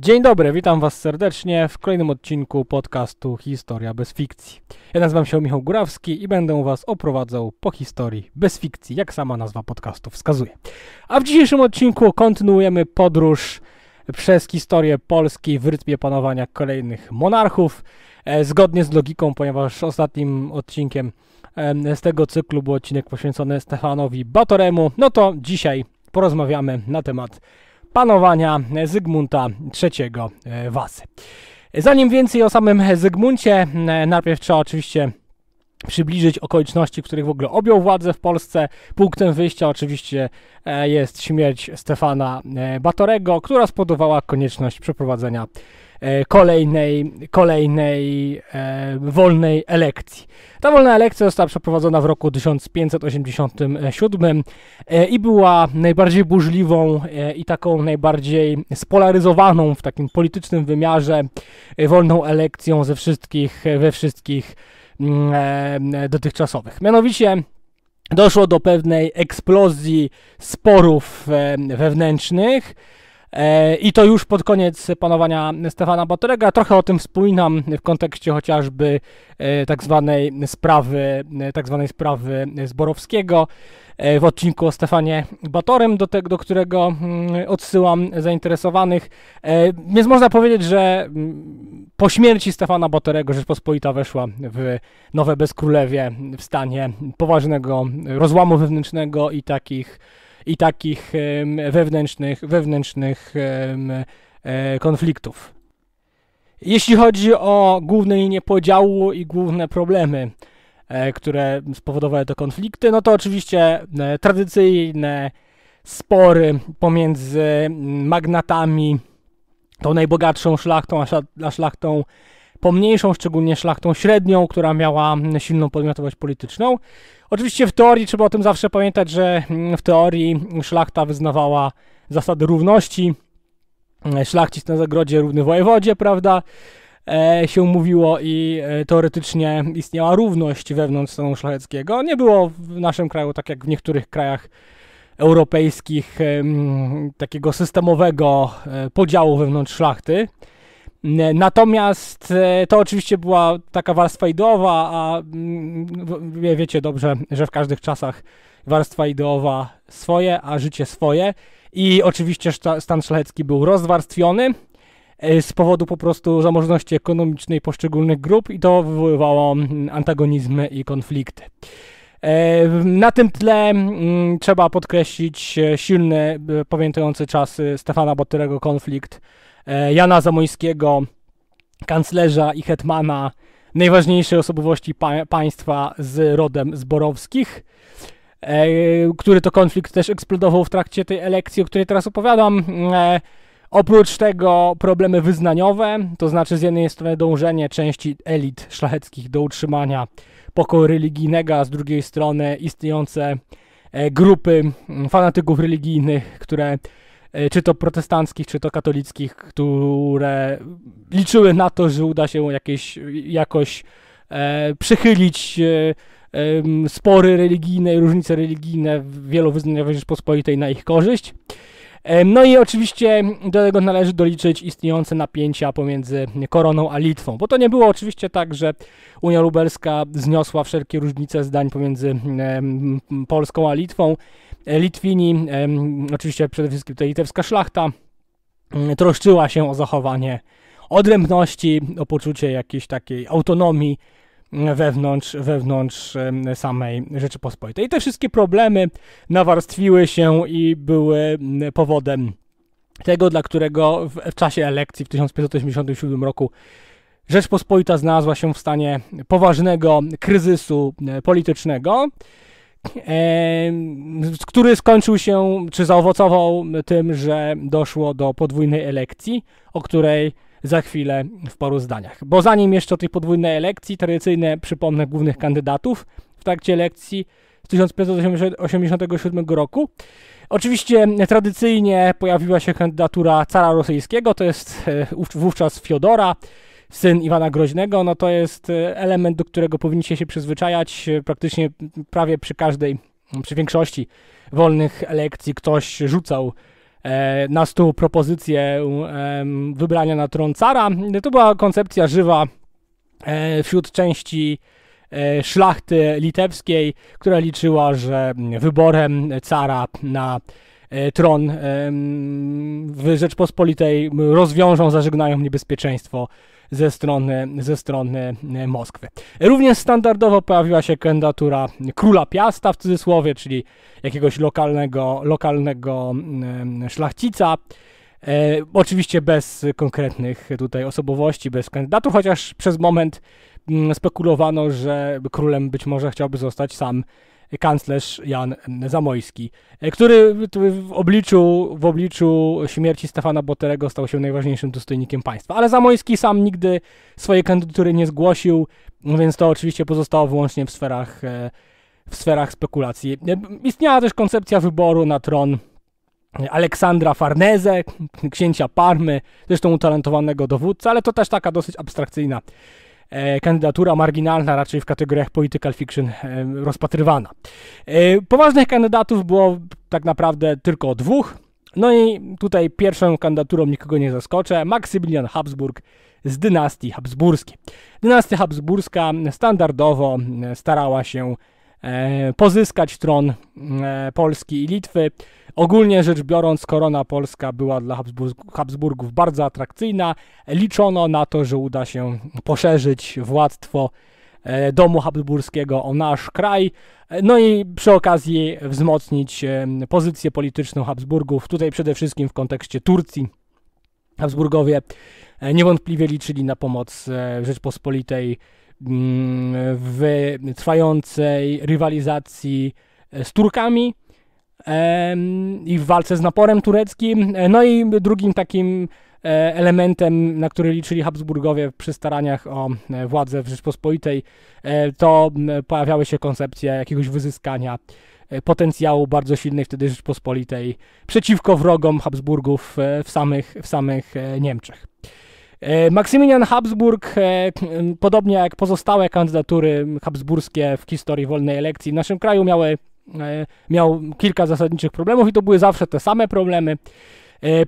Dzień dobry, witam Was serdecznie w kolejnym odcinku podcastu Historia bez fikcji. Ja nazywam się Michał Górawski i będę Was oprowadzał po historii bez fikcji, jak sama nazwa podcastu wskazuje. A w dzisiejszym odcinku kontynuujemy podróż przez historię Polski w rytmie panowania kolejnych monarchów, e, zgodnie z logiką, ponieważ ostatnim odcinkiem e, z tego cyklu był odcinek poświęcony Stefanowi Batoremu. No to dzisiaj porozmawiamy na temat panowania Zygmunta III e, Wazy. Zanim więcej o samym Zygmuncie, e, najpierw trzeba oczywiście przybliżyć okoliczności, w których w ogóle objął władzę w Polsce. Punktem wyjścia oczywiście e, jest śmierć Stefana Batorego, która spowodowała konieczność przeprowadzenia E, kolejnej, kolejnej e, wolnej elekcji. Ta wolna elekcja została przeprowadzona w roku 1587 e, i była najbardziej burzliwą i taką najbardziej spolaryzowaną w takim politycznym wymiarze wolną elekcją ze wszystkich, we wszystkich mm, dotychczasowych. Mianowicie doszło do pewnej eksplozji sporów wewnętrznych E, I to już pod koniec panowania Stefana Batorega. Trochę o tym wspominam w kontekście chociażby e, tak zwanej sprawy, e, tak zwanej sprawy Zborowskiego w odcinku o Stefanie Batorem do, tego do którego mm, odsyłam zainteresowanych. Więc można powiedzieć, że mm, po śmierci Stefana Batorego Rzeczpospolita weszła w nowe bezkrólewie w stanie poważnego rozłamu wewnętrznego i takich i takich wewnętrznych, wewnętrznych e, konfliktów. Jeśli chodzi o główne linie podziału i główne problemy, e, które spowodowały te konflikty, no to oczywiście e, tradycyjne spory pomiędzy mm, magnatami, tą najbogatszą szlachtą, a szlachtą pomniejszą, szczególnie szlachtą średnią, która miała silną podmiotowość polityczną. Oczywiście w teorii trzeba o tym zawsze pamiętać, że w teorii szlachta wyznawała zasady równości, szlachcic na zagrodzie równy wojewodzie, prawda? E, się mówiło i e, teoretycznie istniała równość wewnątrz stanu szlacheckiego. Nie było w naszym kraju, tak jak w niektórych krajach europejskich, e, takiego systemowego e, podziału wewnątrz szlachty. Natomiast e, to oczywiście była taka warstwa ideowa, a mm, wiecie dobrze, że w każdych czasach warstwa ideowa swoje, a życie swoje. I oczywiście stan szlachecki był rozwarstwiony e, z powodu po prostu zamożności ekonomicznej poszczególnych grup i to wywoływało mm, antagonizmy i konflikty. E, na tym tle mm, trzeba podkreślić silny, pamiętający czasy Stefana Botterego konflikt E, Jana Zamońskiego, kanclerza i hetmana najważniejszej osobowości pa państwa z rodem Zborowskich, e, który to konflikt też eksplodował w trakcie tej elekcji, o której teraz opowiadam. E, oprócz tego problemy wyznaniowe, to znaczy z jednej strony dążenie części elit szlacheckich do utrzymania pokoju religijnego, a z drugiej strony istniejące e, grupy fanatyków religijnych, które E, czy to protestanckich, czy to katolickich, które liczyły na to, że uda się jakieś, jakoś e, przychylić e, e, spory religijne i różnice religijne wielowyznaniowej Rzeczpospolitej na ich korzyść. No i oczywiście do tego należy doliczyć istniejące napięcia pomiędzy koroną a Litwą, bo to nie było oczywiście tak, że Unia Lubelska zniosła wszelkie różnice zdań pomiędzy Polską a Litwą. E, Litwini, oczywiście przede wszystkim tutaj litewska szlachta, mm, troszczyła się o zachowanie odrębności, o poczucie jakiejś takiej autonomii mm, wewnątrz, wewnątrz samej Rzeczypospolitej. I te wszystkie problemy nawarstwiły się i były mm, powodem tego, dla którego w, w czasie elekcji w 1587 roku Rzeczpospolita znalazła się w stanie poważnego kryzysu e, politycznego który skończył się, czy zaowocował tym, że doszło do podwójnej elekcji, o której za chwilę w paru zdaniach. Bo zanim jeszcze o tej podwójnej elekcji, tradycyjne przypomnę głównych kandydatów w trakcie elekcji z 1587 roku. Oczywiście tradycyjnie pojawiła się kandydatura cara rosyjskiego, to jest e, wówczas Fiodora, syn Iwana Groźnego, no to jest e, element, do którego powinniście się przyzwyczajać e, praktycznie prawie przy każdej, przy większości wolnych elekcji ktoś rzucał e, na stół propozycję wybrania na tron cara. To była koncepcja żywa wśród części szlachty litewskiej, która liczyła, że wyborem cara na tron w Rzeczpospolitej rozwiążą, zażegnają niebezpieczeństwo ze strony, ze strony e, Moskwy. Również standardowo pojawiła się kandydatura króla Piasta w cudzysłowie, czyli jakiegoś lokalnego, lokalnego mm, szlachcica. E, oczywiście bez konkretnych tutaj osobowości, bez kandydatów, chociaż przez moment mm, spekulowano, że królem być może chciałby zostać sam kanclerz Jan Zamojski, e, który w obliczu, w obliczu śmierci Stefana Boterego stał się najważniejszym dostojnikiem państwa. Ale Zamojski sam nigdy swojej kandydatury nie zgłosił, no więc to oczywiście pozostało wyłącznie w sferach, e, w sferach spekulacji. E, istniała też koncepcja wyboru na tron Aleksandra Farnese, księcia Parmy, zresztą utalentowanego dowódcy, ale to też taka dosyć abstrakcyjna E, kandydatura marginalna raczej w kategoriach political fiction e, rozpatrywana. E, poważnych kandydatów było tak naprawdę tylko dwóch. No i tutaj pierwszą kandydaturą nikogo nie zaskoczę, Maksymilian Habsburg z dynastii habsburskiej. Dynastia habsburska standardowo starała się E, pozyskać tron e, Polski i Litwy. Ogólnie rzecz biorąc, korona polska była dla Habsburgów bardzo atrakcyjna. Liczono na to, że uda się poszerzyć władztwo e, domu habsburskiego o nasz kraj, no i przy okazji wzmocnić pozycję polityczną Habsburgów, tutaj przede wszystkim w kontekście Turcji. Habsburgowie niewątpliwie liczyli na pomoc Rzeczpospolitej w trwającej rywalizacji e, z Turkami i w walce z naporem tureckim. E, no i drugim takim e, elementem, na który liczyli Habsburgowie przy staraniach o władzę w Rzeczpospolitej, to pojawiały się koncepcje jakiegoś wyzyskania potencjału bardzo silnej wtedy Rzeczpospolitej przeciwko wrogom Habsburgów w samych, w samych Niemczech. E, Maksymilian Habsburg, e, podobnie jak pozostałe kandydatury habsburskie w historii wolnej elekcji w naszym kraju, miały, e, miał kilka zasadniczych problemów i to były zawsze te same problemy.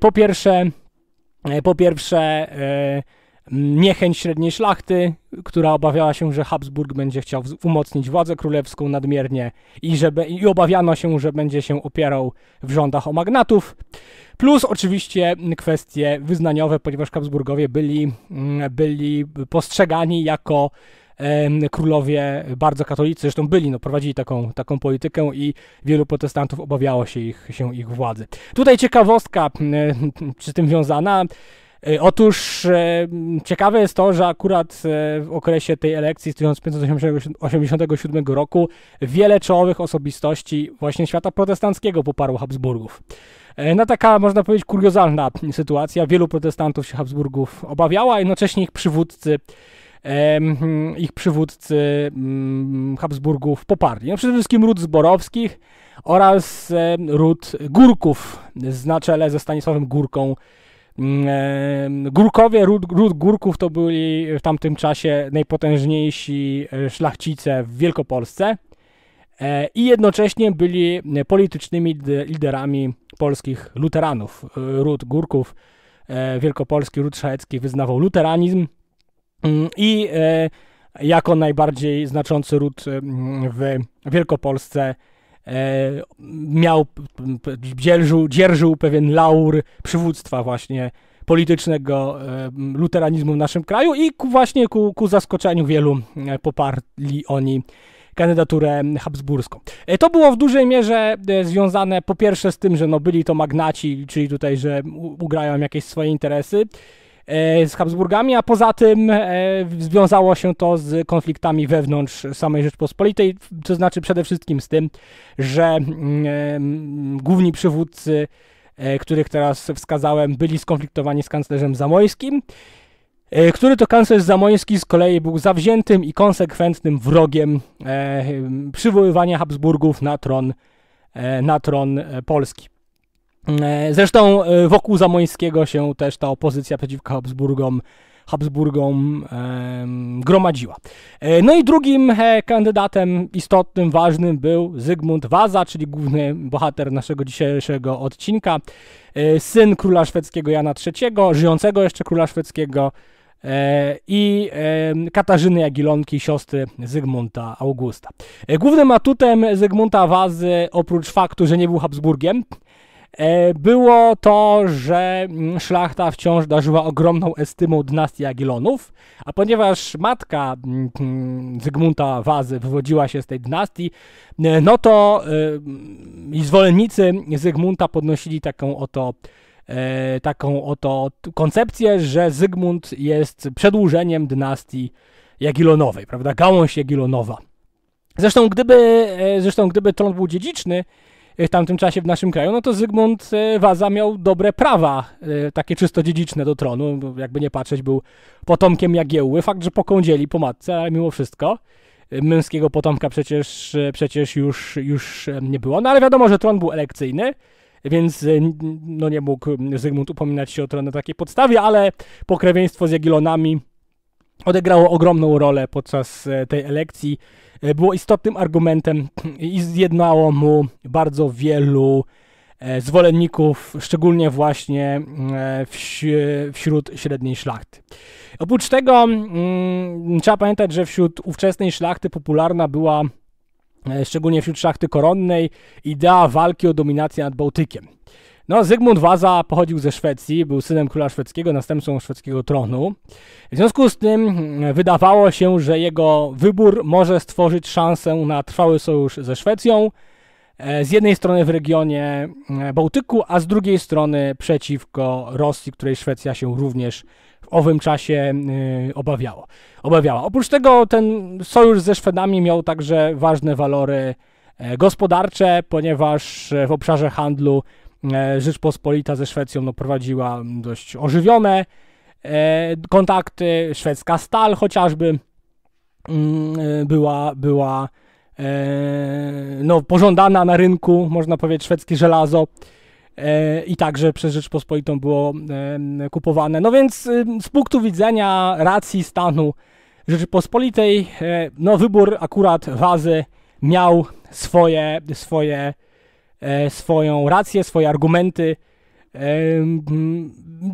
Po pierwsze, po pierwsze niechęć średniej szlachty, która obawiała się, że Habsburg będzie chciał umocnić władzę królewską nadmiernie i, że be, i obawiano się, że będzie się opierał w rządach o magnatów. Plus oczywiście kwestie wyznaniowe, ponieważ Habsburgowie byli, mm, byli postrzegani jako królowie bardzo katolicy, zresztą byli, no, prowadzili taką, taką politykę i wielu protestantów obawiało się ich, się ich władzy. Tutaj ciekawostka przy mm, tym związana. E, otóż e, ciekawe jest to, że akurat e, w okresie tej elekcji z 1587 roku wiele czołowych osobistości właśnie świata protestanckiego poparło Habsburgów. No taka, można powiedzieć, kuriozalna sytuacja. Wielu protestantów się Habsburgów obawiała, a jednocześnie ich przywódcy ich przywódcy Habsburgów poparli. No przede wszystkim ród Zborowskich oraz ród Górków na czele ze Stanisławem Górką Mm, górkowie, ród, ród górków to byli w tamtym czasie najpotężniejsi e, szlachcice w Wielkopolsce e, i jednocześnie byli e, politycznymi liderami polskich luteranów. Ród górków wielkopolski, ród szlachecki wyznawał luteranizm mm, i jako najbardziej znaczący ród w Wielkopolsce E, miał, dzierżył, dzierżył pewien laur przywództwa właśnie politycznego e, luteranizmu w naszym kraju i ku, właśnie ku, ku zaskoczeniu wielu e, poparli oni kandydaturę habsburską. To było w dużej mierze związane po pierwsze z tym, że no byli to magnaci, czyli tutaj, że ugrają jakieś swoje interesy, E, z Habsburgami, a poza tym e, związało się to z konfliktami wewnątrz samej Rzeczpospolitej, to znaczy przede wszystkim z tym, że mm, e, główni przywódcy, których teraz wskazałem, byli skonfliktowani z kanclerzem Zamojskim który to kanclerz Zamoński z kolei był zawziętym i konsekwentnym wrogiem przywoływania Habsburgów na tron, na tron Polski. E, zresztą e, wokół Zamońskiego się też ta opozycja przeciwko Habsburgom, Habsburgom gromadziła. E, no i drugim kandydatem istotnym, ważnym był Zygmunt Waza, czyli główny bohater naszego dzisiejszego odcinka. Syn króla szwedzkiego Jana III, żyjącego jeszcze króla szwedzkiego i Katarzyny Jagilonki, siostry Zygmunta Augusta. Głównym atutem Zygmunta Wazy, oprócz faktu, że nie był Habsburgiem, E, było to, że mm, szlachta wciąż darzyła ogromną estymą dynastii Agilonów, a ponieważ matka mm, mm, Zygmunta Wazy wywodziła się z tej dynastii, e, no to e, zwolennicy Zygmunta podnosili taką oto taką oto koncepcję, że Zygmunt jest przedłużeniem dynastii Jagilonowej, prawda, gałąź Jagilonowa. Zresztą gdyby, zresztą gdyby tron był dziedziczny, w tamtym czasie w naszym kraju, no to Zygmunt e, Waza miał dobre prawa, e, takie czysto dziedziczne do tronu, jakby nie patrzeć, był potomkiem Jagiełły, fakt, że pokądzieli po matce, ale mimo wszystko e, męskiego potomka przecież, przecież już, już nie było, no ale wiadomo, że tron był elekcyjny, więc no nie mógł Zygmunt upominać się o tron na takiej podstawie, ale pokrewieństwo z Jagielonami odegrało ogromną rolę podczas tej elekcji. E, było istotnym argumentem i zjednało mu bardzo wielu e, zwolenników, szczególnie właśnie e, wśród średniej szlachty. Oprócz tego mm, trzeba pamiętać, że wśród ówczesnej szlachty popularna była, szczególnie wśród szlachty koronnej, idea walki o dominację nad Bałtykiem. No, Zygmunt Waza pochodził ze Szwecji, był synem króla szwedzkiego, następcą szwedzkiego tronu. W związku z tym mm, wydawało się, że jego wybór może stworzyć szansę na trwały sojusz ze Szwecją, e, z jednej strony w regionie e, Bałtyku, a z drugiej strony przeciwko Rosji, której Szwecja się również w owym czasie e, obawiało, obawiała. Oprócz tego ten sojusz ze Szwedami miał także ważne walory gospodarcze, ponieważ w obszarze handlu E, Rzeczpospolita ze Szwecją no, prowadziła dość ożywione e, kontakty. Szwedzka stal chociażby mm, e, była, była no, pożądana na rynku, można powiedzieć, szwedzkie żelazo. I także przez Rzeczpospolitą było kupowane. No więc y, z punktu widzenia racji stanu Rzeczypospolitej, no wybór akurat wazy miał swoje, swoje E, swoją rację, swoje argumenty. E,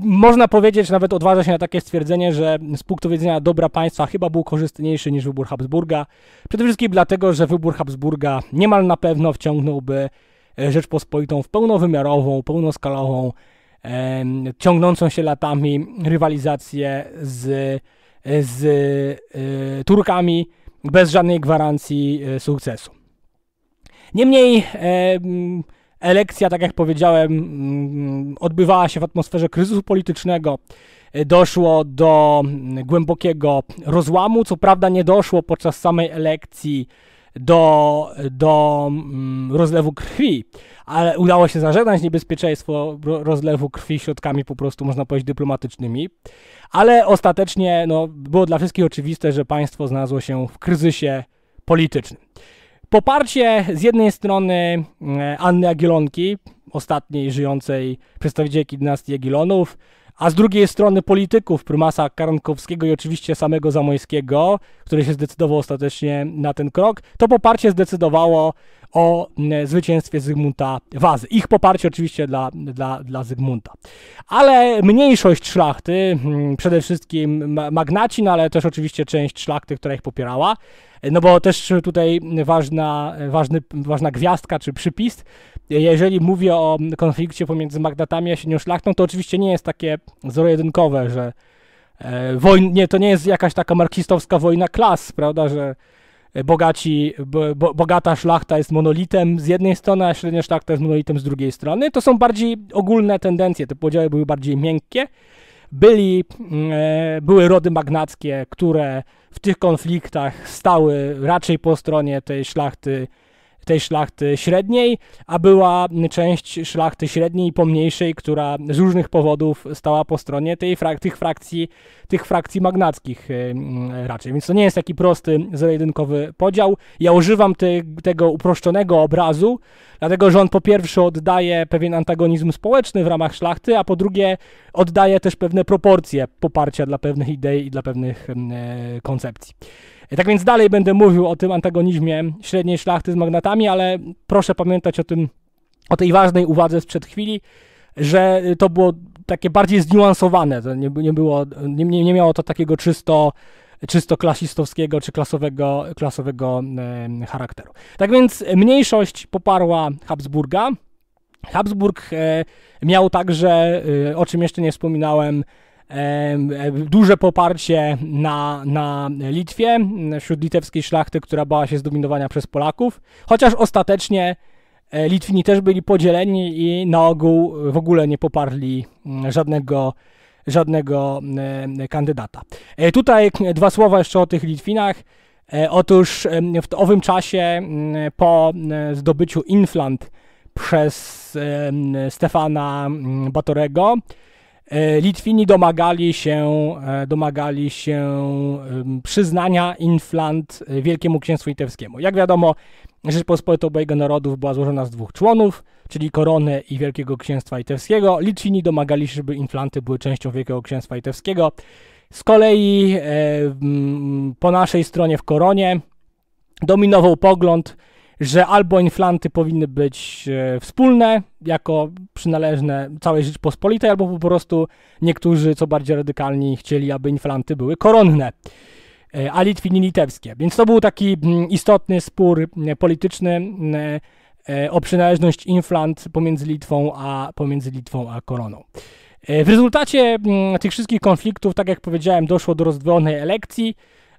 można powiedzieć, nawet odważa się na takie stwierdzenie, że z punktu widzenia dobra państwa chyba był korzystniejszy niż wybór Habsburga. Przede wszystkim dlatego, że wybór Habsburga niemal na pewno wciągnąłby e, Rzeczpospolitą w pełnowymiarową, pełnoskalową, ciągnącą się latami rywalizację z, z Turkami bez żadnej gwarancji sukcesu. Niemniej e, elekcja, tak jak powiedziałem, mm, odbywała się w atmosferze kryzysu politycznego. E, doszło do mm, głębokiego rozłamu. Co prawda, nie doszło podczas samej elekcji do, do mm, rozlewu krwi, ale udało się zażegnać niebezpieczeństwo rozlewu krwi środkami po prostu, można powiedzieć, dyplomatycznymi. Ale ostatecznie no, było dla wszystkich oczywiste, że państwo znalazło się w kryzysie politycznym. Poparcie z jednej strony e, Anny Agilonki, ostatniej żyjącej przedstawicielki dynastii Agilonów, a z drugiej strony polityków prymasa Karankowskiego i oczywiście samego Zamojskiego, który się zdecydował ostatecznie na ten krok, to poparcie zdecydowało o mm, zwycięstwie Zygmunta Wazy. Ich poparcie oczywiście dla, dla, dla Zygmunta. Ale mniejszość szlachty, mm, przede wszystkim magnaci, no ale też oczywiście część szlachty, która ich popierała, no bo też tutaj ważna, ważny, ważna gwiazdka czy przypis jeżeli mówię o konflikcie pomiędzy magnatami a średnią szlachtą, to oczywiście nie jest takie zero-jedynkowe, że e, wojn, nie, to nie jest jakaś taka marksistowska wojna klas, prawda, że e, bogaci, bo, bogata szlachta jest monolitem z jednej strony, a średnia szlachta jest monolitem z drugiej strony. To są bardziej ogólne tendencje, te podziały były bardziej miękkie. Byli, mm, e, były rody magnackie, które w tych konfliktach stały raczej po stronie tej szlachty tej szlachty średniej, a była część szlachty średniej i pomniejszej, która z różnych powodów stała po stronie tej frak tych, frakcji, tych frakcji magnackich y, mm, raczej. Więc to nie jest taki prosty, zero podział. Ja używam te, tego uproszczonego obrazu, dlatego że on po pierwsze oddaje pewien antagonizm społeczny w ramach szlachty, a po drugie oddaje też pewne proporcje poparcia dla pewnych idei i dla pewnych mm, e, koncepcji. Tak więc dalej będę mówił o tym antagonizmie średniej szlachty z magnatami, ale proszę pamiętać o tym, o tej ważnej uwadze sprzed chwili, że to było takie bardziej zniuansowane, to nie, nie było, nie, nie miało to takiego czysto czysto klasistowskiego czy klasowego, klasowego e, charakteru. Tak więc mniejszość poparła Habsburga. Habsburg e, miał także, e, o czym jeszcze nie wspominałem, E, duże poparcie na, na Litwie, wśród litewskiej szlachty, która bała się zdominowania przez Polaków, chociaż ostatecznie e, Litwini też byli podzieleni i na ogół w ogóle nie poparli mm, żadnego żadnego e, kandydata. Tutaj dwa słowa jeszcze o tych Litwinach. Otóż w owym czasie mm, po zdobyciu Inflant przez Stefana mm, Batorego E, Litwini domagali się, e, domagali się przyznania Inflant e, Wielkiemu Księstwu Litewskiemu. Jak wiadomo, Rzeczpospolita Obojga Narodów była złożona z dwóch członów, czyli korony i Wielkiego Księstwa Litewskiego. Litwini domagali się, żeby Inflanty były częścią Wielkiego Księstwa Litewskiego. Z kolei po naszej stronie w koronie dominował pogląd, że albo inflanty powinny być e, wspólne, jako przynależne całej Rzeczpospolitej, albo po prostu niektórzy, co bardziej radykalni, chcieli, aby inflanty były koronne, e, a Litwini litewskie. Więc to był taki mm, istotny spór e, polityczny mm, o przynależność inflant pomiędzy Litwą a, pomiędzy Litwą a koroną. W rezultacie mm, tych wszystkich konfliktów, tak jak powiedziałem, doszło do rozdwojonej elekcji.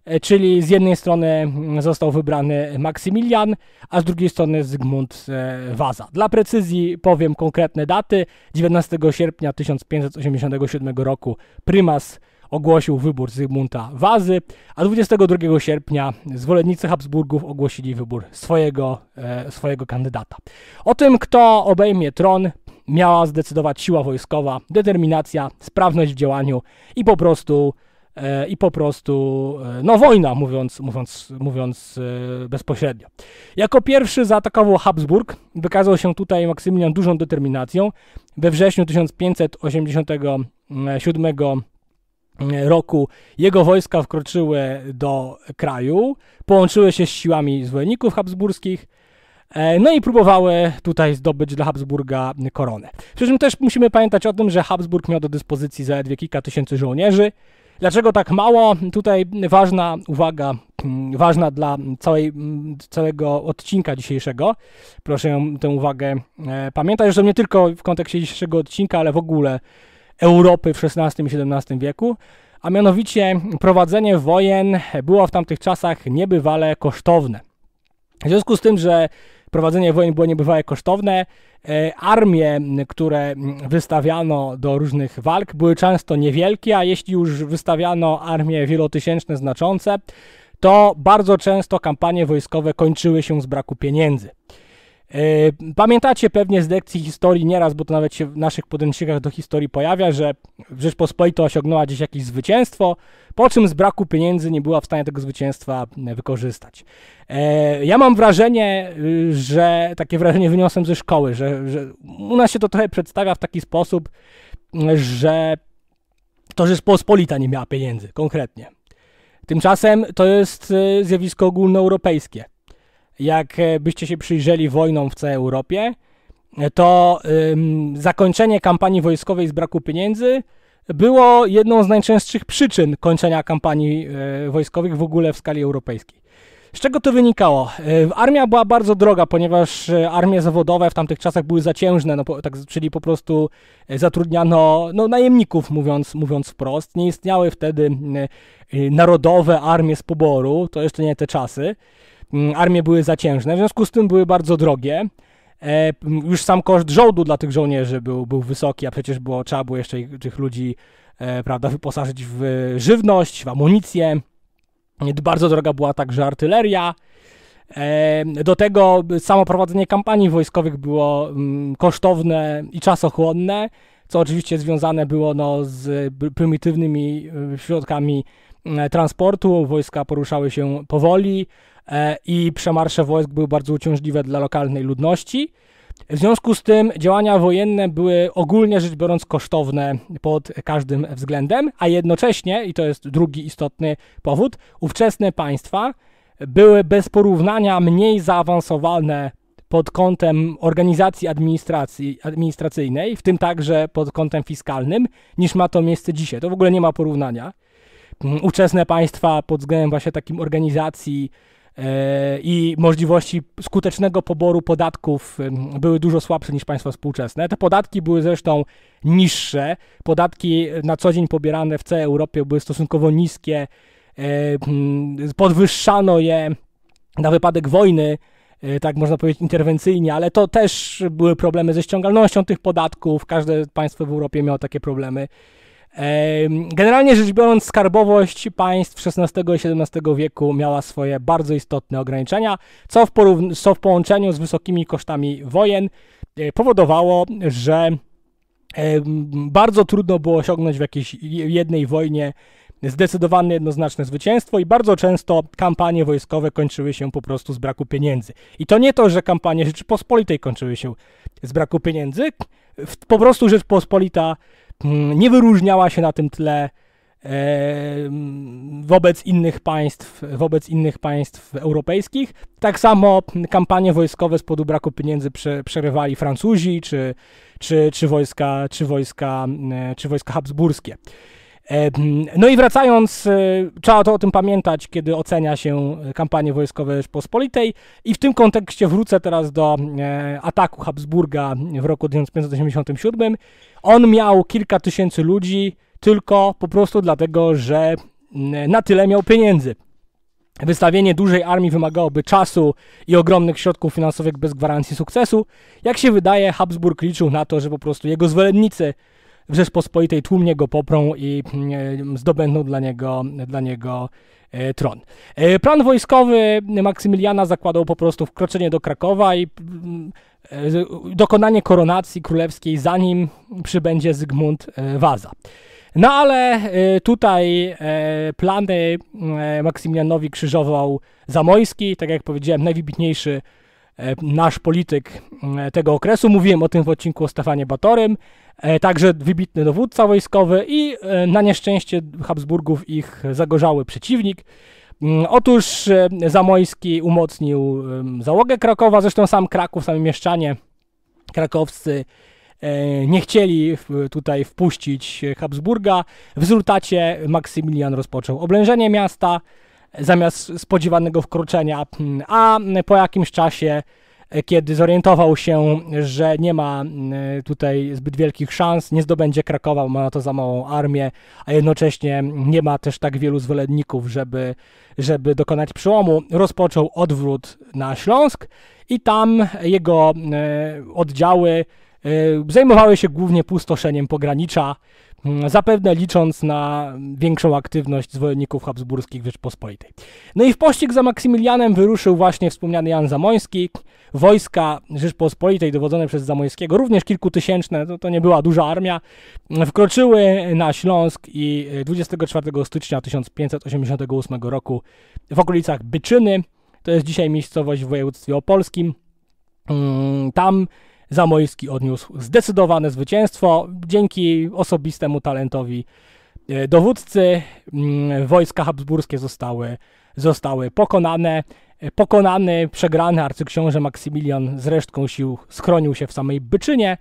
E, czyli z jednej strony mm, został wybrany Maksymilian, a z drugiej strony Zygmunt e, Waza. Dla precyzji powiem konkretne daty. 19 sierpnia 1587 roku prymas ogłosił wybór Zygmunta Wazy, a 22 sierpnia zwolennicy Habsburgów ogłosili wybór swojego, e, swojego kandydata. O tym, kto obejmie tron, miała zdecydować siła wojskowa, determinacja, sprawność w działaniu i po prostu E, i po prostu, e, no wojna, mówiąc, mówiąc, mówiąc e, bezpośrednio. Jako pierwszy zaatakował Habsburg, wykazał się tutaj Maksymilian dużą determinacją. We wrześniu 1587 roku jego wojska wkroczyły do kraju, połączyły się z siłami zwolenników habsburskich, no i próbowały tutaj zdobyć dla Habsburga koronę. Przy czym też musimy pamiętać o tym, że Habsburg miał do dyspozycji zaledwie kilka tysięcy żołnierzy, Dlaczego tak mało? Tutaj ważna uwaga, mm, ważna dla całej, mm, całego odcinka dzisiejszego. Proszę tę uwagę e, pamiętać, że nie tylko w kontekście dzisiejszego odcinka, ale w ogóle Europy w XVI i XVII wieku. A mianowicie prowadzenie wojen było w tamtych czasach niebywale kosztowne. W związku z tym, że prowadzenie wojen było niebywale kosztowne, E, armie, które wystawiano do różnych walk, były często niewielkie, a jeśli już wystawiano armie wielotysięczne znaczące, to bardzo często kampanie wojskowe kończyły się z braku pieniędzy. E, pamiętacie pewnie z lekcji historii nieraz, bo to nawet się w naszych podręcznikach do historii pojawia, że Rzeczpospolita osiągnęła gdzieś jakieś zwycięstwo, po czym z braku pieniędzy nie była w stanie tego zwycięstwa e, wykorzystać. E, ja mam wrażenie, y, że takie wrażenie wyniosłem ze szkoły, że, że u nas się to trochę przedstawia w taki sposób, że to Rzeczpospolita nie miała pieniędzy konkretnie. Tymczasem to jest y, zjawisko ogólnoeuropejskie jak e, byście się przyjrzeli wojną w całej Europie, e, to ym, zakończenie kampanii wojskowej z braku pieniędzy było jedną z najczęstszych przyczyn kończenia kampanii y, wojskowych w ogóle w skali europejskiej. Z czego to wynikało? armia była bardzo droga, ponieważ armie zawodowe w tamtych czasach były zaciężne, no, tak, czyli po prostu zatrudniano no, najemników, mówiąc, mówiąc wprost. Nie istniały wtedy narodowe armie z poboru, to jeszcze nie te czasy. Mm, armie były zaciężne, w związku z tym były bardzo drogie. E, już sam koszt żołdu dla tych żołnierzy był, był wysoki, a przecież było, trzeba było jeszcze ich, tych ludzi e, prawda, wyposażyć w e, żywność, w amunicję. Bardzo droga była także artyleria. E, do tego samo prowadzenie kampanii wojskowych było m, kosztowne i czasochłonne, co oczywiście związane było no, z prymitywnymi e, środkami e, transportu. Wojska poruszały się powoli, E, i przemarsze wojsk były bardzo uciążliwe dla lokalnej ludności. W związku z tym działania wojenne były ogólnie rzecz biorąc kosztowne pod każdym względem, a jednocześnie, i to jest drugi istotny powód, ówczesne państwa były bez porównania mniej zaawansowane pod kątem organizacji administracji, administracyjnej, w tym także pod kątem fiskalnym, niż ma to miejsce dzisiaj. To w ogóle nie ma porównania. Ówczesne państwa pod względem właśnie takim organizacji E, i możliwości skutecznego poboru podatków były dużo słabsze niż państwa współczesne. Te podatki były zresztą niższe. Podatki na co dzień pobierane w całej Europie były stosunkowo niskie. E, hmm, podwyższano je na wypadek wojny, e, tak można powiedzieć, interwencyjnie, ale to też były problemy ze ściągalnością tych podatków. Każde państwo w Europie miało takie problemy. Generalnie rzecz biorąc, skarbowość państw XVI i XVII wieku miała swoje bardzo istotne ograniczenia, co w, co w połączeniu z wysokimi kosztami wojen e, powodowało, że bardzo trudno było osiągnąć w jakiejś jednej wojnie zdecydowane, jednoznaczne zwycięstwo i bardzo często kampanie wojskowe kończyły się po prostu z braku pieniędzy. I to nie to, że kampanie Rzeczypospolitej kończyły się z braku pieniędzy, po prostu Rzeczpospolita Mm, nie wyróżniała się na tym tle e, mm, wobec innych państw, wobec innych państw europejskich. Tak samo kampanie wojskowe z powodu braku pieniędzy prze, przerywali Francuzi czy, czy, czy, wojska, czy, wojska, mm, e, czy wojska habsburskie. No i wracając, e, trzeba to o tym pamiętać, kiedy ocenia się kampanie wojskowe Rzeczpospolitej i w tym kontekście wrócę teraz do e, ataku Habsburga w roku 1587. On miał kilka tysięcy ludzi tylko po prostu dlatego, że na tyle miał pieniędzy. Wystawienie dużej armii wymagałoby czasu i ogromnych środków finansowych bez gwarancji sukcesu. Jak się wydaje, Habsburg liczył na to, że po prostu jego zwolennicy w Rzeczpospolitej tłumnie go poprą i mm, e, zdobędą dla niego, dla niego e, tron. E, plan wojskowy Maksymiliana zakładał po prostu wkroczenie do Krakowa i mm, dokonanie koronacji królewskiej, zanim przybędzie Zygmunt Waza. No ale tutaj plany Maksymilianowi krzyżował Zamojski, tak jak powiedziałem, najwybitniejszy E, nasz polityk e, tego okresu. Mówiłem o tym w odcinku o Stefanie Batorym, e, także wybitny dowódca wojskowy i na nieszczęście Habsburgów ich zagorzały przeciwnik. Mm, otóż Zamojski umocnił załogę Krakowa, zresztą sam Kraków, sami mieszczanie krakowscy nie chcieli tutaj wpuścić Habsburga. W rezultacie Maksymilian rozpoczął oblężenie miasta zamiast spodziewanego wkroczenia, mm, a mm, po jakimś czasie, e, kiedy zorientował się, że nie ma mm, tutaj zbyt wielkich szans, nie zdobędzie Krakowa, ma na to za małą armię, a jednocześnie nie ma też tak wielu zwolenników, żeby, żeby dokonać przełomu, rozpoczął odwrót na Śląsk i tam jego e, oddziały e, zajmowały się głównie pustoszeniem pogranicza, Mm, zapewne licząc na większą aktywność zwolenników habsburskich Rzeczpospolitej. No i w pościg za Maksymilianem wyruszył właśnie wspomniany Jan Zamoński. Wojska Rzeczpospolitej dowodzone przez Zamońskiego, również kilkutysięczne, to, to nie była duża armia, wkroczyły na Śląsk i 24 stycznia 1588 roku w okolicach Byczyny, to jest dzisiaj miejscowość w województwie opolskim, mm, tam Zamoyski odniósł zdecydowane zwycięstwo dzięki osobistemu talentowi e, dowódcy. Mm, wojska habsburskie zostały, zostały pokonane. E, pokonany, przegrany arcyksiąże Maksymilian z resztką sił schronił się w samej Byczynie,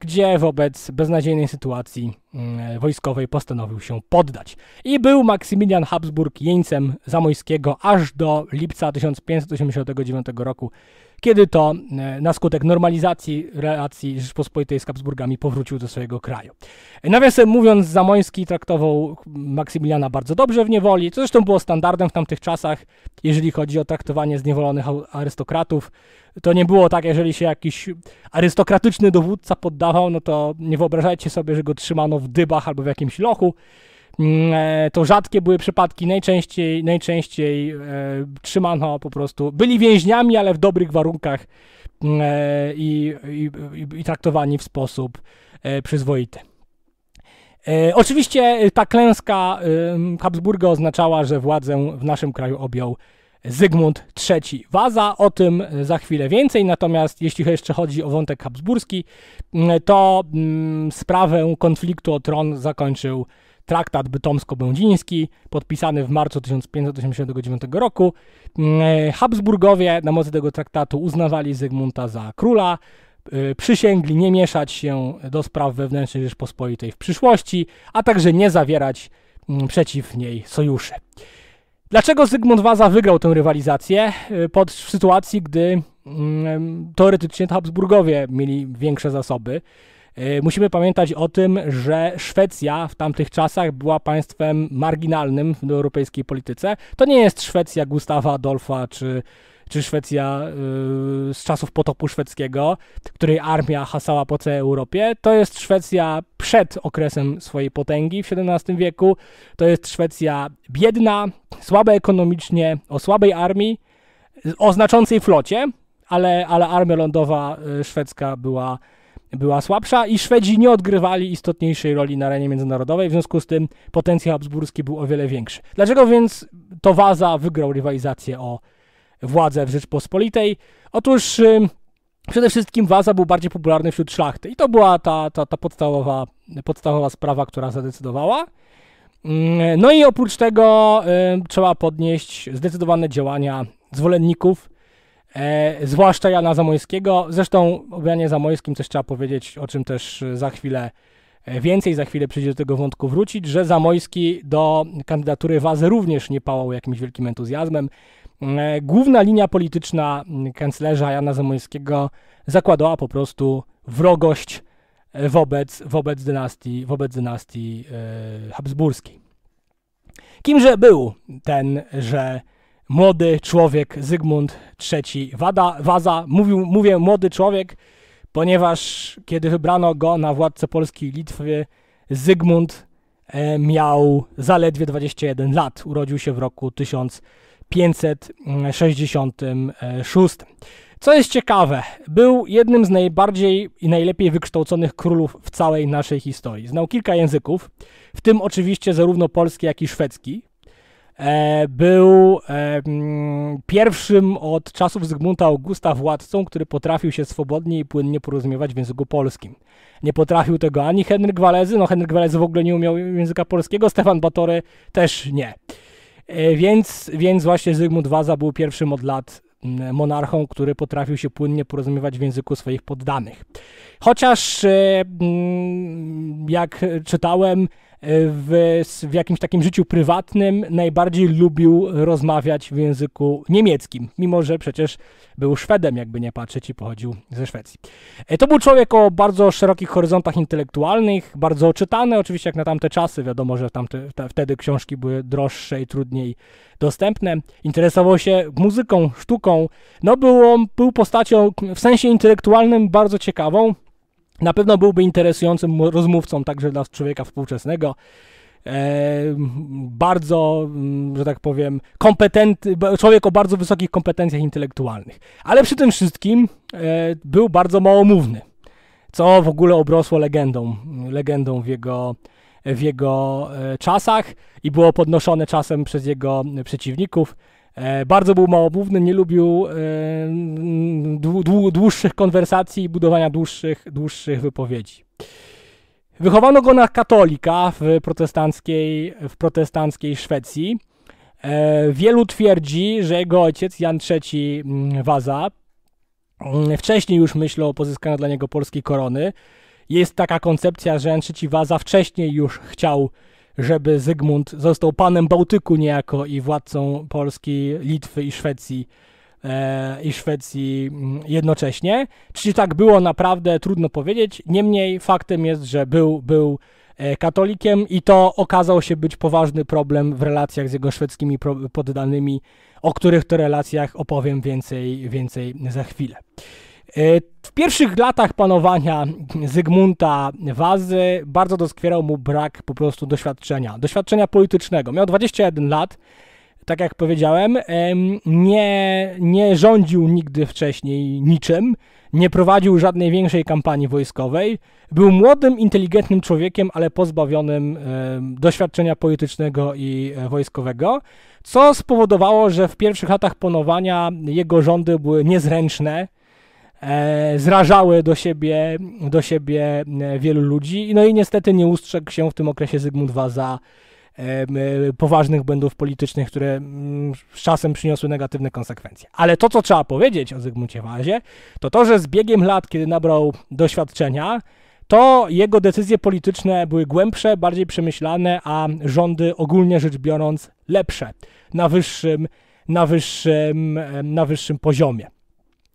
gdzie wobec beznadziejnej sytuacji mm, wojskowej postanowił się poddać. I był Maksymilian Habsburg jeńcem Zamojskiego aż do lipca 1589 roku, kiedy to e, na skutek normalizacji relacji Rzeczpospolitej z Habsburgami powrócił do swojego kraju. Nawiasem mówiąc, Zamoński traktował Maksymiliana bardzo dobrze w niewoli, co zresztą było standardem w tamtych czasach, jeżeli chodzi o traktowanie zniewolonych arystokratów. To nie było tak, jeżeli się jakiś arystokratyczny dowódca poddawał, no to nie wyobrażajcie sobie, że go trzymano w dybach albo w jakimś lochu. Mm, e, to rzadkie były przypadki, najczęściej, najczęściej e, trzymano po prostu, byli więźniami, ale w dobrych warunkach mm, e, i, i, i traktowani w sposób przyzwoity. Oczywiście ta klęska Habsburga oznaczała, że władzę w naszym kraju objął Zygmunt III Waza. O tym za chwilę więcej. Natomiast jeśli jeszcze chodzi o wątek habsburski, mm, to sprawę konfliktu o tron zakończył traktat bytomsko-będziński, podpisany w marcu 1589 roku. Mm, e, Habsburgowie na mocy tego traktatu uznawali Zygmunta za króla, e, przysięgli nie mieszać się do spraw wewnętrznych Rzeczpospolitej w przyszłości, a także nie zawierać mm, przeciw niej sojuszy. Dlaczego Zygmunt Waza wygrał tę rywalizację e, pod, w sytuacji, gdy mm, teoretycznie Habsburgowie mieli większe zasoby? E, musimy pamiętać o tym, że Szwecja w tamtych czasach była państwem marginalnym w europejskiej polityce. To nie jest Szwecja Gustawa Adolfa czy, czy Szwecja yy, z czasów potopu szwedzkiego, której armia hasała po całej Europie. To jest Szwecja przed okresem swojej potęgi w XVII wieku. To jest Szwecja biedna, słaba ekonomicznie, o słabej armii, o znaczącej flocie, ale, ale armia lądowa y, szwedzka była była słabsza i Szwedzi nie odgrywali istotniejszej roli na arenie międzynarodowej, w związku z tym potencjał habsburski był o wiele większy. Dlaczego więc to Waza wygrał rywalizację o władzę w Rzeczpospolitej? Otóż y, przede wszystkim Waza był bardziej popularny wśród szlachty i to była ta, ta, ta podstawowa, podstawowa sprawa, która zadecydowała. Mm, no i oprócz tego y, trzeba podnieść zdecydowane działania zwolenników E, zwłaszcza Jana Zamoyskiego. Zresztą o Janie Zamojskim też trzeba powiedzieć, o czym też e, za chwilę e, więcej, za chwilę przyjdzie do tego wątku wrócić, że Zamojski do kandydatury Wazy również nie pałał jakimś wielkim entuzjazmem. E, główna linia polityczna kanclerza Jana Zamojskiego zakładała po prostu wrogość wobec, wobec dynastii, wobec dynastii yy, habsburskiej. Kimże był tenże młody człowiek Zygmunt III Wada, Waza. Mówił, mówię młody człowiek, ponieważ kiedy wybrano go na władcę Polski i Litwy, Zygmunt e, miał zaledwie 21 lat. Urodził się w roku 1566. Co jest ciekawe, był jednym z najbardziej i najlepiej wykształconych królów w całej naszej historii. Znał kilka języków, w tym oczywiście zarówno polski, jak i szwedzki. E, był e, mm, pierwszym od czasów Zygmunta Augusta władcą, który potrafił się swobodnie i płynnie porozumiewać w języku polskim. Nie potrafił tego ani Henryk Walezy, no Henryk Walezy w ogóle nie umiał języka polskiego, Stefan Batory też nie. E, więc, więc właśnie Zygmunt Waza był pierwszym od lat mm, monarchą, który potrafił się płynnie porozumiewać w języku swoich poddanych. Chociaż, mm, jak czytałem, E, w, w jakimś takim życiu prywatnym najbardziej lubił rozmawiać w języku niemieckim, mimo że przecież był Szwedem, jakby nie patrzeć, i pochodził ze Szwecji. E, to był człowiek o bardzo szerokich horyzontach intelektualnych, bardzo czytany, oczywiście jak na tamte czasy, wiadomo, że tamte, te, wtedy książki były droższe i trudniej dostępne. Interesował się muzyką, sztuką, no on był postacią w sensie intelektualnym bardzo ciekawą, na pewno byłby interesującym rozmówcą także dla człowieka współczesnego. E, bardzo, mm, że tak powiem, kompetentny, człowiek o bardzo wysokich kompetencjach intelektualnych. Ale przy tym wszystkim e, był bardzo małomówny, co w ogóle obrosło legendą, legendą w jego, w jego e, czasach i było podnoszone czasem przez jego e, przeciwników. E, bardzo był małomówny, nie lubił e, dłuższych konwersacji i budowania dłuższych, dłuższych wypowiedzi. Wychowano go na katolika w protestanckiej, w protestanckiej Szwecji. E, wielu twierdzi, że jego ojciec, Jan III mm, Waza, mm, wcześniej już myślał o pozyskaniu dla niego polskiej korony. Jest taka koncepcja, że Jan III Waza wcześniej już chciał żeby Zygmunt został panem Bałtyku niejako i władcą Polski, Litwy i Szwecji e, i Szwecji mm, jednocześnie. Czy tak było naprawdę trudno powiedzieć. Niemniej faktem jest, że był, był e, katolikiem i to okazał się być poważny problem w relacjach z jego szwedzkimi poddanymi, o których to relacjach opowiem więcej, więcej za chwilę. E, w pierwszych latach panowania Zygmunta Wazy bardzo doskwierał mu brak po prostu doświadczenia, doświadczenia politycznego. Miał 21 lat, tak jak powiedziałem, nie, nie rządził nigdy wcześniej niczym, nie prowadził żadnej większej kampanii wojskowej. Był młodym, inteligentnym człowiekiem, ale pozbawionym doświadczenia politycznego i e, wojskowego, co spowodowało, że w pierwszych latach panowania jego rządy były niezręczne E, zrażały do siebie, do siebie e, wielu ludzi. No i niestety nie ustrzegł się w tym okresie Zygmunt Waza e, poważnych błędów politycznych, które z czasem przyniosły negatywne konsekwencje. Ale to, co trzeba powiedzieć o Zygmuncie Wazie, to to, że z biegiem lat, kiedy nabrał doświadczenia, to jego decyzje polityczne były głębsze, bardziej przemyślane, a rządy ogólnie rzecz biorąc lepsze, na wyższym, na wyższym, na wyższym poziomie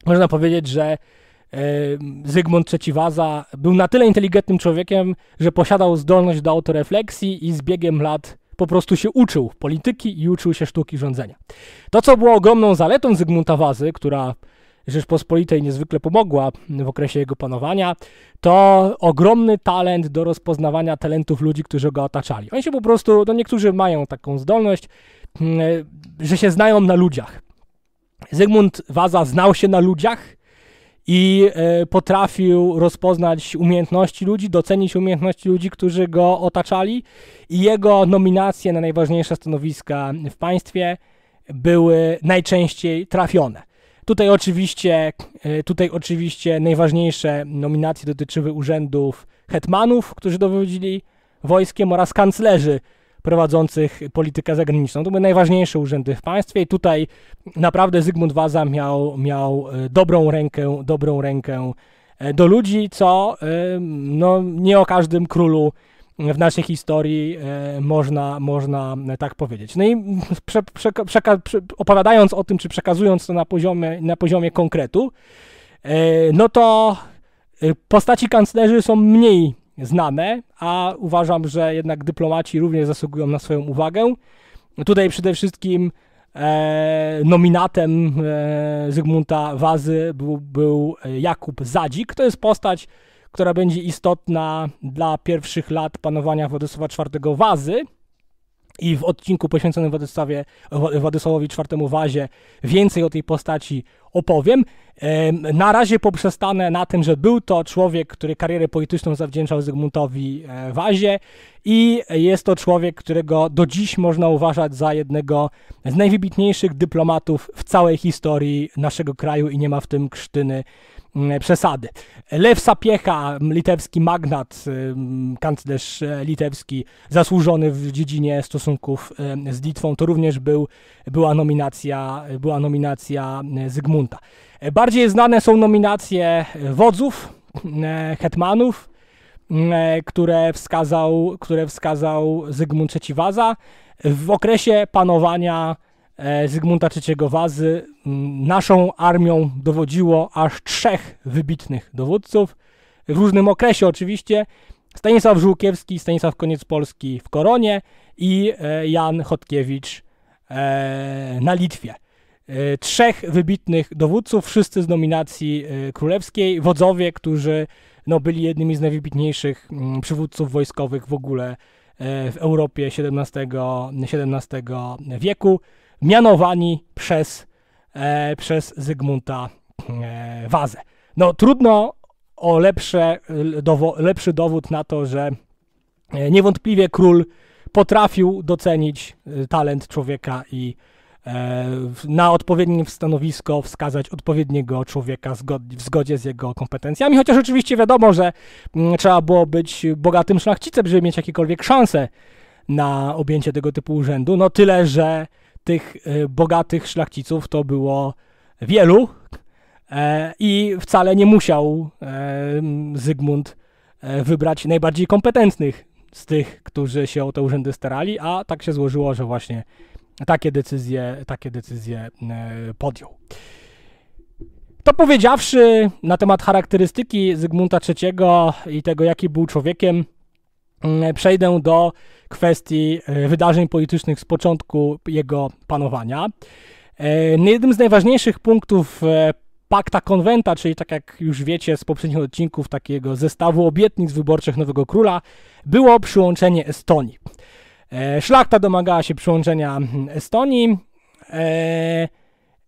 można powiedzieć, że e, Zygmunt III Waza był na tyle inteligentnym człowiekiem, że posiadał zdolność do autorefleksji i z biegiem lat po prostu się uczył polityki i uczył się sztuki rządzenia. To, co było ogromną zaletą Zygmunta Wazy, która Rzeczpospolitej niezwykle pomogła w okresie jego panowania, to ogromny talent do rozpoznawania talentów ludzi, którzy go otaczali. Oni się po prostu, no niektórzy mają taką zdolność, mm, e, że się znają na ludziach. Zygmunt Waza znał się na ludziach i e, potrafił rozpoznać umiejętności ludzi, docenić umiejętności ludzi, którzy go otaczali i jego nominacje na najważniejsze stanowiska w państwie były najczęściej trafione. Tutaj oczywiście, e, tutaj oczywiście najważniejsze nominacje dotyczyły urzędów hetmanów, którzy dowodzili wojskiem oraz kanclerzy, prowadzących politykę zagraniczną. To były najważniejsze urzędy w państwie i tutaj naprawdę Zygmunt Waza miał, miał e, dobrą rękę, dobrą rękę e, do ludzi, co e, no, nie o każdym królu w naszej historii można, można tak powiedzieć. No i prze, prze, opowiadając o tym, czy przekazując to na poziomie, na poziomie konkretu, no to postaci kanclerzy są mniej znane, a uważam, że jednak dyplomaci również zasługują na swoją uwagę. Tutaj przede wszystkim e, nominatem e, Zygmunta Wazy był, był Jakub Zadzik. To jest postać, która będzie istotna dla pierwszych lat panowania Władysława IV Wazy i w odcinku poświęconym Władysławie, Władysławowi IV Wazie więcej o tej postaci opowiem. Na razie poprzestanę na tym, że był to człowiek, który karierę polityczną zawdzięczał Zygmuntowi e, Wazie i jest to człowiek, którego do dziś można uważać za jednego z najwybitniejszych dyplomatów w całej historii naszego kraju i nie ma w tym krztyny Mm, przesady. Lew Sapiecha, litewski magnat, kanclerz e, litewski, zasłużony w dziedzinie stosunków e, z Litwą, to również był, była, nominacja, była nominacja e, Zygmunta. Bardziej znane są nominacje wodzów, hetmanów, które wskazał, które wskazał Zygmunt III Waza w okresie panowania E, Zygmunta III Wazy naszą armią dowodziło aż trzech wybitnych dowódców. W różnym okresie oczywiście. Stanisław Żółkiewski, Stanisław Koniec Polski w Koronie i e, Jan Chodkiewicz e, na Litwie. Trzech wybitnych dowódców, wszyscy z nominacji królewskiej, wodzowie, którzy no, byli jednymi z najwybitniejszych przywódców wojskowych w ogóle w Europie XVII, XVII wieku mianowani przez, e, przez Zygmunta e, Wazę. No trudno o lepsze, dowo, lepszy dowód na to, że e, niewątpliwie król potrafił docenić e, talent człowieka i e, na odpowiednim stanowisko wskazać odpowiedniego człowieka w zgodzie z jego kompetencjami. Chociaż oczywiście wiadomo, że mm, trzeba było być bogatym szlachcicem, żeby mieć jakiekolwiek szanse na objęcie tego typu urzędu. No tyle, że tych e, bogatych szlachciców to było wielu e, i wcale nie musiał e, Zygmunt wybrać najbardziej kompetentnych z tych, którzy się o te urzędy starali, a tak się złożyło, że właśnie takie decyzje, takie decyzje podjął. To powiedziawszy na temat charakterystyki Zygmunta III i tego, jaki był człowiekiem, przejdę do kwestii e, wydarzeń politycznych z początku jego panowania. E, jednym z najważniejszych punktów e, Pakta Konwenta, czyli tak jak już wiecie z poprzednich odcinków takiego zestawu obietnic wyborczych nowego króla, było przyłączenie Estonii. Szlachta domagała się przyłączenia mm, Estonii,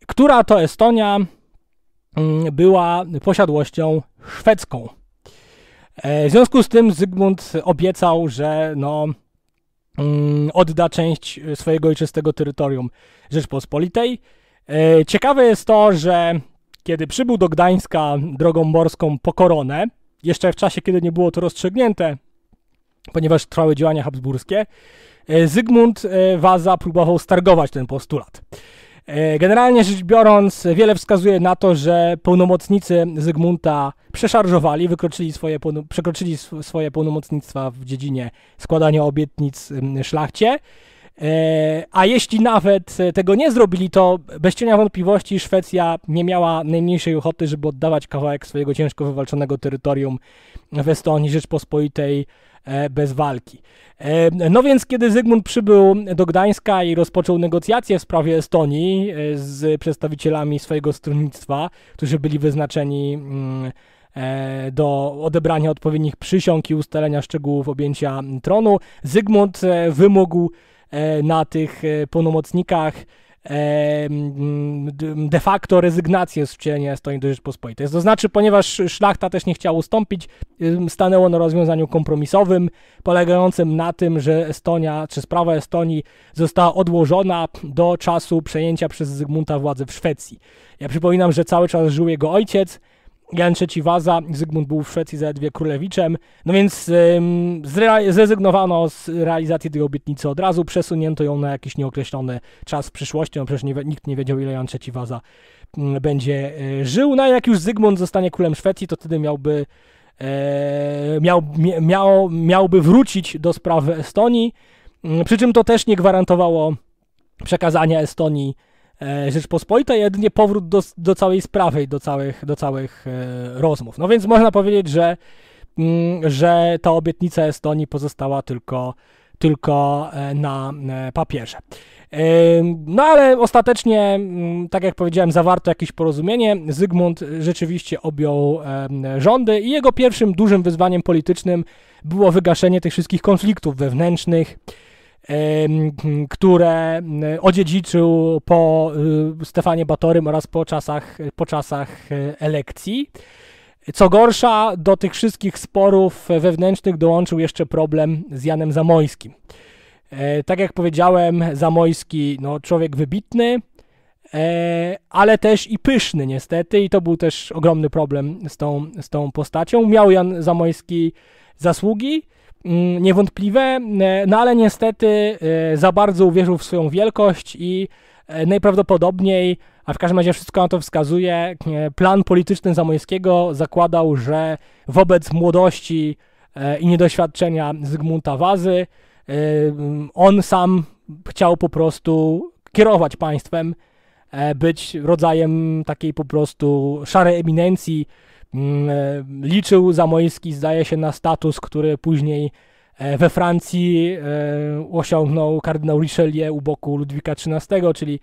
która to Estonia mm, była posiadłością szwedzką. W związku z tym Zygmunt obiecał, że no, Mm, odda część e, swojego ojczystego terytorium Rzeczpospolitej. E, ciekawe jest to, że kiedy przybył do Gdańska drogą morską po koronę, jeszcze w czasie, kiedy nie było to rozstrzygnięte, ponieważ trwały działania habsburskie, e, Zygmunt Waza próbował stargować ten postulat. Generalnie rzecz biorąc, wiele wskazuje na to, że pełnomocnicy Zygmunta przeszarżowali, wykroczyli swoje, przekroczyli swoje pełnomocnictwa w dziedzinie składania obietnic szlachcie. E, a jeśli nawet e, tego nie zrobili, to bez cienia wątpliwości Szwecja nie miała najmniejszej ochoty, żeby oddawać kawałek swojego ciężko wywalczonego terytorium w Estonii Rzeczpospolitej e, bez walki. No więc, kiedy Zygmunt przybył do Gdańska i rozpoczął negocjacje w sprawie Estonii z przedstawicielami swojego stronnictwa, którzy byli wyznaczeni mm, E, do odebrania odpowiednich przysiąg i ustalenia szczegółów objęcia tronu. Zygmunt e, wymógł e, na tych pełnomocnikach de facto rezygnację z wcielenia Estonii do Rzeczpospolitej. To znaczy, ponieważ szlachta też nie chciała ustąpić, stanęło na rozwiązaniu kompromisowym, polegającym na tym, że Estonia, czy sprawa Estonii została odłożona do czasu przejęcia przez Zygmunta władzy w Szwecji. Ja przypominam, że cały czas żył jego ojciec, Jan III Waza, Zygmunt był w Szwecji zaledwie królewiczem, no więc ym, zrezygnowano z realizacji tej obietnicy od razu, przesunięto ją na jakiś nieokreślony czas w przyszłości, no przecież nie, nikt nie wiedział ile Jan III Waza y, będzie y, żył, no a jak już Zygmunt zostanie królem Szwecji, to wtedy miałby, y, miał, miał, miałby wrócić do sprawy Estonii, przy czym to też nie gwarantowało przekazania Estonii E, Rzeczpospolitej, jedynie powrót do, do całej sprawy i do całych, do całych e, rozmów. No więc można powiedzieć, że, mm, że ta obietnica Estonii pozostała tylko, tylko e, na papierze. No ale ostatecznie, mm, tak jak powiedziałem, zawarto jakieś porozumienie. Zygmunt rzeczywiście objął rządy i jego pierwszym dużym wyzwaniem politycznym było wygaszenie tych wszystkich konfliktów wewnętrznych które odziedziczył po y, Stefanie Batorym oraz po czasach, po czasach e, elekcji. Co gorsza, do tych wszystkich sporów wewnętrznych dołączył jeszcze problem z Janem Zamojskim. E, tak jak powiedziałem, Zamojski, no, człowiek wybitny, e, ale też i pyszny niestety i to był też ogromny problem z tą, z tą postacią. Miał Jan Zamojski zasługi, Mm, niewątpliwe, e, no ale niestety e, za bardzo uwierzył w swoją wielkość i e, najprawdopodobniej, a w każdym razie wszystko na to wskazuje, plan polityczny Zamojskiego zakładał, że wobec młodości i niedoświadczenia Zygmunta Wazy on sam chciał po prostu kierować państwem, być rodzajem takiej po prostu szarej eminencji, Mm, e, liczył Zamoyski, zdaje się, na status, który później e, we Francji e, osiągnął kardynał Richelieu u boku Ludwika XIII, czyli,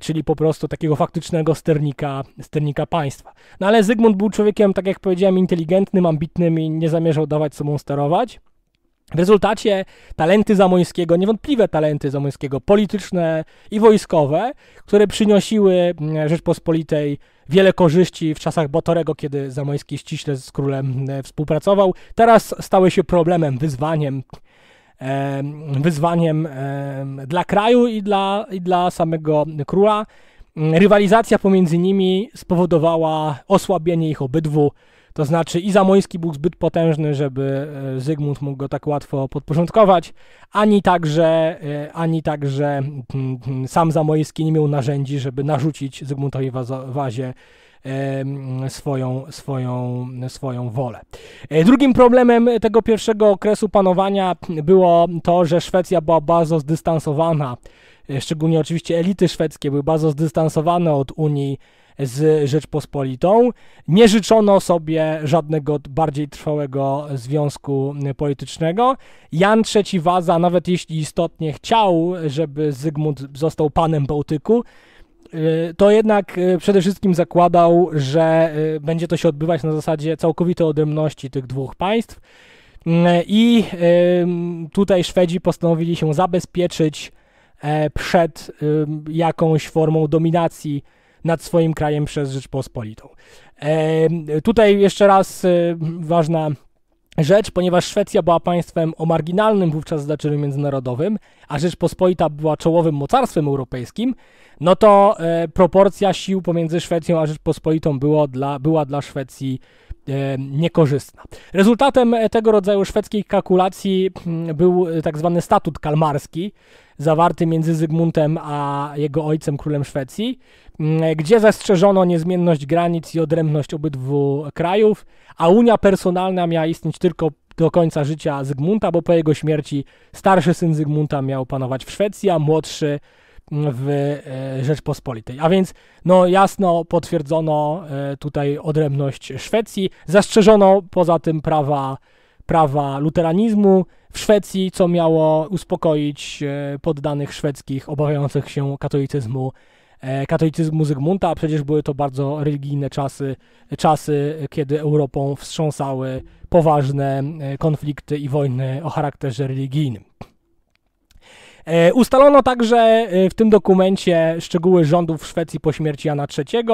czyli po prostu takiego faktycznego sternika, sternika państwa. No ale Zygmunt był człowiekiem, tak jak powiedziałem, inteligentnym, ambitnym i nie zamierzał dawać sobą sterować. W rezultacie talenty Zamońskiego, niewątpliwe talenty Zamońskiego, polityczne i wojskowe, które przynosiły mm, Rzeczpospolitej wiele korzyści w czasach Botorego, kiedy Zamoyski ściśle z królem e, współpracował. Teraz stały się problemem, wyzwaniem, e, wyzwaniem e, dla kraju i dla, i dla samego króla. Mm, rywalizacja pomiędzy nimi spowodowała osłabienie ich obydwu. To znaczy i Zamoński był zbyt potężny, żeby e, Zygmunt mógł go tak łatwo podporządkować, ani także, e, ani także mm, mm, sam Zamoński nie miał narzędzi, żeby narzucić Zygmuntowi Wazie swoją, swoją, swoją wolę. E, drugim problemem tego pierwszego okresu panowania było to, że Szwecja była bardzo zdystansowana, szczególnie oczywiście elity szwedzkie były bardzo zdystansowane od Unii z Rzeczpospolitą. Nie życzono sobie żadnego bardziej trwałego związku politycznego. Jan III Waza, nawet jeśli istotnie chciał, żeby Zygmunt został panem Bałtyku, y, to jednak y, przede wszystkim zakładał, że y, będzie to się odbywać na zasadzie całkowitej odrębności tych dwóch państw. I tutaj Szwedzi postanowili się zabezpieczyć e, przed jakąś formą dominacji nad swoim krajem przez Rzeczpospolitą. Tutaj jeszcze raz y, ważna rzecz, ponieważ Szwecja była państwem o marginalnym wówczas znaczeniu międzynarodowym, a Rzeczpospolita była czołowym mocarstwem europejskim, no to e, proporcja sił pomiędzy Szwecją a Rzeczpospolitą było dla, była dla Szwecji e, niekorzystna. Rezultatem e, tego rodzaju szwedzkich kalkulacji mm, był e, tak zwany statut kalmarski, zawarty między Zygmuntem a jego ojcem, królem Szwecji, mm, gdzie zastrzeżono niezmienność granic i odrębność obydwu krajów, a Unia Personalna miała istnieć tylko do końca życia Zygmunta, bo po jego śmierci starszy syn Zygmunta miał panować w Szwecji, a młodszy mm, w e, Rzeczpospolitej. A więc, no jasno potwierdzono e, tutaj odrębność Szwecji, zastrzeżono poza tym prawa prawa luteranizmu w Szwecji, co miało uspokoić e, poddanych szwedzkich obawiających się katolicyzmu e, katolicyzmu Zygmunta, a przecież były to bardzo religijne czasy, czasy, kiedy Europą wstrząsały poważne e, konflikty i wojny o charakterze religijnym. Ustalono także w tym dokumencie szczegóły rządów Szwecji po śmierci Jana III.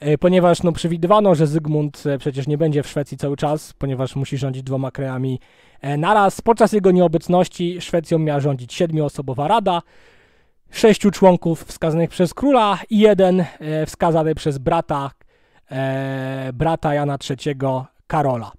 E, ponieważ no, przewidywano, że Zygmunt e, przecież nie będzie w Szwecji cały czas, ponieważ musi rządzić dwoma krajami e, naraz. Podczas jego nieobecności Szwecją miała rządzić siedmioosobowa rada, sześciu członków wskazanych przez króla i jeden wskazany przez brata, brata Jana III, Karola.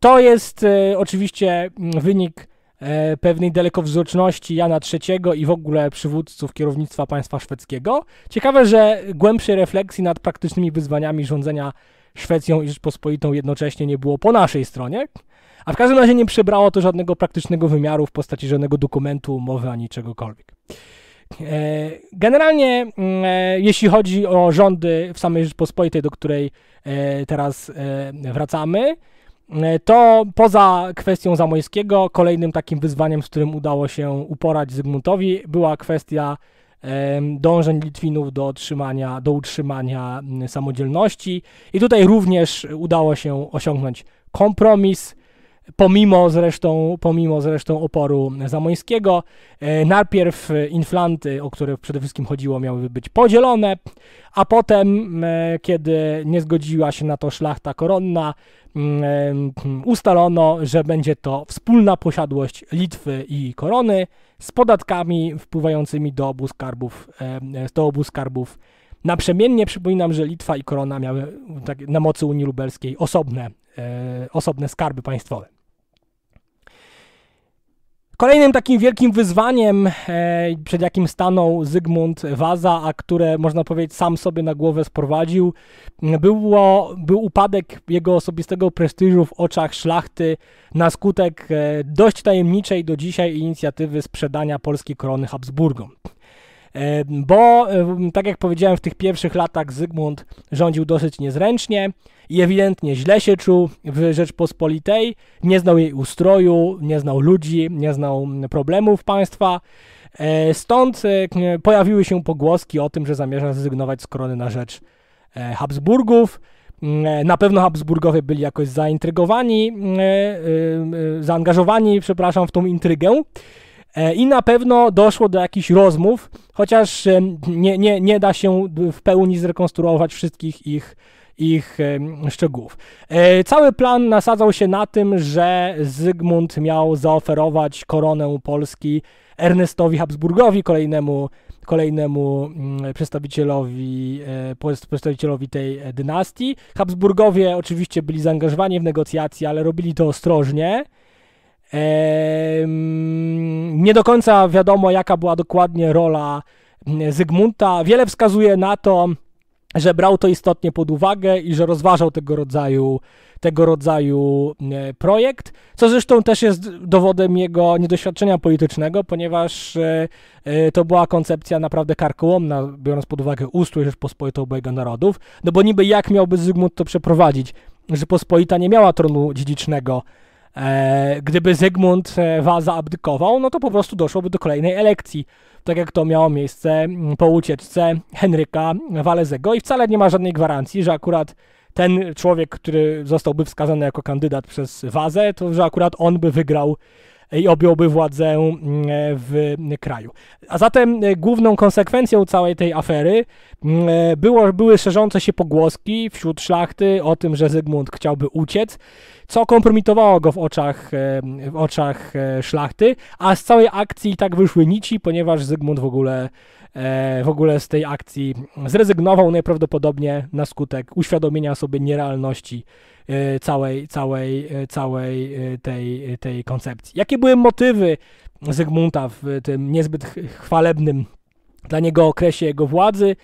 To jest oczywiście mm, wynik e, pewnej dalekowzroczności Jana III i w ogóle przywódców kierownictwa państwa szwedzkiego. Ciekawe, że głębszej refleksji nad praktycznymi wyzwaniami rządzenia Szwecją i Rzeczpospolitą jednocześnie nie było po naszej stronie, a w każdym razie nie przybrało to żadnego praktycznego wymiaru w postaci żadnego dokumentu, umowy ani czegokolwiek. E, generalnie, mm, e, jeśli chodzi o rządy w samej Rzeczpospolitej, do której e, teraz wracamy, E, to poza kwestią Zamojskiego, kolejnym takim wyzwaniem, z którym udało się uporać Zygmuntowi, była kwestia dążeń Litwinów do, otrzymania, do utrzymania samodzielności. I tutaj również udało się osiągnąć kompromis pomimo zresztą, pomimo zresztą oporu Zamońskiego. E, najpierw inflanty, o które przede wszystkim chodziło, miały być podzielone, a potem, e, kiedy nie zgodziła się na to szlachta koronna, mm, e, ustalono, że będzie to wspólna posiadłość Litwy i korony z podatkami wpływającymi do obu skarbów, do obu skarbów Naprzemiennie przypominam, że Litwa i Korona miały tak, na mocy Unii Lubelskiej osobne, osobne skarby państwowe. Kolejnym takim wielkim wyzwaniem, e, przed jakim stanął Zygmunt Waza, a które można powiedzieć sam sobie na głowę sprowadził, było, był upadek jego osobistego prestiżu w oczach szlachty na skutek e, dość tajemniczej do dzisiaj inicjatywy sprzedania polskiej korony Habsburgom. E, bo, tak jak powiedziałem, w tych pierwszych latach Zygmunt rządził dosyć niezręcznie i ewidentnie źle się czuł w Rzeczpospolitej, nie znał jej ustroju, nie znał ludzi, nie znał problemów państwa. E, stąd e, pojawiły się pogłoski o tym, że zamierza zrezygnować z korony na rzecz e, Habsburgów. Mm, na pewno Habsburgowie byli jakoś zaintrygowani, mm, zaangażowani, przepraszam, w tą intrygę. I na pewno doszło do jakichś rozmów, chociaż nie, nie, nie da się w pełni zrekonstruować wszystkich ich ich szczegółów. E, cały plan nasadzał się na tym, że Zygmunt miał zaoferować koronę Polski Ernestowi Habsburgowi, kolejnemu, kolejnemu mm, przedstawicielowi, e, przedstawicielowi tej e, dynastii. Habsburgowie oczywiście byli zaangażowani w negocjacje, ale robili to ostrożnie. Nie do końca wiadomo, jaka była dokładnie rola mm, Zygmunta. Wiele wskazuje na to, że brał to istotnie pod uwagę i że rozważał tego rodzaju, tego rodzaju e, projekt, co zresztą też jest dowodem jego niedoświadczenia politycznego, ponieważ e, e, to była koncepcja naprawdę karkołomna, biorąc pod uwagę ustrój Rzeczpospolitej obojga narodów, no bo niby jak miałby Zygmunt to przeprowadzić? że pospolita nie miała tronu dziedzicznego E, gdyby Zygmunt e, Waza abdykował, no to po prostu doszłoby do kolejnej elekcji, tak jak to miało miejsce mm, po ucieczce Henryka Walezego i wcale nie ma żadnej gwarancji, że akurat ten człowiek, który zostałby wskazany jako kandydat przez Wazę, to że akurat on by wygrał i objąłby władzę mm, w kraju. A zatem e, główną konsekwencją całej tej afery mm, e, było, były szerzące się pogłoski wśród szlachty o tym, że Zygmunt chciałby uciec, co kompromitowało go w oczach, e, w oczach szlachty, a z całej akcji i tak wyszły nici, ponieważ Zygmunt w ogóle w ogóle z tej akcji zrezygnował najprawdopodobniej na skutek uświadomienia sobie nierealności E, całej, całej, e, całej e, tej, tej koncepcji. Jakie były motywy Zygmunta w tym niezbyt chwalebnym dla niego okresie jego władzy?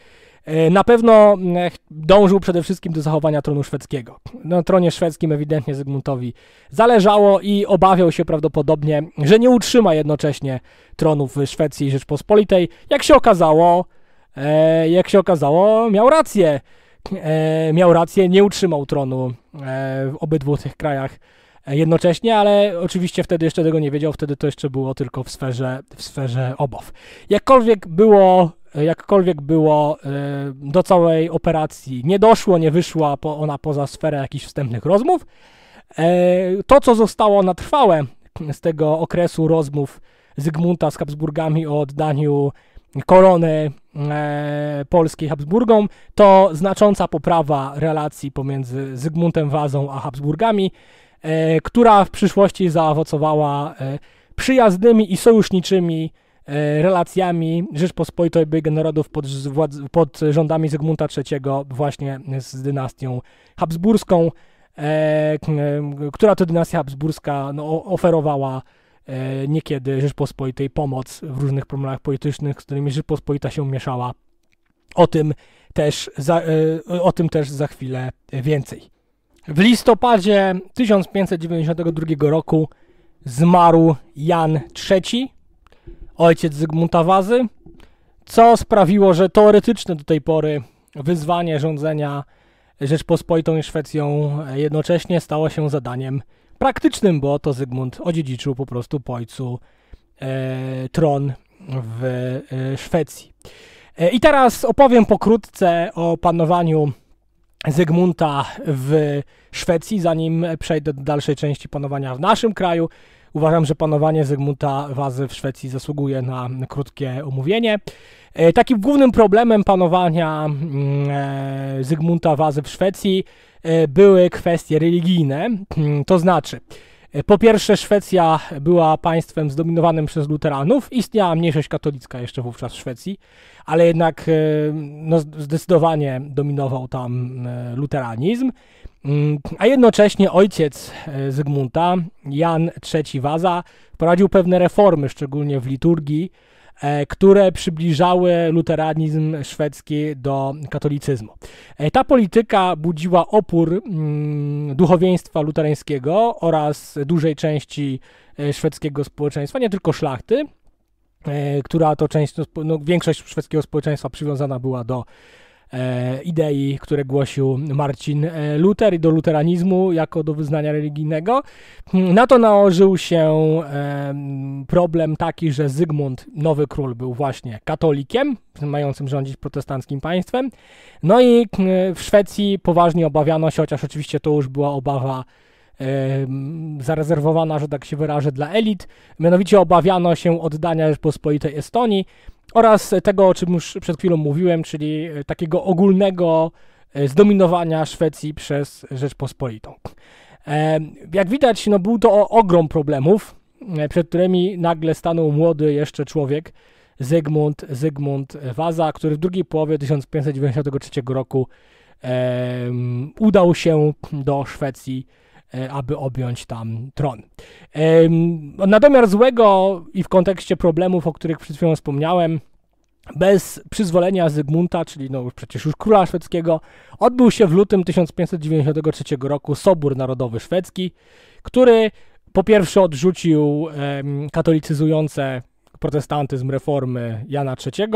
Na pewno mm, dążył przede wszystkim do zachowania tronu szwedzkiego. Na tronie szwedzkim ewidentnie Zygmuntowi zależało i obawiał się prawdopodobnie, że nie utrzyma jednocześnie tronów Szwecji i Rzeczpospolitej. Jak się okazało, jak się okazało, miał rację. E, miał rację, nie utrzymał tronu e, w obydwu tych krajach e, jednocześnie, ale oczywiście wtedy jeszcze tego nie wiedział, wtedy to jeszcze było tylko w sferze, w sferze obaw. Jakkolwiek było, jakkolwiek było do całej operacji nie doszło, nie wyszła ona poza sferę jakichś wstępnych rozmów, to co zostało na trwałe z tego okresu rozmów Zygmunta z Habsburgami o oddaniu korony e, polskiej Habsburgom, to znacząca poprawa relacji pomiędzy Zygmuntem Wazą a Habsburgami, e, która w przyszłości zaowocowała e, przyjaznymi i sojuszniczymi e, relacjami Rzeczpospolitej Bojga Narodów pod, władz, pod rządami Zygmunta III właśnie z dynastią habsburską, e, która to dynastia habsburska no, oferowała E, niekiedy Rzeczpospolitej pomoc w różnych problemach politycznych, z którymi Rzeczpospolita się mieszała. O tym też za, e, o tym też za chwilę więcej. W listopadzie 1592 roku zmarł Jan III, ojciec Zygmunta Wazy, co sprawiło, że teoretyczne do tej pory wyzwanie rządzenia Rzeczpospolitą i Szwecją jednocześnie stało się zadaniem praktycznym, bo to Zygmunt odziedziczył po prostu po ojcu e, tron w e, Szwecji. E, I teraz opowiem pokrótce o panowaniu Zygmunta w Szwecji, zanim przejdę do dalszej części panowania w naszym kraju. Uważam, że panowanie Zygmunta Wazy w Szwecji zasługuje na krótkie omówienie. E, takim głównym problemem panowania mm, e, Zygmunta Wazy w Szwecji e, były kwestie religijne, mm, to znaczy E, po pierwsze, Szwecja była państwem zdominowanym przez luteranów. Istniała mniejszość katolicka jeszcze wówczas w Szwecji, ale jednak e, no, zdecydowanie dominował tam e, luteranizm. Mm, a jednocześnie ojciec Zygmunta, Jan III Waza, prowadził pewne reformy, szczególnie w liturgii, E, które przybliżały luteranizm szwedzki do katolicyzmu. E, ta polityka budziła opór mm, duchowieństwa luterańskiego oraz dużej części e, szwedzkiego społeczeństwa, nie tylko szlachty, która to część, no, no, większość szwedzkiego społeczeństwa przywiązana była do E, idei, które głosił Marcin e, Luter i do luteranizmu jako do wyznania religijnego. Na to nałożył się e, problem taki, że Zygmunt, nowy król, był właśnie katolikiem, mającym rządzić protestanckim państwem. No i w Szwecji poważnie obawiano się, chociaż oczywiście to już była obawa zarezerwowana, że tak się wyrażę, dla elit. Mianowicie obawiano się oddania Rzeczpospolitej Estonii oraz tego, o czym już przed chwilą mówiłem, czyli e, takiego ogólnego e, zdominowania Szwecji przez Rzeczpospolitą. E, jak widać, no był to ogrom problemów, przed którymi nagle stanął młody jeszcze człowiek, Zygmunt, Zygmunt Waza, który w drugiej połowie 1593 roku um, udał się do Szwecji E, aby objąć tam tron. Nadomiar złego i w kontekście problemów, o których przed chwilą wspomniałem, bez przyzwolenia Zygmunta, czyli no przecież już króla szwedzkiego, odbył się w lutym 1593 roku Sobór Narodowy Szwedzki, który po pierwsze odrzucił katolicyzujące protestantyzm reformy Jana III,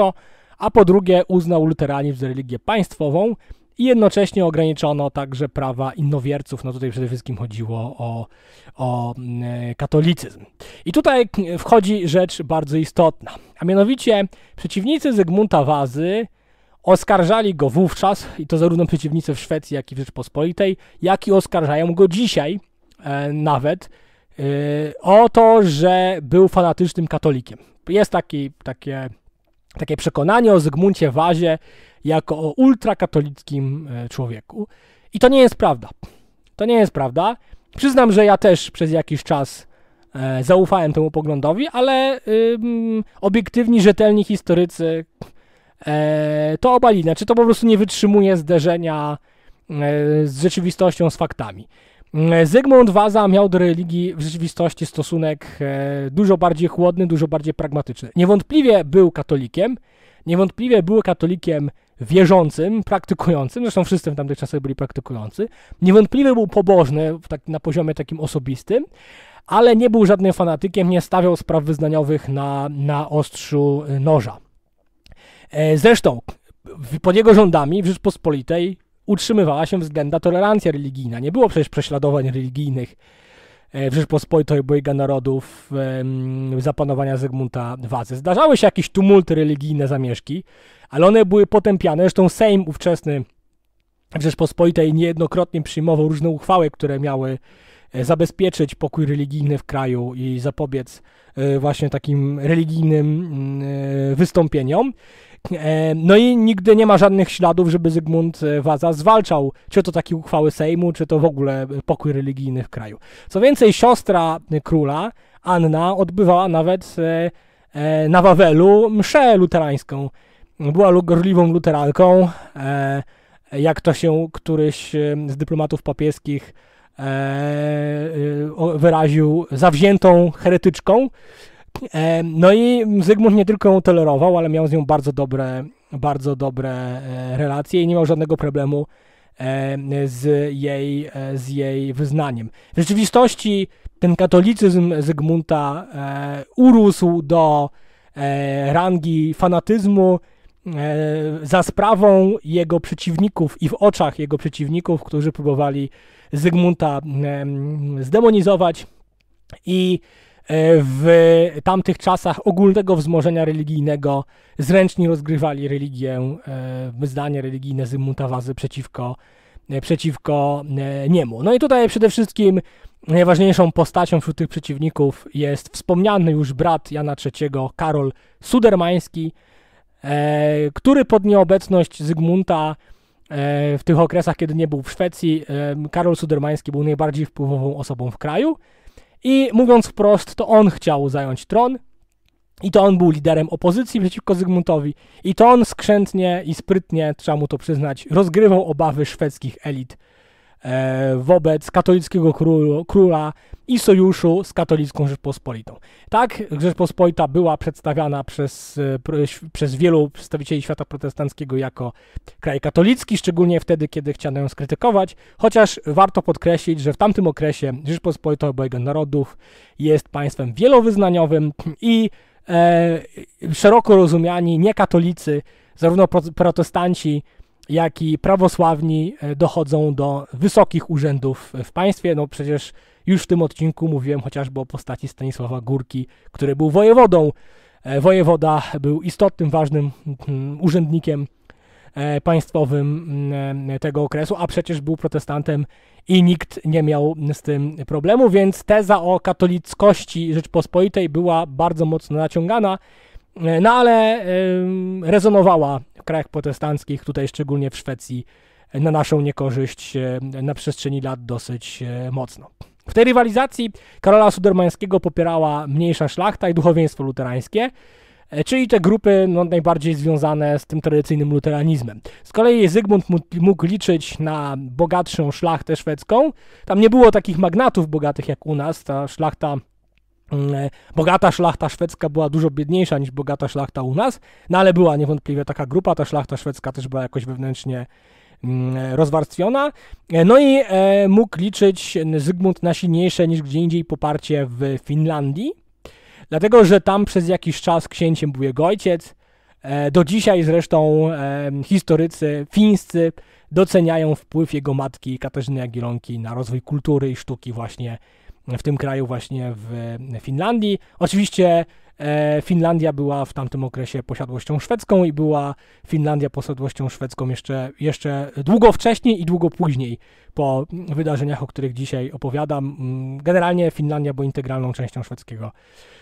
a po drugie uznał luteranizm za religię państwową i jednocześnie ograniczono także prawa innowierców. No tutaj przede wszystkim chodziło o, o mm, e, katolicyzm. I tutaj wchodzi rzecz bardzo istotna, a mianowicie przeciwnicy Zygmunta Wazy oskarżali go wówczas, i to zarówno przeciwnicy w Szwecji, jak i w Rzeczpospolitej, jak i oskarżają go dzisiaj e, nawet e, o to, że był fanatycznym katolikiem. Jest taki, takie takie przekonanie o Zygmuncie Wazie jako o ultrakatolickim e, człowieku. I to nie jest prawda. To nie jest prawda. Przyznam, że ja też przez jakiś czas e, zaufałem temu poglądowi, ale y, obiektywni, rzetelni historycy e, to obali. Znaczy to po prostu nie wytrzymuje zderzenia e, z rzeczywistością, z faktami. E, Zygmunt Waza miał do religii w rzeczywistości stosunek e, dużo bardziej chłodny, dużo bardziej pragmatyczny. Niewątpliwie był katolikiem, niewątpliwie był katolikiem wierzącym, praktykującym, zresztą wszyscy w tamtych czasach byli praktykujący, niewątpliwie był pobożny tak, na poziomie takim osobistym, ale nie był żadnym fanatykiem, nie stawiał spraw wyznaniowych na, na ostrzu noża. E, zresztą pod jego rządami w Rzeczpospolitej utrzymywała się względna tolerancja religijna. Nie było przecież prześladowań religijnych e, w Rzeczpospolitej obojga narodów za panowania Zygmunta Wazy. Zdarzały się jakieś tumulty religijne, zamieszki, ale one były potępiane. Zresztą Sejm ówczesny w Rzeczpospolitej niejednokrotnie przyjmował różne uchwały, które miały e, zabezpieczyć pokój religijny w kraju i zapobiec e, właśnie takim religijnym mm, wystąpieniom. E, no i nigdy nie ma żadnych śladów, żeby Zygmunt e, Waza zwalczał czy to takie uchwały Sejmu, czy to w ogóle e, pokój religijny w kraju. Co więcej, siostra króla, Anna, odbywała nawet na Wawelu mszę luterańską. Była gorliwą luteranką, jak to się któryś z dyplomatów papieskich wyraził, zawziętą heretyczką. No i Zygmunt nie tylko ją tolerował, ale miał z nią bardzo dobre, bardzo dobre e, relacje i nie miał żadnego problemu z jej, e, z jej wyznaniem. W rzeczywistości ten katolicyzm Zygmunta e, urósł do rangi fanatyzmu za sprawą jego przeciwników i w oczach jego przeciwników, którzy próbowali Zygmunta zdemonizować i E, w tamtych czasach ogólnego wzmożenia religijnego zręcznie rozgrywali religię, e, zdanie religijne Zygmunta Wazy przeciwko, e, przeciwko niemu. No i tutaj przede wszystkim najważniejszą postacią wśród tych przeciwników jest wspomniany już brat Jana III, Karol Sudermański, który pod nieobecność Zygmunta w tych okresach, kiedy nie był w Szwecji, Karol Sudermański był najbardziej wpływową osobą w kraju. I mówiąc wprost, to on chciał zająć tron, i to on był liderem opozycji przeciwko Zygmuntowi. I to on skrzętnie i sprytnie, trzeba mu to przyznać, rozgrywał obawy szwedzkich elit E, wobec katolickiego królu, króla i sojuszu z katolicką Rzeczpospolitą. Tak, Rzeczpospolita była przedstawiana przez, e, przez wielu przedstawicieli świata protestanckiego jako kraj katolicki, szczególnie wtedy, kiedy chciano ją skrytykować, chociaż warto podkreślić, że w tamtym okresie Rzeczpospolita Obojga Narodów jest państwem wielowyznaniowym i e, szeroko rozumiani niekatolicy, zarówno protestanci, jak i prawosławni e, dochodzą do wysokich urzędów w państwie. No przecież już w tym odcinku mówiłem chociażby o postaci Stanisława Górki, który był wojewodą. E, wojewoda był istotnym, ważnym mm, urzędnikiem e, państwowym mm, tego okresu, a przecież był protestantem i nikt nie miał z tym problemu, więc teza o katolickości Rzeczpospolitej była bardzo mocno naciągana E, no ale rezonowała w krajach protestanckich, tutaj szczególnie w Szwecji, e, na naszą niekorzyść e, na przestrzeni lat dosyć mocno. W tej rywalizacji Karola Sudermańskiego popierała mniejsza szlachta i duchowieństwo luterańskie, czyli te grupy no, najbardziej związane z tym tradycyjnym luteranizmem. Z kolei Zygmunt mógł liczyć na bogatszą szlachtę szwedzką. Tam nie było takich magnatów bogatych jak u nas, ta szlachta Mm, e, bogata szlachta szwedzka była dużo biedniejsza niż bogata szlachta u nas, no ale była niewątpliwie taka grupa, ta szlachta szwedzka też była jakoś wewnętrznie mm, e, rozwarstwiona. E, no i mógł liczyć Zygmunt na silniejsze niż gdzie indziej poparcie w Finlandii, dlatego że tam przez jakiś czas księciem był jego ojciec. Do dzisiaj zresztą historycy fińscy doceniają wpływ jego matki Katarzyny Jagielonki na rozwój kultury i sztuki właśnie w tym kraju właśnie w Finlandii. Oczywiście e, Finlandia była w tamtym okresie posiadłością szwedzką i była Finlandia posiadłością szwedzką jeszcze, jeszcze długo wcześniej i długo później po wydarzeniach, o których dzisiaj opowiadam. Mm, generalnie Finlandia była integralną częścią szwedzkiego,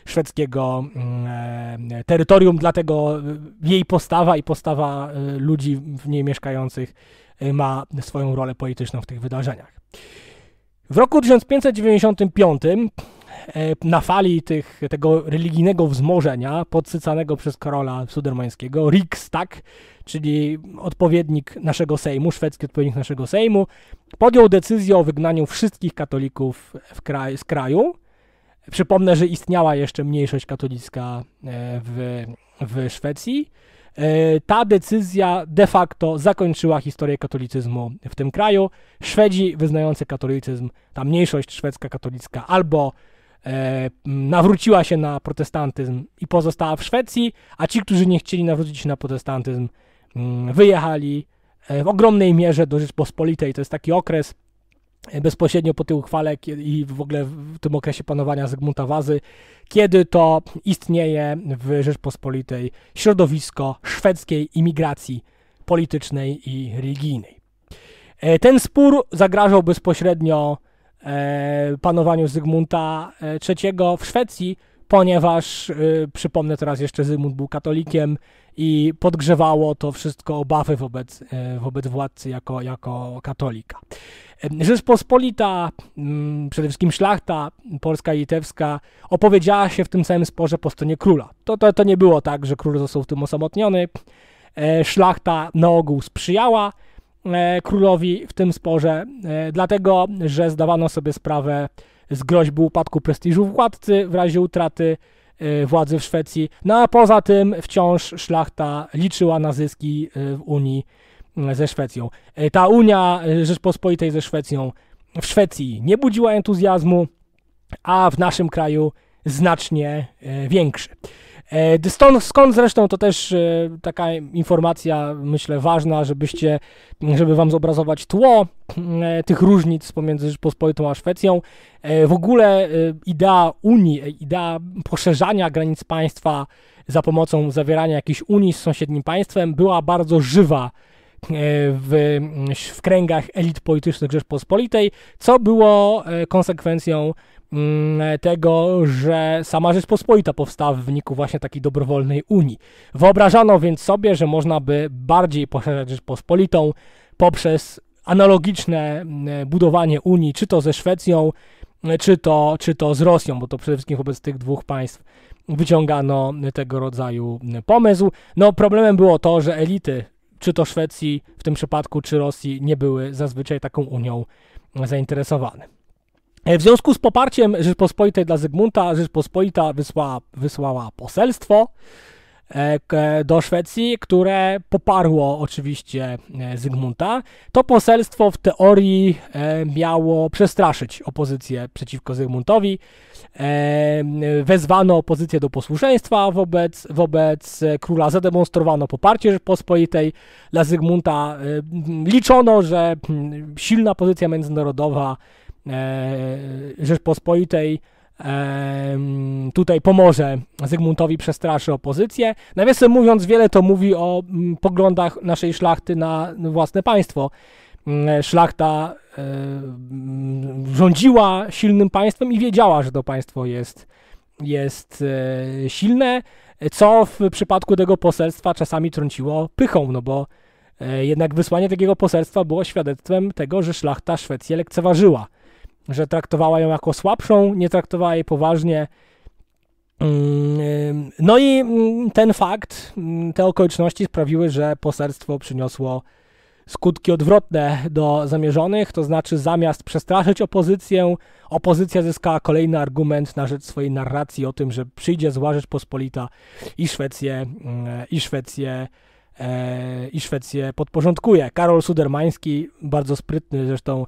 szwedzkiego mm, e, terytorium, dlatego jej postawa i postawa e, ludzi w niej mieszkających ma swoją rolę polityczną w tych wydarzeniach. W roku 1595 e, na fali tych, tego religijnego wzmożenia podsycanego przez Karola Sudermańskiego, Riksdag, czyli odpowiednik naszego Sejmu, szwedzki odpowiednik naszego Sejmu, podjął decyzję o wygnaniu wszystkich katolików kraj, z kraju. Przypomnę, że istniała jeszcze mniejszość katolicka e, w, w Szwecji. E, ta decyzja de facto zakończyła historię katolicyzmu w tym kraju. Szwedzi wyznający katolicyzm, ta mniejszość szwedzka katolicka albo e, nawróciła się na protestantyzm i pozostała w Szwecji, a ci, którzy nie chcieli nawrócić się na protestantyzm, wyjechali e, w ogromnej mierze do Rzeczpospolitej. To jest taki okres bezpośrednio po tej uchwale i w ogóle w tym okresie panowania Zygmunta Wazy, kiedy to istnieje w Rzeczpospolitej środowisko szwedzkiej imigracji politycznej i religijnej. E, ten spór zagrażał bezpośrednio e, panowaniu Zygmunta e, III w Szwecji, ponieważ, przypomnę teraz jeszcze, Zygmunt był katolikiem i podgrzewało to wszystko obawy wobec, wobec władcy jako, jako katolika. Rzeczpospolita, mm, przede wszystkim szlachta polska i litewska, opowiedziała się w tym samym sporze po stronie króla. To, to, to nie było tak, że król został w tym osamotniony. E, szlachta na ogół sprzyjała e, królowi w tym sporze, e, dlatego że zdawano sobie sprawę z groźby upadku prestiżu władcy w razie utraty władzy w Szwecji. No a poza tym wciąż szlachta liczyła na zyski w Unii ze Szwecją. E, ta Unia Rzeczpospolitej ze Szwecją w Szwecji nie budziła entuzjazmu, a w naszym kraju znacznie e, większy. E, stąd, skąd zresztą to też taka informacja, myślę, ważna, żebyście, żeby wam zobrazować tło tych różnic pomiędzy Rzeczpospolitą a Szwecją. W ogóle idea Unii, idea poszerzania granic państwa za pomocą zawierania jakichś Unii z sąsiednim państwem była bardzo żywa E, w, w kręgach elit politycznych Rzeczpospolitej, co było e, konsekwencją mm, tego, że sama Rzeczpospolita powstała w wyniku właśnie takiej dobrowolnej Unii. Wyobrażano więc sobie, że można by bardziej poszerzać Rzeczpospolitą poprzez analogiczne mm, budowanie Unii, czy to ze Szwecją, czy to, czy to z Rosją, bo to przede wszystkim wobec tych dwóch państw wyciągano tego rodzaju pomysł. No problemem było to, że elity czy to Szwecji w tym przypadku, czy Rosji nie były zazwyczaj taką Unią zainteresowane. E, w związku z poparciem Rzeczpospolitej dla Zygmunta, Rzeczpospolita wysłała, wysłała poselstwo E, do Szwecji, które poparło oczywiście e, Zygmunta. To poselstwo w teorii e, miało przestraszyć opozycję przeciwko Zygmuntowi. Wezwano opozycję do posłuszeństwa wobec, wobec króla, zademonstrowano poparcie Rzeczpospolitej dla Zygmunta. Liczono, że mm, silna pozycja międzynarodowa Rzeczpospolitej tutaj pomoże Zygmuntowi przestraszy opozycję. Nawiasem mówiąc, wiele to mówi o mm, poglądach naszej szlachty na własne państwo. Mm, szlachta e, mm, rządziła silnym państwem i wiedziała, że to państwo jest, jest e, silne, co w przypadku tego poselstwa czasami trąciło pychą, no bo e, jednak wysłanie takiego poselstwa było świadectwem tego, że szlachta Szwecję lekceważyła że traktowała ją jako słabszą, nie traktowała jej poważnie. Mm, no i mm, ten fakt, mm, te okoliczności sprawiły, że poselstwo przyniosło skutki odwrotne do zamierzonych, to znaczy zamiast przestraszyć opozycję, opozycja zyskała kolejny argument na rzecz swojej narracji o tym, że przyjdzie zła pospolita i Szwecję, i Szwecję, e, i Szwecję podporządkuje. Karol Sudermański, bardzo sprytny zresztą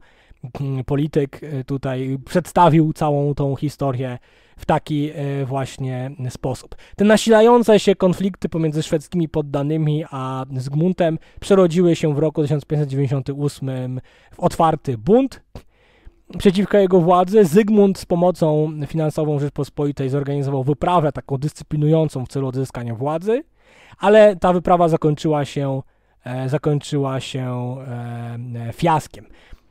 Mm, polityk e, tutaj przedstawił całą tą historię w taki e, właśnie sposób. Te nasilające się konflikty pomiędzy szwedzkimi poddanymi a Zygmuntem przerodziły się w roku 1598 w otwarty bunt przeciwko jego władzy. Zygmunt z pomocą finansową Rzeczpospolitej zorganizował wyprawę taką dyscyplinującą w celu odzyskania władzy, ale ta wyprawa zakończyła się, e, zakończyła się fiaskiem.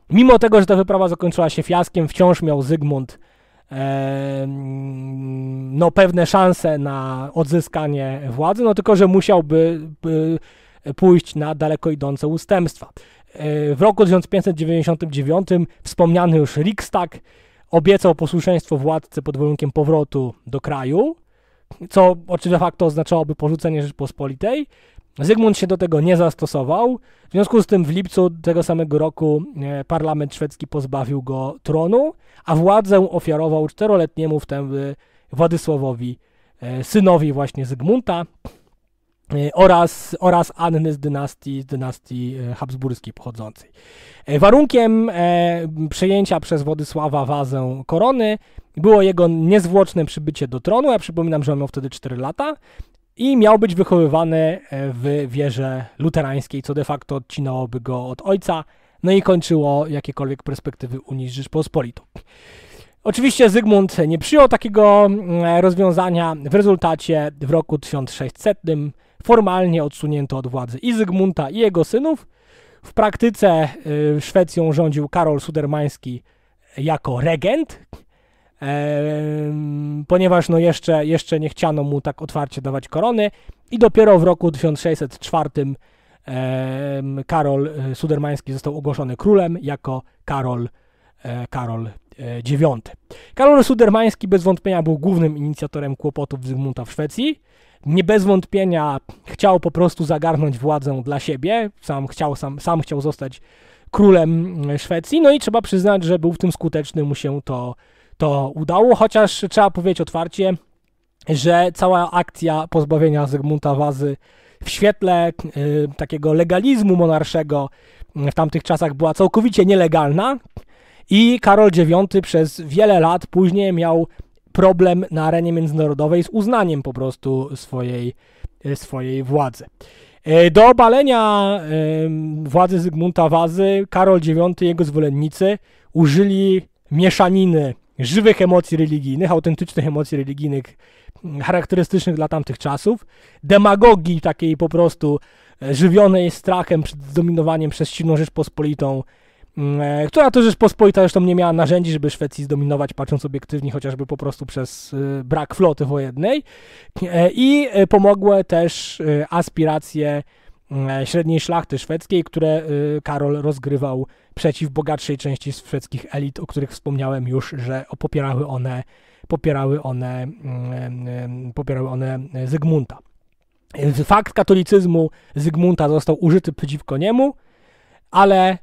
Mimo tego, że ta wyprawa zakończyła się fiaskiem, wciąż miał Zygmunt e, no, pewne szanse na odzyskanie władzy, no tylko, że musiałby by, pójść na daleko idące ustępstwa. E, w roku 1599 wspomniany już Riksdag obiecał posłuszeństwo władcy pod warunkiem powrotu do kraju, co oczywiście de facto oznaczałoby porzucenie Rzeczpospolitej, Zygmunt się do tego nie zastosował, w związku z tym w lipcu tego samego roku e, parlament szwedzki pozbawił go tronu, a władzę ofiarował czteroletniemu wtedy e, Władysławowi, e, synowi właśnie Zygmunta oraz, oraz Anny z dynastii, z dynastii habsburskiej pochodzącej. Warunkiem przejęcia przez Władysława wazę korony było jego niezwłoczne przybycie do tronu. Ja przypominam, że on miał wtedy 4 lata i miał być wychowywany e, w wierze luterańskiej, co de facto odcinałoby go od ojca, no i kończyło jakiekolwiek perspektywy Unii z Rzeczpospolitą. Oczywiście Zygmunt nie przyjął takiego mm, rozwiązania. W rezultacie w roku 1600 formalnie odsunięto od władzy i Zygmunta, i jego synów. W praktyce y, Szwecją rządził Karol Sudermański jako regent, ponieważ no jeszcze, jeszcze nie chciano mu tak otwarcie dawać korony i dopiero w roku 1604 Karol e, Sudermański został ogłoszony królem jako Karol, e, Karol e, IX. Karol Sudermański bez wątpienia był głównym inicjatorem kłopotów Zygmunta w Szwecji. Nie bez wątpienia chciał po prostu zagarnąć władzę dla siebie, sam chciał, sam, sam chciał zostać królem Szwecji, no i trzeba przyznać, że był w tym skuteczny, mu się to to udało, chociaż trzeba powiedzieć otwarcie, że cała akcja pozbawienia Zygmunta Wazy w świetle y, takiego legalizmu monarszego y, w tamtych czasach była całkowicie nielegalna i Karol IX przez wiele lat później miał problem na arenie międzynarodowej z uznaniem po prostu swojej, y, swojej władzy. Y, do obalenia władzy Zygmunta Wazy Karol IX i jego zwolennicy użyli mieszaniny żywych emocji religijnych, autentycznych emocji religijnych mm, charakterystycznych dla tamtych czasów, demagogii takiej po prostu e, żywionej strachem przed zdominowaniem przez silną Rzeczpospolitą, mm, e, która to Rzeczpospolita zresztą nie miała narzędzi, żeby Szwecji zdominować, patrząc obiektywnie, chociażby po prostu przez e, brak floty wojennej. I pomogły też aspiracje E, średniej szlachty szwedzkiej, które e, Karol rozgrywał przeciw bogatszej części szwedzkich elit, o których wspomniałem już, że popierały one, popierały one, mm, e, popierały one Zygmunta. Fakt katolicyzmu Zygmunta został użyty przeciwko niemu, ale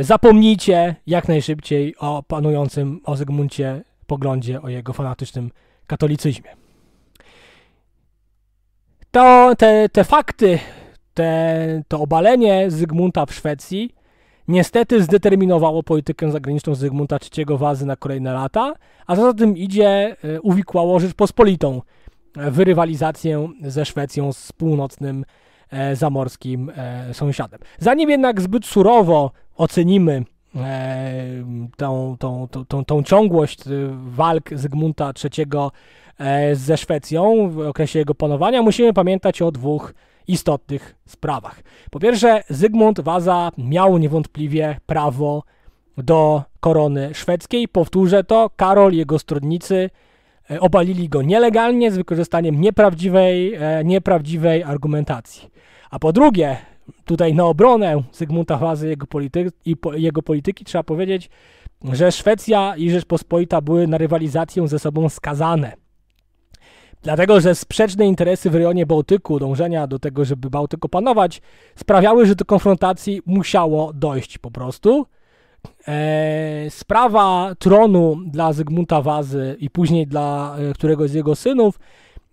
zapomnijcie jak najszybciej o panującym o Zygmuncie poglądzie, o jego fanatycznym katolicyzmie. To, te, te fakty te, to obalenie Zygmunta w Szwecji niestety zdeterminowało politykę zagraniczną Zygmunta III Wazy na kolejne lata, a za tym idzie e, uwikłało Rzeczpospolitą e, w rywalizację ze Szwecją z północnym e, zamorskim sąsiadem. Zanim jednak zbyt surowo ocenimy tą, tą, tą, tą, tą ciągłość walk Zygmunta III ze Szwecją w okresie jego panowania, musimy pamiętać o dwóch istotnych sprawach. Po pierwsze, Zygmunt Waza miał niewątpliwie prawo do korony szwedzkiej. Powtórzę to, Karol i jego stronnicy e, obalili go nielegalnie z wykorzystaniem nieprawdziwej, e, nieprawdziwej argumentacji. A po drugie, tutaj na obronę Zygmunta Wazy jego polityk, i po, jego polityki trzeba powiedzieć, że Szwecja i Rzeczpospolita były na rywalizację ze sobą skazane. Dlatego, że sprzeczne interesy w rejonie Bałtyku, dążenia do tego, żeby Bałtyk opanować, sprawiały, że do konfrontacji musiało dojść po prostu. Eee, sprawa tronu dla Zygmunta Wazy i później dla e, któregoś z jego synów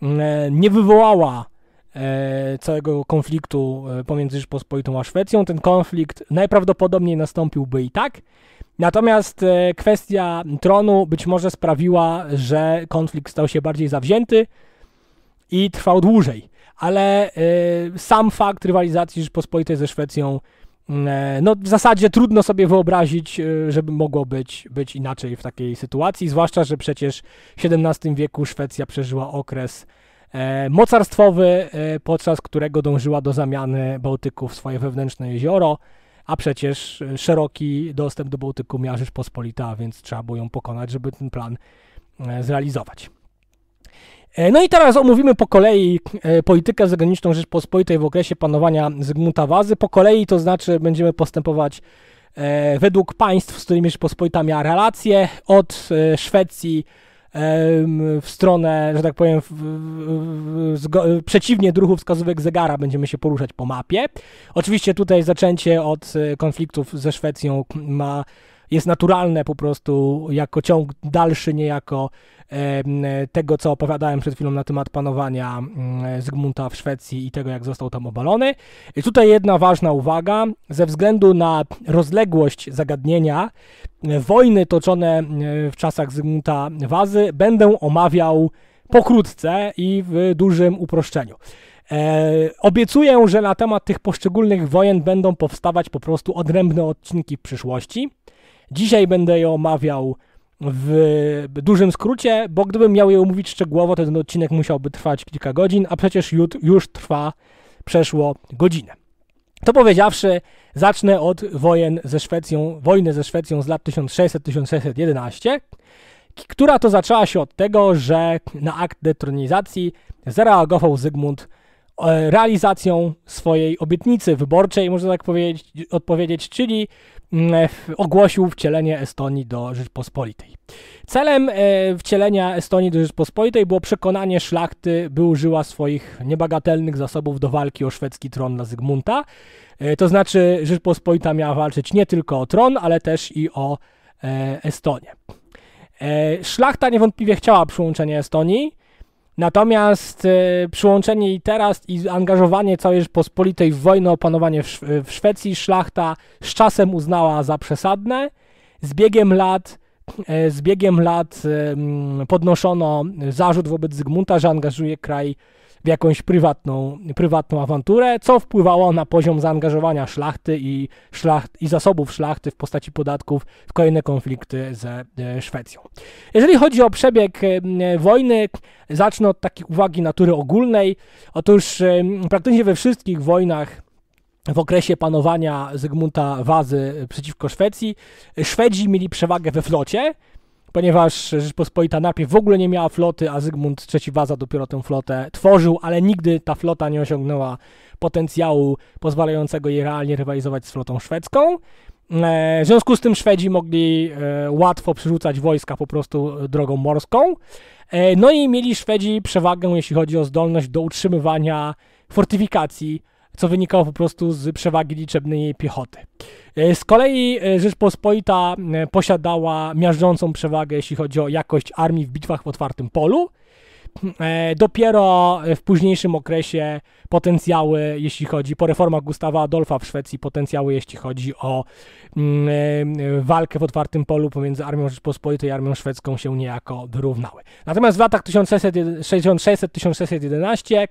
e, nie wywołała e, całego konfliktu e, pomiędzy Rzeczpospolitą a Szwecją. Ten konflikt najprawdopodobniej nastąpiłby i tak. Natomiast e, kwestia tronu być może sprawiła, że konflikt stał się bardziej zawzięty i trwał dłużej. Ale e, sam fakt rywalizacji Rzeczpospolitej ze Szwecją, mm, e, no w zasadzie trudno sobie wyobrazić, żeby mogło być, być inaczej w takiej sytuacji. Zwłaszcza, że przecież w XVII wieku Szwecja przeżyła okres mocarstwowy, podczas którego dążyła do zamiany Bałtyku w swoje wewnętrzne jezioro a przecież e, szeroki dostęp do Bałtyku miała Rzeczpospolita, więc trzeba było ją pokonać, żeby ten plan e, zrealizować. E, no i teraz omówimy po kolei politykę zagraniczną Rzeczpospolitej w okresie panowania Zygmunta Wazy. Po kolei to znaczy będziemy postępować według państw, z którymi Rzeczpospolita miała relacje, od Szwecji w stronę, że tak powiem, w, w, w, przeciwnie druchu wskazówek zegara będziemy się poruszać po mapie. Oczywiście tutaj zaczęcie od e, konfliktów ze Szwecją ma jest naturalne po prostu jako ciąg dalszy niejako tego, co opowiadałem przed chwilą na temat panowania mm, Zygmunta w Szwecji i tego, jak został tam obalony. I tutaj jedna ważna uwaga. Ze względu na rozległość zagadnienia, wojny toczone w czasach Zygmunta Wazy będę omawiał pokrótce i w dużym uproszczeniu. E, obiecuję, że na temat tych poszczególnych wojen będą powstawać po prostu odrębne odcinki w przyszłości. Dzisiaj będę je omawiał w dużym skrócie, bo gdybym miał je omówić szczegółowo, to ten odcinek musiałby trwać kilka godzin, a przecież już trwa przeszło godzinę. To powiedziawszy, zacznę od wojen ze Szwecją, wojny ze Szwecją z lat 1600-1611, która to zaczęła się od tego, że na akt detronizacji zareagował Zygmunt E, realizacją swojej obietnicy wyborczej, można tak powiedzieć, odpowiedzieć, czyli mm, ogłosił wcielenie Estonii do Rzeczpospolitej. Celem e, wcielenia Estonii do Rzeczpospolitej było przekonanie szlachty, by użyła swoich niebagatelnych zasobów do walki o szwedzki tron dla Zygmunta. E, to znaczy Rzeczpospolita miała walczyć nie tylko o tron, ale też i o Estonię. Szlachta niewątpliwie chciała przyłączenia Estonii, Natomiast e, przyłączenie i teraz i angażowanie całej pospolitej w wojnę, opanowanie w, w Szwecji, szlachta z czasem uznała za przesadne. Z biegiem lat, e, z biegiem lat podnoszono zarzut wobec Zygmunta, że angażuje kraj w jakąś prywatną, prywatną awanturę, co wpływało na poziom zaangażowania szlachty i, szlacht, i zasobów szlachty w postaci podatków w kolejne konflikty ze Szwecją. Jeżeli chodzi o przebieg e, wojny, zacznę od takiej uwagi natury ogólnej. Otóż e, praktycznie we wszystkich wojnach w okresie panowania Zygmunta Wazy przeciwko Szwecji, Szwedzi mieli przewagę we flocie, ponieważ Rzeczpospolita najpierw w ogóle nie miała floty, a Zygmunt III Waza dopiero tę flotę tworzył, ale nigdy ta flota nie osiągnęła potencjału pozwalającego jej realnie rywalizować z flotą szwedzką. E, w związku z tym Szwedzi mogli e, łatwo przerzucać wojska po prostu e, drogą morską. No i mieli Szwedzi przewagę, jeśli chodzi o zdolność do utrzymywania fortyfikacji, co wynikało po prostu z przewagi liczebnej piechoty. E, z kolei e, Rzeczpospolita e, posiadała miażdżącą przewagę, jeśli chodzi o jakość armii w bitwach w otwartym polu. Dopiero w późniejszym okresie potencjały, jeśli chodzi po reformach Gustawa Adolfa w Szwecji, potencjały, jeśli chodzi o mm, walkę w otwartym polu pomiędzy Armią Rzeczpospolitej i Armią Szwedzką się niejako wyrównały. Natomiast w latach 1600-1611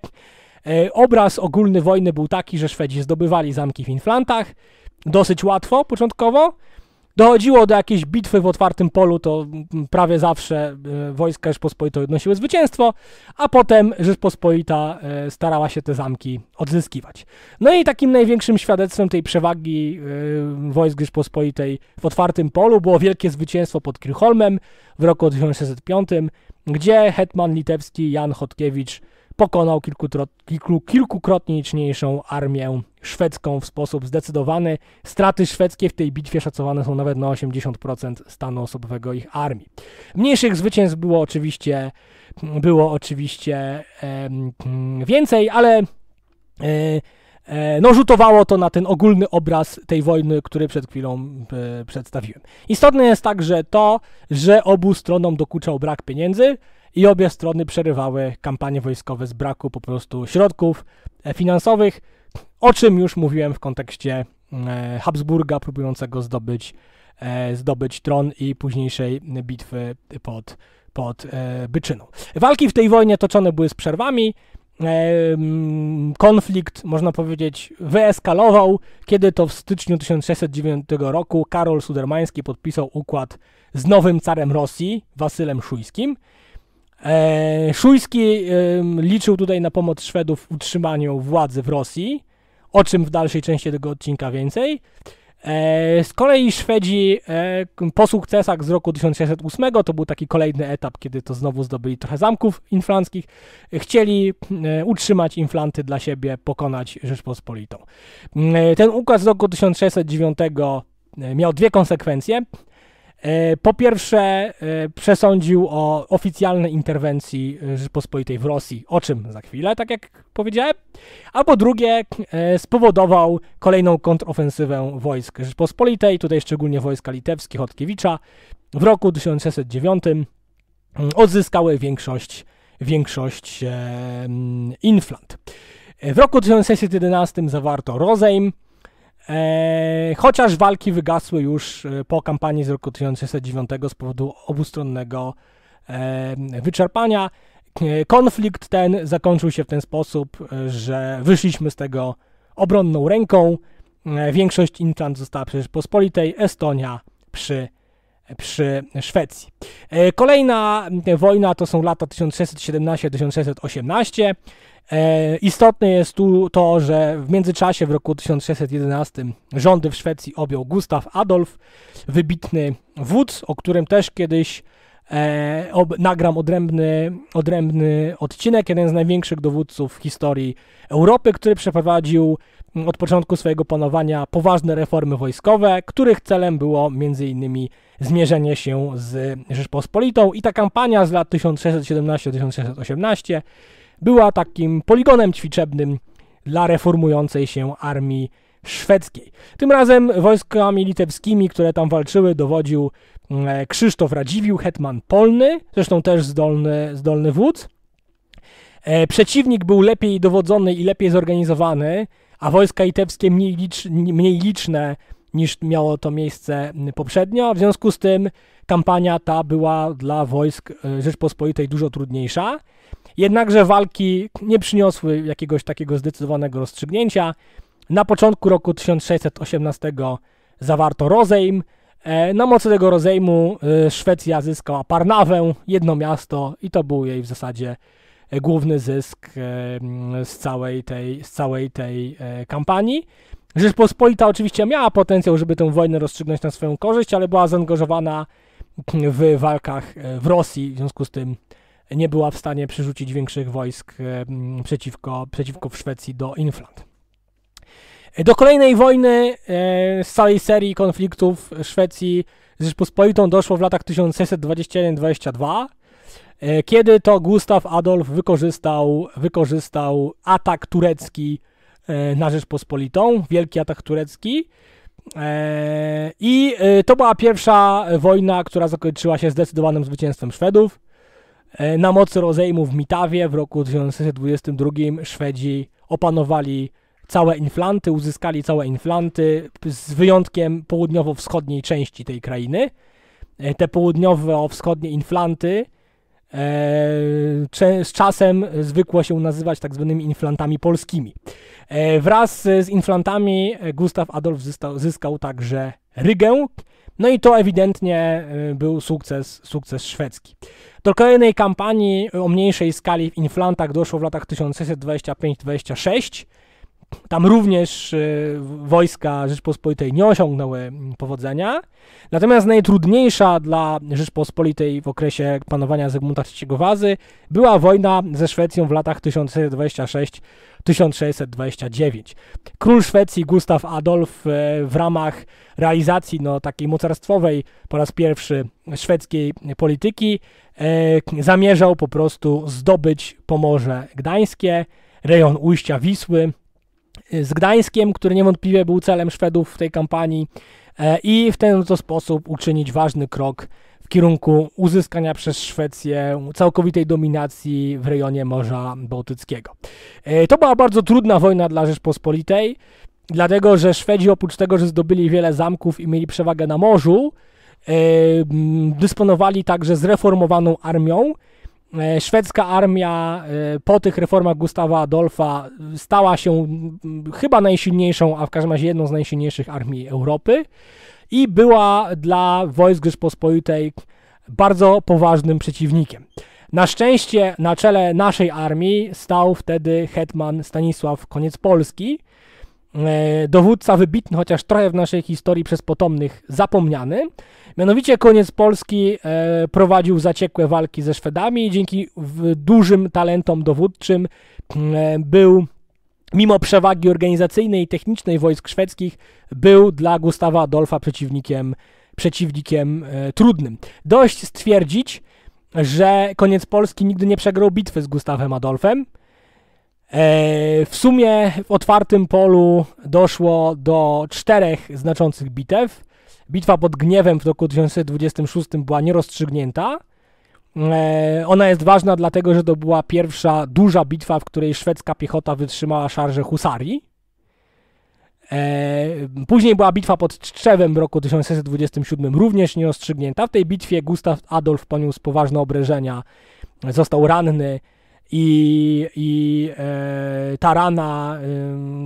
obraz ogólny wojny był taki, że Szwedzi zdobywali zamki w Inflantach, dosyć łatwo początkowo. Dochodziło do jakiejś bitwy w otwartym polu, to prawie zawsze e, wojska Rzeczpospolitej odnosiły zwycięstwo, a potem Rzeczpospolita e, starała się te zamki odzyskiwać. No i takim największym świadectwem tej przewagi e, wojsk Rzeczpospolitej w otwartym polu było wielkie zwycięstwo pod Kirchholmem w roku 1605, gdzie hetman litewski Jan Chodkiewicz pokonał kilku, kilkukrotnie liczniejszą armię szwedzką w sposób zdecydowany. Straty szwedzkie w tej bitwie szacowane są nawet na 80% stanu osobowego ich armii. Mniejszych zwycięstw było oczywiście, było oczywiście więcej, ale e, e, no, rzutowało to na ten ogólny obraz tej wojny, który przed chwilą e, przedstawiłem. Istotne jest także to, że obu stronom dokuczał brak pieniędzy i obie strony przerywały kampanie wojskowe z braku po prostu środków e, finansowych, o czym już mówiłem w kontekście e, Habsburga próbującego zdobyć, e, zdobyć tron i późniejszej bitwy pod, pod Byczyną. Walki w tej wojnie toczone były z przerwami, konflikt, można powiedzieć, wyeskalował, kiedy to w styczniu 1609 roku Karol Sudermański podpisał układ z nowym carem Rosji, Wasylem Szujskim, E, Szujski liczył tutaj na pomoc Szwedów w utrzymaniu władzy w Rosji, o czym w dalszej części tego odcinka więcej. E, z kolei Szwedzi e, po sukcesach z roku 1608, to był taki kolejny etap, kiedy to znowu zdobyli trochę zamków inflanckich, chcieli e, utrzymać inflanty dla siebie, pokonać Rzeczpospolitą. Ten układ z roku 1609 miał dwie konsekwencje. E, po pierwsze, e, przesądził o oficjalnej interwencji e, Rzeczypospolitej w Rosji, o czym za chwilę, tak jak powiedziałem. A po drugie, spowodował kolejną kontrofensywę wojsk Rzeczypospolitej, tutaj szczególnie wojska litewskie Chodkiewicza. W roku 1609 mm, odzyskały większość, większość mm, Inflant. W roku 1611 zawarto rozejm E, chociaż walki wygasły już e, po kampanii z roku 1909 z powodu obustronnego e, wyczerpania. E, konflikt ten zakończył się w ten sposób, e, że wyszliśmy z tego obronną ręką. Większość Inczan została przecież pospolitej, Estonia przy przy Szwecji. E, kolejna e, wojna to są lata 1617-1618. E, istotne jest tu to, że w międzyczasie w roku 1611 rządy w Szwecji objął Gustaw Adolf, wybitny wódz, o którym też kiedyś e, ob, nagram odrębny, odrębny odcinek, jeden z największych dowódców w historii Europy, który przeprowadził mm, od początku swojego panowania poważne reformy wojskowe, których celem było m.in. zmierzenie się z Rzeczpospolitą i ta kampania z lat 1617-1618 była takim poligonem ćwiczebnym dla reformującej się armii szwedzkiej. Tym razem wojskami litewskimi, które tam walczyły, dowodził Mm, e, Krzysztof Radziwił, hetman polny, zresztą też zdolny, zdolny wódz. E, przeciwnik był lepiej dowodzony i lepiej zorganizowany, a wojska litewskie mniej, licz, mniej liczne niż miało to miejsce mm, poprzednio. W związku z tym kampania ta była dla wojsk e, Rzeczpospolitej dużo trudniejsza. Jednakże walki nie przyniosły jakiegoś takiego zdecydowanego rozstrzygnięcia. Na początku roku 1618 zawarto rozejm, E, na mocy tego rozejmu e, Szwecja zyskała Parnawę, jedno miasto i to był jej w zasadzie e, główny zysk mm, z całej tej, z całej tej kampanii. Rzeczpospolita oczywiście miała potencjał, żeby tę wojnę rozstrzygnąć na swoją korzyść, ale była zaangażowana mm, w walkach w Rosji, w związku z tym nie była w stanie przerzucić większych wojsk mm, przeciwko, przeciwko w Szwecji do Inflant. Do kolejnej wojny e, z całej serii konfliktów Szwecji z Rzeczpospolitą doszło w latach 1621-22, e, kiedy to Gustaw Adolf wykorzystał, wykorzystał atak turecki e, na Rzeczpospolitą, wielki atak turecki. I to była pierwsza wojna, która zakończyła się zdecydowanym zwycięstwem Szwedów. Na mocy rozejmu w Mitawie w roku 1622 Szwedzi opanowali całe inflanty, uzyskali całe inflanty, z wyjątkiem południowo-wschodniej części tej krainy. E, te południowo-wschodnie inflanty e, z czasem zwykło się nazywać tak zwanymi inflantami polskimi. E, wraz z inflantami Gustaw Adolf zyskał, zyskał także Rygę, no i to ewidentnie był sukces, sukces szwedzki. Do kolejnej kampanii o mniejszej skali w inflantach doszło w latach 1625-26. Tam również e, wojska Rzeczpospolitej nie osiągnęły powodzenia. Natomiast najtrudniejsza dla Rzeczpospolitej w okresie panowania Zygmunta III Wazy była wojna ze Szwecją w latach 1626-1629. Król Szwecji Gustaw Adolf e, w ramach realizacji no, takiej mocarstwowej po raz pierwszy szwedzkiej polityki e, zamierzał po prostu zdobyć Pomorze Gdańskie, rejon ujścia Wisły Y, z Gdańskiem, który niewątpliwie był celem Szwedów w tej kampanii e, i w ten to sposób uczynić ważny krok w kierunku uzyskania przez Szwecję całkowitej dominacji w rejonie Morza Bałtyckiego. E, to była bardzo trudna wojna dla Rzeczpospolitej, dlatego że Szwedzi oprócz tego, że zdobyli wiele zamków i mieli przewagę na morzu, e, dysponowali także zreformowaną armią, E, szwedzka armia e, po tych reformach Gustawa Adolfa stała się chyba najsilniejszą, a w każdym razie jedną z najsilniejszych armii Europy i była dla wojsk Rzeczpospolitej bardzo poważnym przeciwnikiem. Na szczęście na czele naszej armii stał wtedy hetman Stanisław Koniec Polski, E, dowódca wybitny, chociaż trochę w naszej historii przez potomnych zapomniany. Mianowicie koniec Polski e, prowadził zaciekłe walki ze Szwedami i dzięki dużym talentom dowódczym mm, e, był mimo przewagi organizacyjnej i technicznej wojsk szwedzkich, był dla Gustawa Adolfa przeciwnikiem, przeciwnikiem e, trudnym. Dość stwierdzić, że koniec Polski nigdy nie przegrał bitwy z Gustawem Adolfem. E, w sumie w otwartym polu doszło do czterech znaczących bitew. Bitwa pod Gniewem w roku 1926 była nierozstrzygnięta. E, ona jest ważna dlatego, że to była pierwsza duża bitwa, w której szwedzka piechota wytrzymała szarże husarii. E, później była bitwa pod Czczewem w roku 1627, również nierozstrzygnięta. W tej bitwie Gustaw Adolf poniósł poważne obrażenia, został ranny i, i e, ta rana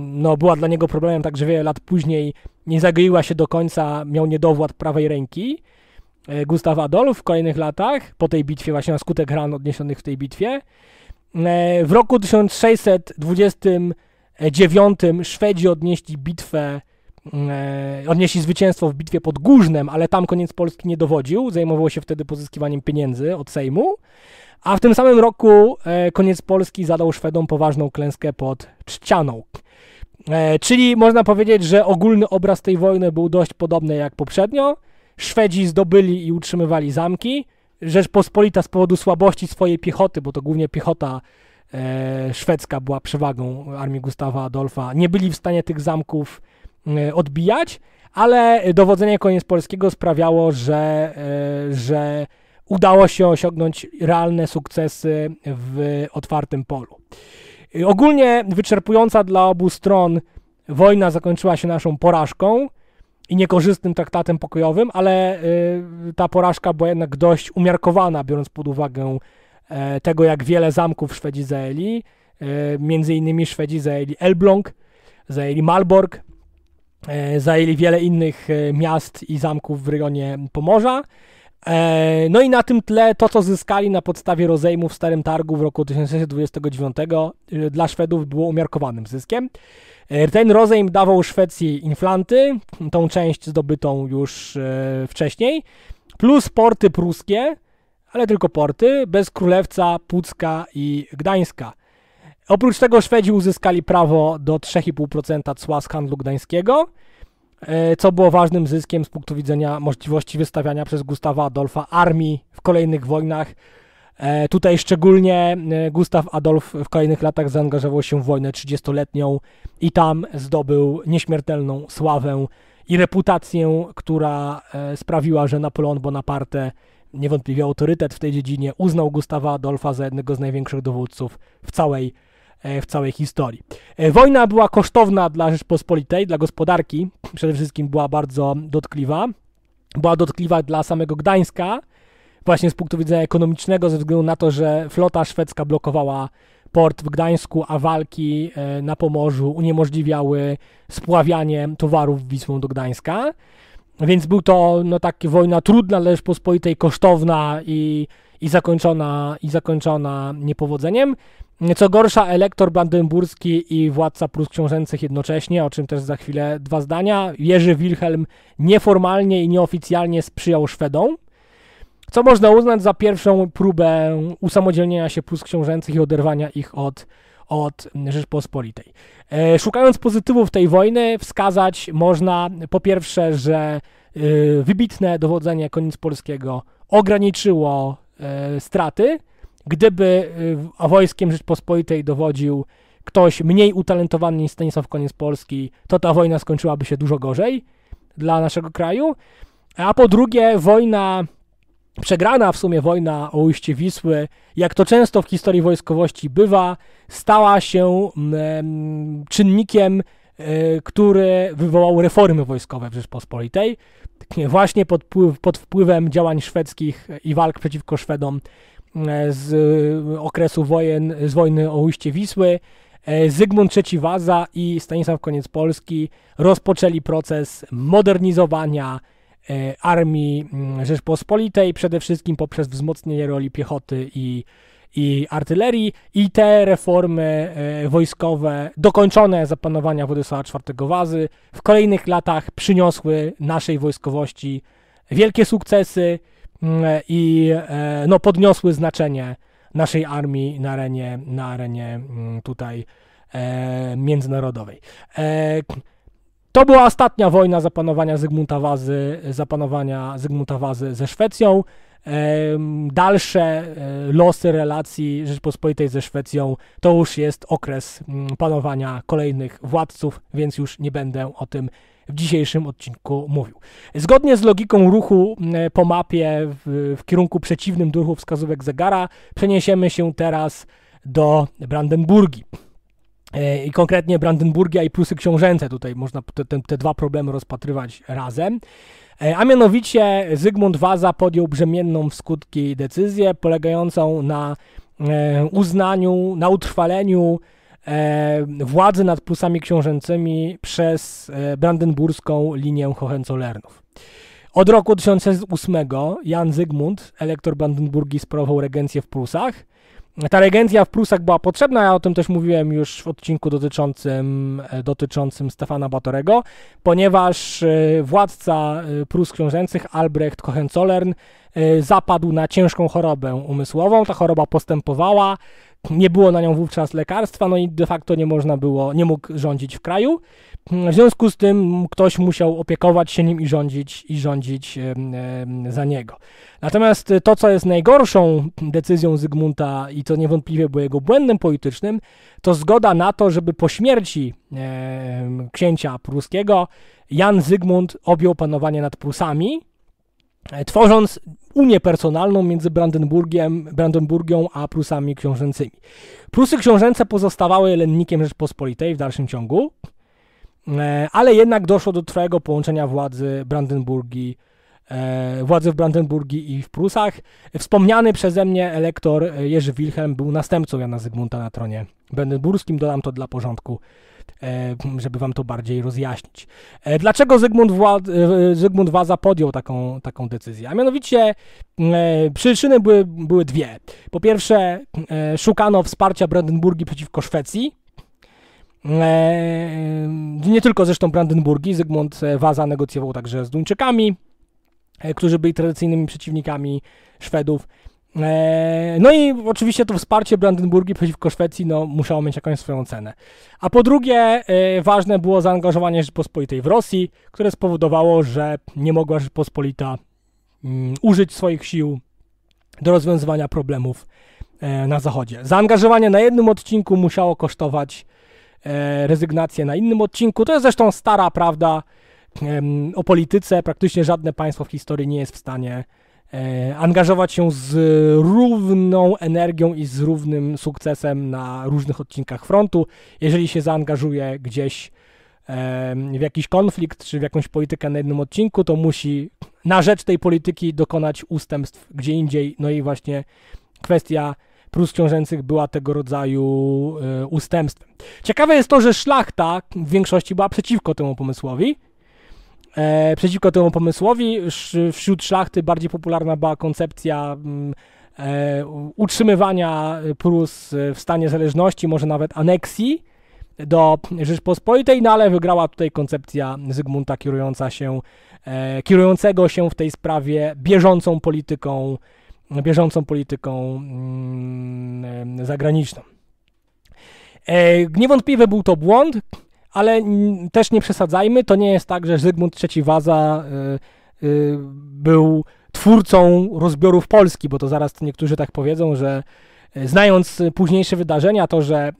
no, była dla niego problemem, także wiele lat później nie zagoiła się do końca, miał niedowład prawej ręki. E, Gustaw Adolf w kolejnych latach, po tej bitwie, właśnie na skutek ran odniesionych w tej bitwie. E, w roku 1629 Szwedzi odnieśli bitwę, e, odnieśli zwycięstwo w bitwie pod Górznem, ale tam koniec Polski nie dowodził, zajmował się wtedy pozyskiwaniem pieniędzy od Sejmu. A w tym samym roku e, koniec Polski zadał Szwedom poważną klęskę pod Trzcianą. E, czyli można powiedzieć, że ogólny obraz tej wojny był dość podobny jak poprzednio. Szwedzi zdobyli i utrzymywali zamki. Rzeczpospolita z powodu słabości swojej piechoty, bo to głównie piechota e, szwedzka była przewagą armii Gustawa Adolfa, nie byli w stanie tych zamków e, odbijać, ale dowodzenie koniec polskiego sprawiało, że, e, że udało się osiągnąć realne sukcesy w otwartym polu. Ogólnie wyczerpująca dla obu stron wojna zakończyła się naszą porażką i niekorzystnym traktatem pokojowym, ale y, ta porażka była jednak dość umiarkowana, biorąc pod uwagę e, tego, jak wiele zamków Szwedzi zajęli. E, między innymi Szwedzi zajęli Elbląg, zajęli Malborg, e, zajęli wiele innych miast i zamków w rejonie Pomorza. E, no i na tym tle to, co zyskali na podstawie rozejmu w Starym Targu w roku 1629 e, dla Szwedów było umiarkowanym zyskiem. E, ten rozejm dawał Szwecji inflanty, tą część zdobytą już wcześniej, plus porty pruskie, ale tylko porty, bez Królewca, Pucka i Gdańska. Oprócz tego Szwedzi uzyskali prawo do 3,5% cła z handlu gdańskiego – E, co było ważnym zyskiem z punktu widzenia możliwości wystawiania przez Gustawa Adolfa armii w kolejnych wojnach. E, tutaj szczególnie e, Gustaw Adolf w kolejnych latach zaangażował się w wojnę 30-letnią i tam zdobył nieśmiertelną sławę i reputację, która sprawiła, że Napoleon Bonaparte, niewątpliwie autorytet w tej dziedzinie, uznał Gustawa Adolfa za jednego z największych dowódców w całej E, w całej historii. E, wojna była kosztowna dla Rzeczpospolitej, dla gospodarki, przede wszystkim była bardzo dotkliwa. Była dotkliwa dla samego Gdańska, właśnie z punktu widzenia ekonomicznego, ze względu na to, że flota szwedzka blokowała port w Gdańsku, a walki e, na Pomorzu uniemożliwiały spławianie towarów Wisłą do Gdańska. Więc był to no, taka wojna trudna dla Rzeczpospolitej, kosztowna i, i, zakończona, i zakończona niepowodzeniem. Co gorsza, elektor brandenburski i władca Prus Książęcych jednocześnie, o czym też za chwilę dwa zdania, Jerzy Wilhelm nieformalnie i nieoficjalnie sprzyjał Szwedom, co można uznać za pierwszą próbę usamodzielnienia się Prus Książęcych i oderwania ich od, od Rzeczpospolitej. E, szukając pozytywów tej wojny, wskazać można po pierwsze, że e, wybitne dowodzenie koniec polskiego ograniczyło e, straty, Gdyby y, wojskiem Rzeczpospolitej dowodził ktoś mniej utalentowany niż Stanisław Koniec Polski, to ta wojna skończyłaby się dużo gorzej dla naszego kraju. A po drugie, wojna przegrana w sumie wojna o ujście Wisły, jak to często w historii wojskowości bywa, stała się mm, czynnikiem, y, który wywołał reformy wojskowe w Rzeczpospolitej. Właśnie pod, pod, wpływem działań szwedzkich i walk przeciwko Szwedom E, z e, okresu wojen, z wojny o ujście Wisły, e, Zygmunt III Waza i Stanisław Koniec Polski rozpoczęli proces modernizowania armii mm, Rzeczpospolitej, przede wszystkim poprzez wzmocnienie roli piechoty i, i artylerii i te reformy wojskowe dokończone za panowania Władysława IV Wazy w kolejnych latach przyniosły naszej wojskowości wielkie sukcesy, Mm, i e, no, podniosły znaczenie naszej armii na arenie, na arenie mm, tutaj e, międzynarodowej. E, to była ostatnia wojna zapanowania Zygmunta Wazy, zapanowania Zygmunta Wazy ze Szwecją dalsze e, losy relacji Rzeczpospolitej ze Szwecją to już jest okres mm, panowania kolejnych władców, więc już nie będę o tym w dzisiejszym odcinku mówił. Zgodnie z logiką ruchu po mapie w, w kierunku przeciwnym do ruchu wskazówek zegara, przeniesiemy się teraz do Brandenburgii. E, I konkretnie Brandenburgia i Prusy Książęce, tutaj można te, te, te dwa problemy rozpatrywać razem. E, a mianowicie Zygmunt Waza podjął brzemienną w skutki decyzję polegającą na e, uznaniu, na utrwaleniu e, władzy nad Prusami Książęcymi przez brandenburską linię Hohenzollernów. Od roku 1008 Jan Zygmunt, elektor Brandenburgii, sprawował regencję w Prusach ta legendia w Prusach była potrzebna, ja o tym też mówiłem już w odcinku dotyczącym, e, dotyczącym Stefana Batorego, ponieważ e, władca e, Prus książęcych, Albrecht Hohenzollern, zapadł na ciężką chorobę umysłową. Ta choroba postępowała, nie było na nią wówczas lekarstwa, no i de facto nie można było, nie mógł rządzić w kraju. W związku z tym ktoś musiał opiekować się nim i rządzić, i rządzić za niego. Natomiast to, co jest najgorszą decyzją Zygmunta i co niewątpliwie było jego błędem politycznym, to zgoda na to, żeby po śmierci księcia pruskiego Jan Zygmunt objął panowanie nad Prusami, e, tworząc unię personalną między Brandenburgiem, Brandenburgią a Prusami książęcymi. Prusy książęce pozostawały lennikiem Rzeczpospolitej w dalszym ciągu, E, ale jednak doszło do trwałego połączenia władzy Brandenburgii e, władzy w Brandenburgii i w Prusach. Wspomniany przeze mnie elektor Jerzy Wilhelm był następcą Jana Zygmunta na tronie brandenburskim. Dodam to dla porządku, e, żeby wam to bardziej rozjaśnić. Dlaczego Zygmunt, Wład- Zygmunt Waza podjął taką, taką decyzję? A mianowicie przyczyny były, były dwie. Po pierwsze, szukano wsparcia Brandenburgii przeciwko Szwecji, E, e, nie tylko zresztą Brandenburgii, Zygmunt e, Waza negocjował także z Duńczykami, którzy byli tradycyjnymi przeciwnikami Szwedów. No i oczywiście to wsparcie Brandenburgii przeciwko Szwecji no, musiało mieć jakąś swoją cenę. A po drugie, ważne było zaangażowanie Rzeczypospolitej w Rosji, które spowodowało, że nie mogła Rzeczypospolita mm, użyć swoich sił do rozwiązywania problemów na Zachodzie. Zaangażowanie na jednym odcinku musiało kosztować E, rezygnację na innym odcinku. To jest zresztą stara prawda o polityce. Praktycznie żadne państwo w historii nie jest w stanie e, angażować się z równą energią i z równym sukcesem na różnych odcinkach frontu. Jeżeli się zaangażuje gdzieś w jakiś konflikt czy w jakąś politykę na jednym odcinku, to musi na rzecz tej polityki dokonać ustępstw gdzie indziej. No i właśnie kwestia próz książęcych była tego rodzaju e, ustępstwem. Ciekawe jest to, że szlachta w większości była przeciwko temu pomysłowi. E, przeciwko temu pomysłowi wśród szlachty bardziej popularna była koncepcja mm, e, utrzymywania Prus w stanie zależności, może nawet aneksji do Rzeczpospolitej, no ale wygrała tutaj koncepcja Zygmunta kierująca się, e, kierującego się w tej sprawie bieżącą polityką bieżącą polityką mm, e, zagraniczną. E, Niewątpliwie był to błąd, ale też nie przesadzajmy, to nie jest tak, że Zygmunt III Waza e, był twórcą rozbiorów Polski, bo to zaraz niektórzy tak powiedzą, że znając późniejsze wydarzenia, to, że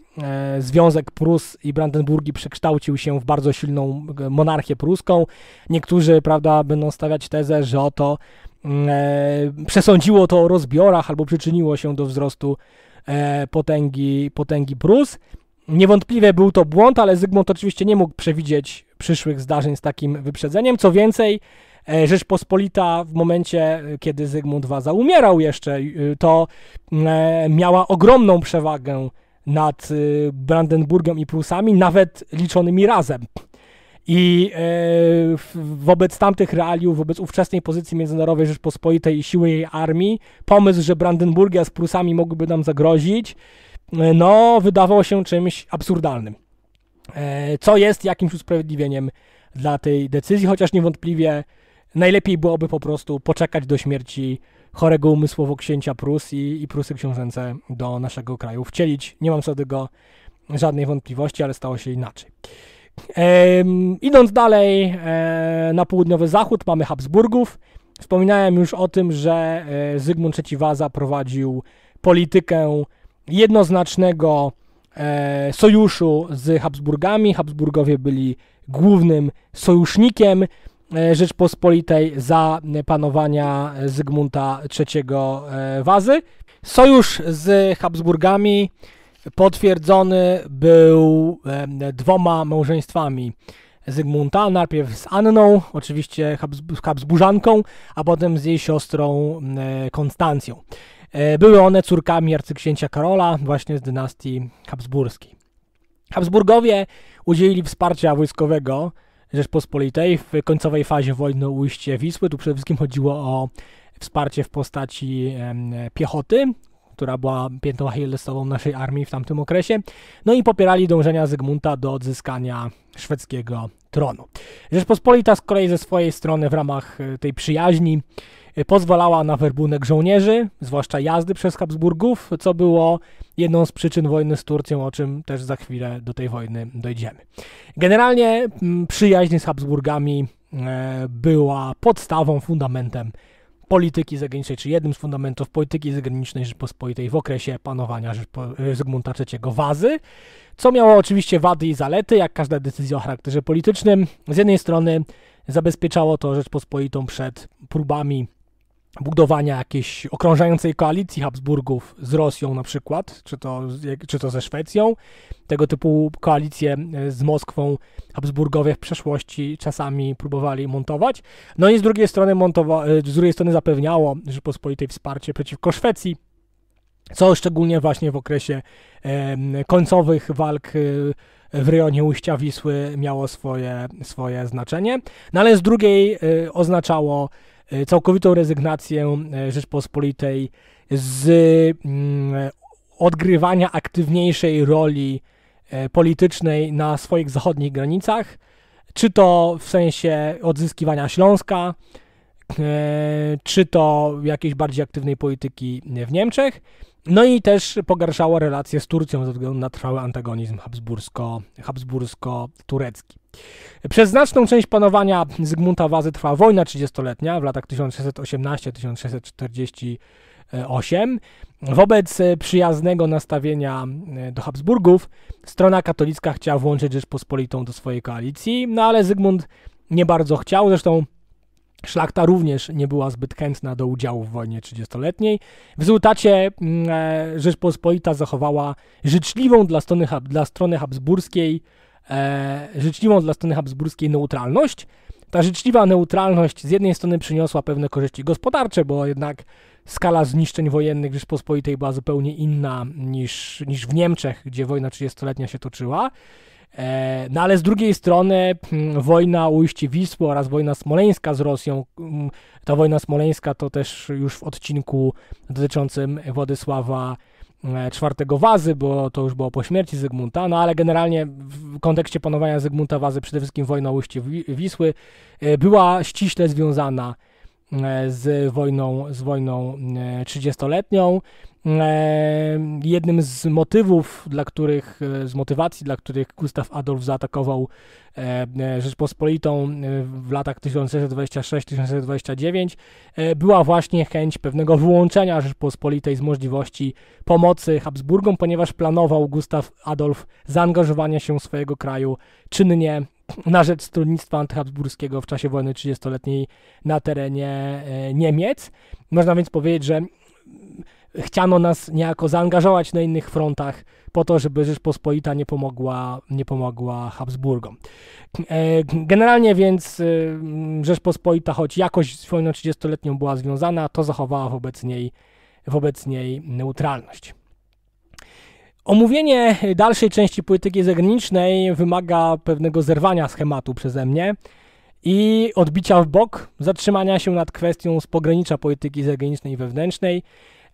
Związek Prus i Brandenburgii przekształcił się w bardzo silną monarchię pruską, niektórzy, prawda, będą stawiać tezę, że oto E, przesądziło to o rozbiorach albo przyczyniło się do wzrostu e, potęgi, potęgi Prus. Niewątpliwie był to błąd, ale Zygmunt oczywiście nie mógł przewidzieć przyszłych zdarzeń z takim wyprzedzeniem. Co więcej, e, Rzeczpospolita w momencie, kiedy Zygmunt Waza umierał jeszcze, to miała ogromną przewagę nad Brandenburgiem i Prusami, nawet liczonymi razem. I e, wobec tamtych realiów, wobec ówczesnej pozycji międzynarodowej Rzeczpospolitej i siły jej armii, pomysł, że Brandenburgia z Prusami mogłyby nam zagrozić, e, no, wydawał się czymś absurdalnym. E, co jest jakimś usprawiedliwieniem dla tej decyzji, chociaż niewątpliwie najlepiej byłoby po prostu poczekać do śmierci chorego umysłowo księcia Prus i, i Prusy książęce do naszego kraju wcielić. Nie mam co do tego żadnej wątpliwości, ale stało się inaczej idąc dalej e, na południowy zachód mamy Habsburgów. Wspominałem już o tym, że e, Zygmunt III Waza prowadził politykę jednoznacznego e, sojuszu z Habsburgami. Habsburgowie byli głównym sojusznikiem Rzeczpospolitej za panowania Zygmunta III Wazy. Sojusz z Habsburgami potwierdzony był dwoma małżeństwami Zygmunta, najpierw z Anną, oczywiście Habsburzanką, a potem z jej siostrą Konstancją. E, były one córkami arcyksięcia Karola, właśnie z dynastii habsburskiej. Habsburgowie udzielili wsparcia wojskowego Rzeczpospolitej w końcowej fazie wojny ujście Wisły. Tu przede wszystkim chodziło o wsparcie w postaci piechoty, która była piętą achillesową naszej armii w tamtym okresie, no i popierali dążenia Zygmunta do odzyskania szwedzkiego tronu. Rzeczpospolita z kolei ze swojej strony w ramach e, tej przyjaźni e, pozwalała na werbunek żołnierzy, zwłaszcza jazdy przez Habsburgów, co było jedną z przyczyn wojny z Turcją, o czym też za chwilę do tej wojny dojdziemy. Generalnie przyjaźń z Habsburgami e, była podstawą, fundamentem polityki zagranicznej, czy jednym z fundamentów polityki zagranicznej Rzeczpospolitej w okresie panowania y, Zygmunta III Wazy, co miało oczywiście wady i zalety, jak każda decyzja o charakterze politycznym. Z jednej strony zabezpieczało to Rzeczpospolitą przed próbami budowania jakiejś okrążającej koalicji Habsburgów z Rosją na przykład, czy to, czy to ze Szwecją. Tego typu koalicje e, z Moskwą Habsburgowie w przeszłości czasami próbowali montować. No i z drugiej strony, montowa- e, z drugiej strony zapewniało Rzeczypospolitej wsparcie przeciwko Szwecji, co szczególnie właśnie w okresie e, końcowych walk e, w rejonie ujścia Wisły miało swoje, swoje znaczenie. No ale z drugiej e, oznaczało E, całkowitą rezygnację e, Rzeczpospolitej z mm, odgrywania aktywniejszej roli e, politycznej na swoich zachodnich granicach, czy to w sensie odzyskiwania Śląska, czy to jakiejś bardziej aktywnej polityki w Niemczech. No i też pogarszała relacje z Turcją ze względu na trwały antagonizm habsbursko-turecki. Przez znaczną część panowania Zygmunta Wazy trwała wojna 30-letnia w latach 1618-1648. Wobec e, przyjaznego nastawienia e, do Habsburgów strona katolicka chciała włączyć Rzeczpospolitą do swojej koalicji, no ale Zygmunt nie bardzo chciał, zresztą Szlachta również nie była zbyt chętna do udziału w wojnie 30-letniej. W rezultacie mm, e, Rzeczpospolita zachowała życzliwą dla strony, dla strony habsburskiej e, życzliwą dla strony habsburskiej neutralność. Ta życzliwa neutralność z jednej strony przyniosła pewne korzyści gospodarcze, bo jednak skala zniszczeń wojennych Rzeczpospolitej była zupełnie inna niż, niż w Niemczech, gdzie wojna 30-letnia się toczyła. E, no ale z drugiej strony hmm, wojna ujście Wisły oraz wojna smoleńska z Rosją, hmm, ta wojna smoleńska to też już w odcinku dotyczącym Władysława E, czwartego Wazy, bo to już było po śmierci Zygmunta, no ale generalnie w kontekście panowania Zygmunta Wazy, przede wszystkim wojna Ujście Wisły, e, była ściśle związana E, z wojną, z wojną 30-letnią. E, e, jednym z motywów, dla których, z motywacji, dla których Gustaw Adolf zaatakował Rzeczpospolitą w latach 1626-1629 była właśnie chęć pewnego wyłączenia Rzeczpospolitej z możliwości pomocy Habsburgom, ponieważ planował Gustaw Adolf zaangażowanie się swojego kraju czynnie na rzecz stronnictwa antyhabsburskiego w czasie wojny 30-letniej na terenie e, Niemiec. Można więc powiedzieć, że chciano nas niejako zaangażować na innych frontach po to, żeby Rzeczpospolita nie pomogła, nie pomogła Habsburgom. E, generalnie więc e, Rzeczpospolita, choć jakoś z wojną 30-letnią była związana, to zachowała wobec niej, wobec niej neutralność. Omówienie dalszej części polityki zagranicznej wymaga pewnego zerwania schematu przeze mnie i odbicia w bok, zatrzymania się nad kwestią z pogranicza polityki zagranicznej i wewnętrznej,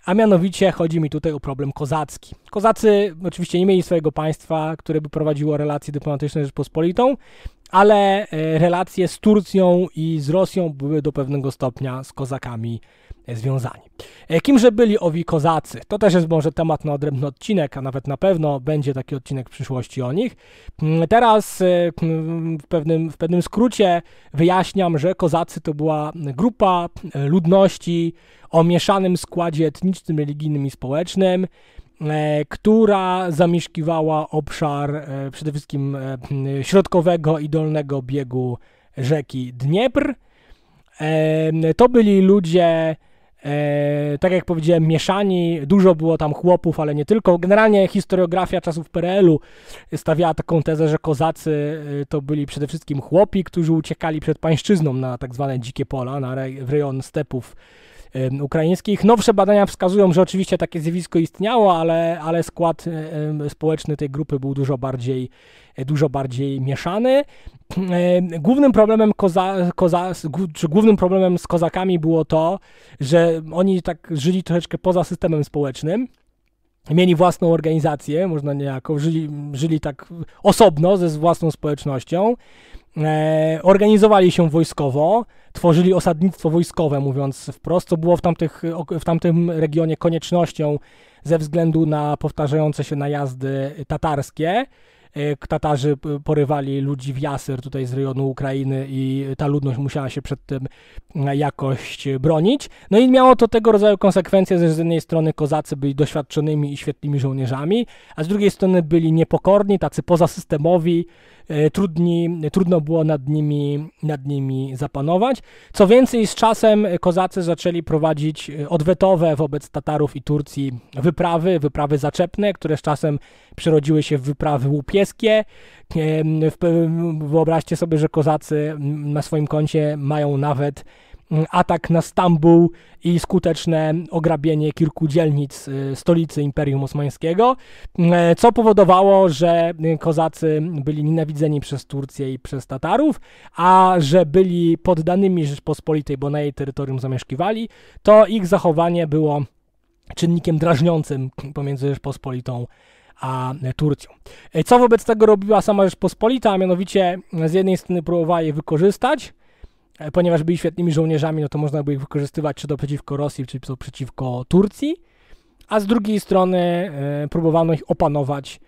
a mianowicie chodzi mi tutaj o problem kozacki. Kozacy oczywiście nie mieli swojego państwa, które by prowadziło relacje dyplomatyczne z Rzeczpospolitą, ale e, relacje z Turcją i z Rosją były do pewnego stopnia z kozakami E, związani. E, kimże byli owi kozacy? To też jest może temat na odrębny odcinek, a nawet na pewno będzie taki odcinek w przyszłości o nich. Mm, teraz e, mm, w pewnym, w pewnym skrócie wyjaśniam, że kozacy to była grupa ludności o mieszanym składzie etnicznym, religijnym i społecznym która zamieszkiwała obszar przede wszystkim mm, środkowego i dolnego biegu rzeki Dniepr. To byli ludzie E, tak jak powiedziałem, mieszani, dużo było tam chłopów, ale nie tylko. Generalnie historiografia czasów PRL-u stawiała taką tezę, że kozacy e, to byli przede wszystkim chłopi, którzy uciekali przed pańszczyzną na tak zwane dzikie pola, na rejon stepów ukraińskich. Nowsze badania wskazują, że oczywiście takie zjawisko istniało, ale, ale skład społeczny tej grupy był dużo bardziej, dużo bardziej mieszany. Głównym problemem, koza, koza, czy głównym problemem z kozakami było to, że oni tak żyli troszeczkę poza systemem społecznym mieli własną organizację, można niejako, żyli, żyli tak osobno ze własną społecznością. E, organizowali się wojskowo, tworzyli osadnictwo wojskowe, mówiąc wprost, co było w, tamtych, w tamtym regionie koniecznością ze względu na powtarzające się najazdy tatarskie. E, Tatarzy porywali ludzi w Jasyr tutaj z rejonu Ukrainy i ta ludność musiała się przed tym e, jakoś bronić. No i miało to tego rodzaju konsekwencje, że z jednej strony kozacy byli doświadczonymi i świetnymi żołnierzami, a z drugiej strony byli niepokorni, tacy pozasystemowi, E, trudni, trudno było nad nimi, nad nimi zapanować. Co więcej, z czasem kozacy zaczęli prowadzić e, odwetowe wobec Tatarów i Turcji wyprawy, wyprawy zaczepne, które z czasem przerodziły się w wyprawy łupieskie. E, wyobraźcie sobie, że kozacy na swoim koncie mają nawet Mm, atak na Stambuł i skuteczne ograbienie kilku dzielnic y, stolicy Imperium Osmańskiego, mm, e, co powodowało, że y, kozacy byli nienawidzeni przez Turcję i przez Tatarów, a że byli poddanymi Rzeczpospolitej, bo na jej terytorium zamieszkiwali, to ich zachowanie było czynnikiem drażniącym pomiędzy Rzeczpospolitą a Turcją. E, co wobec tego robiła sama Rzeczpospolita, a mianowicie z jednej strony próbowała je wykorzystać, E, ponieważ byli świetnymi żołnierzami, no to można by ich wykorzystywać czy to przeciwko Rosji, czy to przeciwko Turcji, a z drugiej strony e, próbowano ich opanować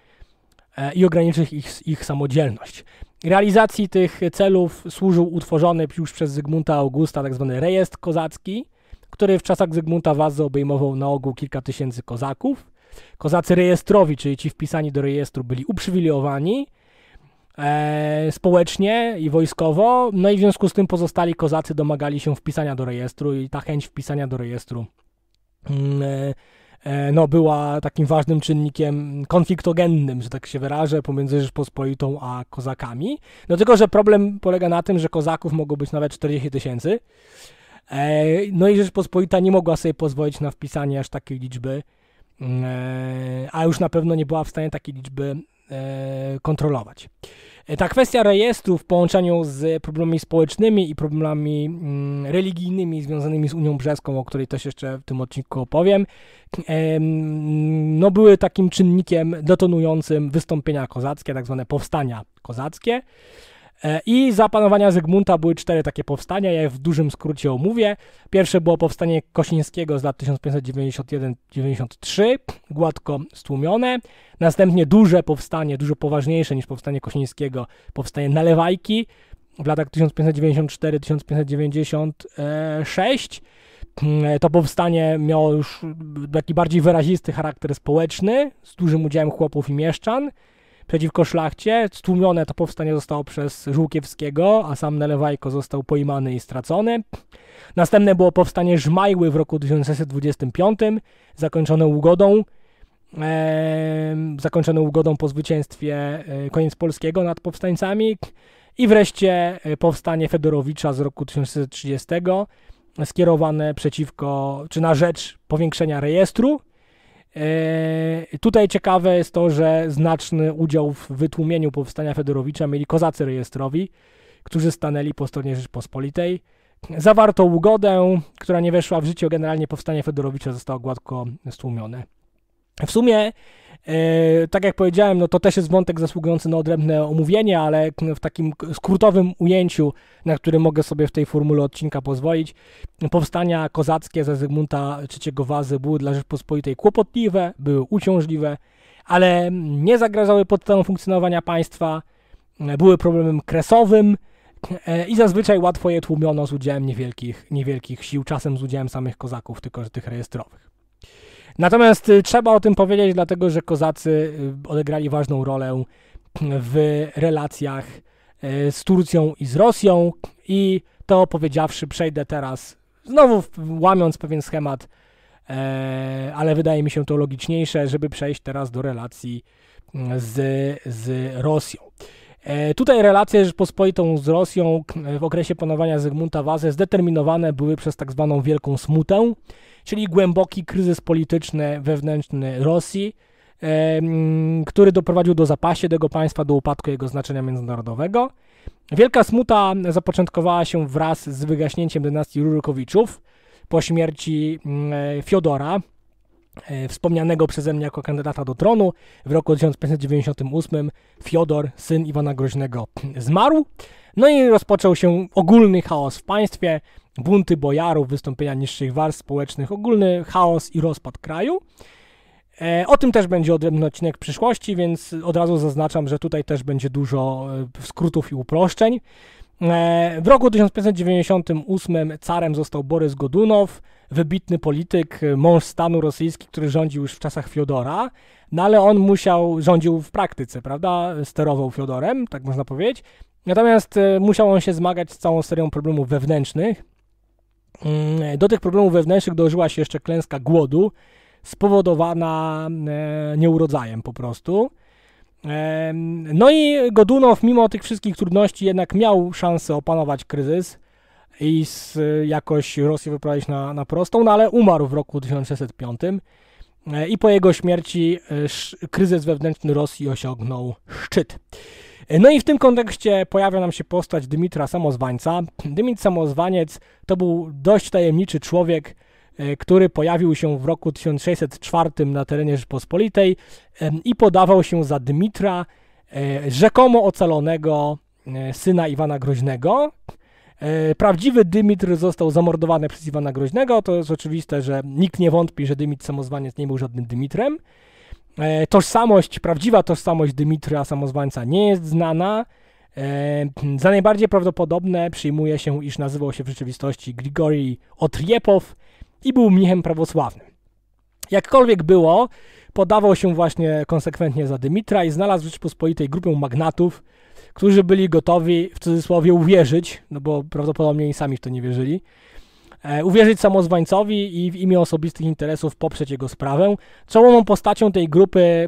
e, i ograniczyć ich, ich samodzielność. Realizacji tych celów służył utworzony już przez Zygmunta Augusta tzw. Tak rejestr kozacki, który w czasach Zygmunta Wazy obejmował na ogół kilka tysięcy kozaków. Kozacy rejestrowi, czyli ci wpisani do rejestru, byli uprzywilejowani, e, społecznie i wojskowo, no i w związku z tym pozostali kozacy domagali się wpisania do rejestru i ta chęć wpisania do rejestru mm, e, e, no, była takim ważnym czynnikiem konfliktogennym, że tak się wyrażę, pomiędzy Rzeczpospolitą a kozakami. No tylko, że problem polega na tym, że kozaków mogło być nawet 40 tysięcy, e, no i Rzeczpospolita nie mogła sobie pozwolić na wpisanie aż takiej liczby, mm, e, a już na pewno nie była w stanie takiej liczby E, kontrolować. E, ta kwestia rejestru w połączeniu z problemami społecznymi i problemami mm, religijnymi związanymi z Unią Brzeską, o której też jeszcze w tym odcinku opowiem, e, mm, no były takim czynnikiem detonującym wystąpienia kozackie, tak zwane powstania kozackie. E, I za panowania Zygmunta były cztery takie powstania, ja je w dużym skrócie omówię. Pierwsze było powstanie Kosińskiego z lat 1591-93, gładko stłumione. Następnie duże powstanie, dużo poważniejsze niż powstanie Kosińskiego, powstanie Nalewajki w latach 1594-1596. Mm, e, to powstanie miało już taki bardziej wyrazisty charakter społeczny, z dużym udziałem chłopów i mieszczan przeciwko szlachcie. Stłumione to powstanie zostało przez Żółkiewskiego, a sam Nalewajko został pojmany i stracony. Następne było powstanie Żmajły w roku 1625, zakończone ugodą. zakończone ugodą po zwycięstwie e, koniec polskiego nad powstańcami i wreszcie e, powstanie Fedorowicza z roku 1630 skierowane przeciwko czy na rzecz powiększenia rejestru E, tutaj ciekawe jest to, że znaczny udział w wytłumieniu powstania Fedorowicza mieli kozacy rejestrowi, którzy stanęli po stronie Rzeczpospolitej. Zawarto ugodę, która nie weszła w życie, generalnie powstanie Fedorowicza zostało gładko stłumione. W sumie e, tak jak powiedziałem, no to też jest wątek zasługujący na odrębne omówienie, ale w takim skrótowym ujęciu, na który mogę sobie w tej formule odcinka pozwolić, powstania kozackie ze Zygmunta III Wazy były dla Rzeczpospolitej kłopotliwe, były uciążliwe, ale nie zagrażały podstawom funkcjonowania państwa, były problemem kresowym e, i zazwyczaj łatwo je tłumiono z udziałem niewielkich, niewielkich sił, czasem z udziałem samych kozaków, tylko że tych rejestrowych. Natomiast y, trzeba o tym powiedzieć, dlatego że kozacy y, odegrali ważną rolę w relacjach y, z Turcją i z Rosją. I to powiedziawszy, przejdę teraz, znowu łamiąc pewien schemat, e, ale wydaje mi się to logiczniejsze, żeby przejść teraz do relacji mm, z, z Rosją. E, tutaj relacje Rzeczpospolitą z Rosją e, w okresie panowania Zygmunta Wazy zdeterminowane były przez tak zwaną Wielką Smutę, czyli głęboki kryzys polityczny wewnętrzny Rosji, który doprowadził do zapasie tego państwa, do upadku jego znaczenia międzynarodowego. Wielka smuta zapoczątkowała się wraz z wygaśnięciem dynastii Rurkowiczów po śmierci mm, e, Fiodora, e, wspomnianego przeze mnie jako kandydata do tronu. W roku 1598 Fiodor, syn Iwana Groźnego, zmarł. No i rozpoczął się ogólny chaos w państwie bunty bojarów, wystąpienia niższych warstw społecznych, ogólny chaos i rozpad kraju. E, o tym też będzie odrębny odcinek w przyszłości, więc od razu zaznaczam, że tutaj też będzie dużo e, skrótów i uproszczeń. E, w roku 1598 carem został Borys Godunow, wybitny polityk, mąż stanu rosyjski, który rządził już w czasach Fiodora, no ale on musiał, rządził w praktyce, prawda, sterował Fiodorem, tak można powiedzieć, natomiast musiał on się zmagać z całą serią problemów wewnętrznych, Mm, do tych problemów wewnętrznych dołożyła się jeszcze klęska głodu, spowodowana e, nieurodzajem po prostu. No i Godunow, mimo tych wszystkich trudności, jednak miał szansę opanować kryzys i z, jakoś Rosję wyprowadzić na, na prostą, no ale umarł w roku 1605 e, i po jego śmierci e, kryzys wewnętrzny Rosji osiągnął szczyt. No i w tym kontekście pojawia nam się postać Dymitra Samozwańca. Dymit Samozwaniec to był dość tajemniczy człowiek, e, który pojawił się w roku 1604 na terenie Rzeczpospolitej i podawał się za Dymitra, e, rzekomo ocalonego e, syna Iwana Groźnego. Prawdziwy Dymitr został zamordowany przez Iwana Groźnego. To jest oczywiste, że nikt nie wątpi, że Dymit Samozwaniec nie był żadnym Dymitrem. E, tożsamość, prawdziwa tożsamość Dymitra Samozwańca nie jest znana. E, za najbardziej prawdopodobne przyjmuje się, iż nazywał się w rzeczywistości Grigori Otriepow i był mnichem prawosławnym. Jakkolwiek było, podawał się właśnie konsekwentnie za Dymitra i znalazł w Rzeczpospolitej grupę magnatów, którzy byli gotowi w cudzysłowie uwierzyć, no bo prawdopodobnie i sami w to nie wierzyli, E, uwierzyć samozwańcowi i w imię osobistych interesów poprzeć jego sprawę. Czołową postacią tej grupy e,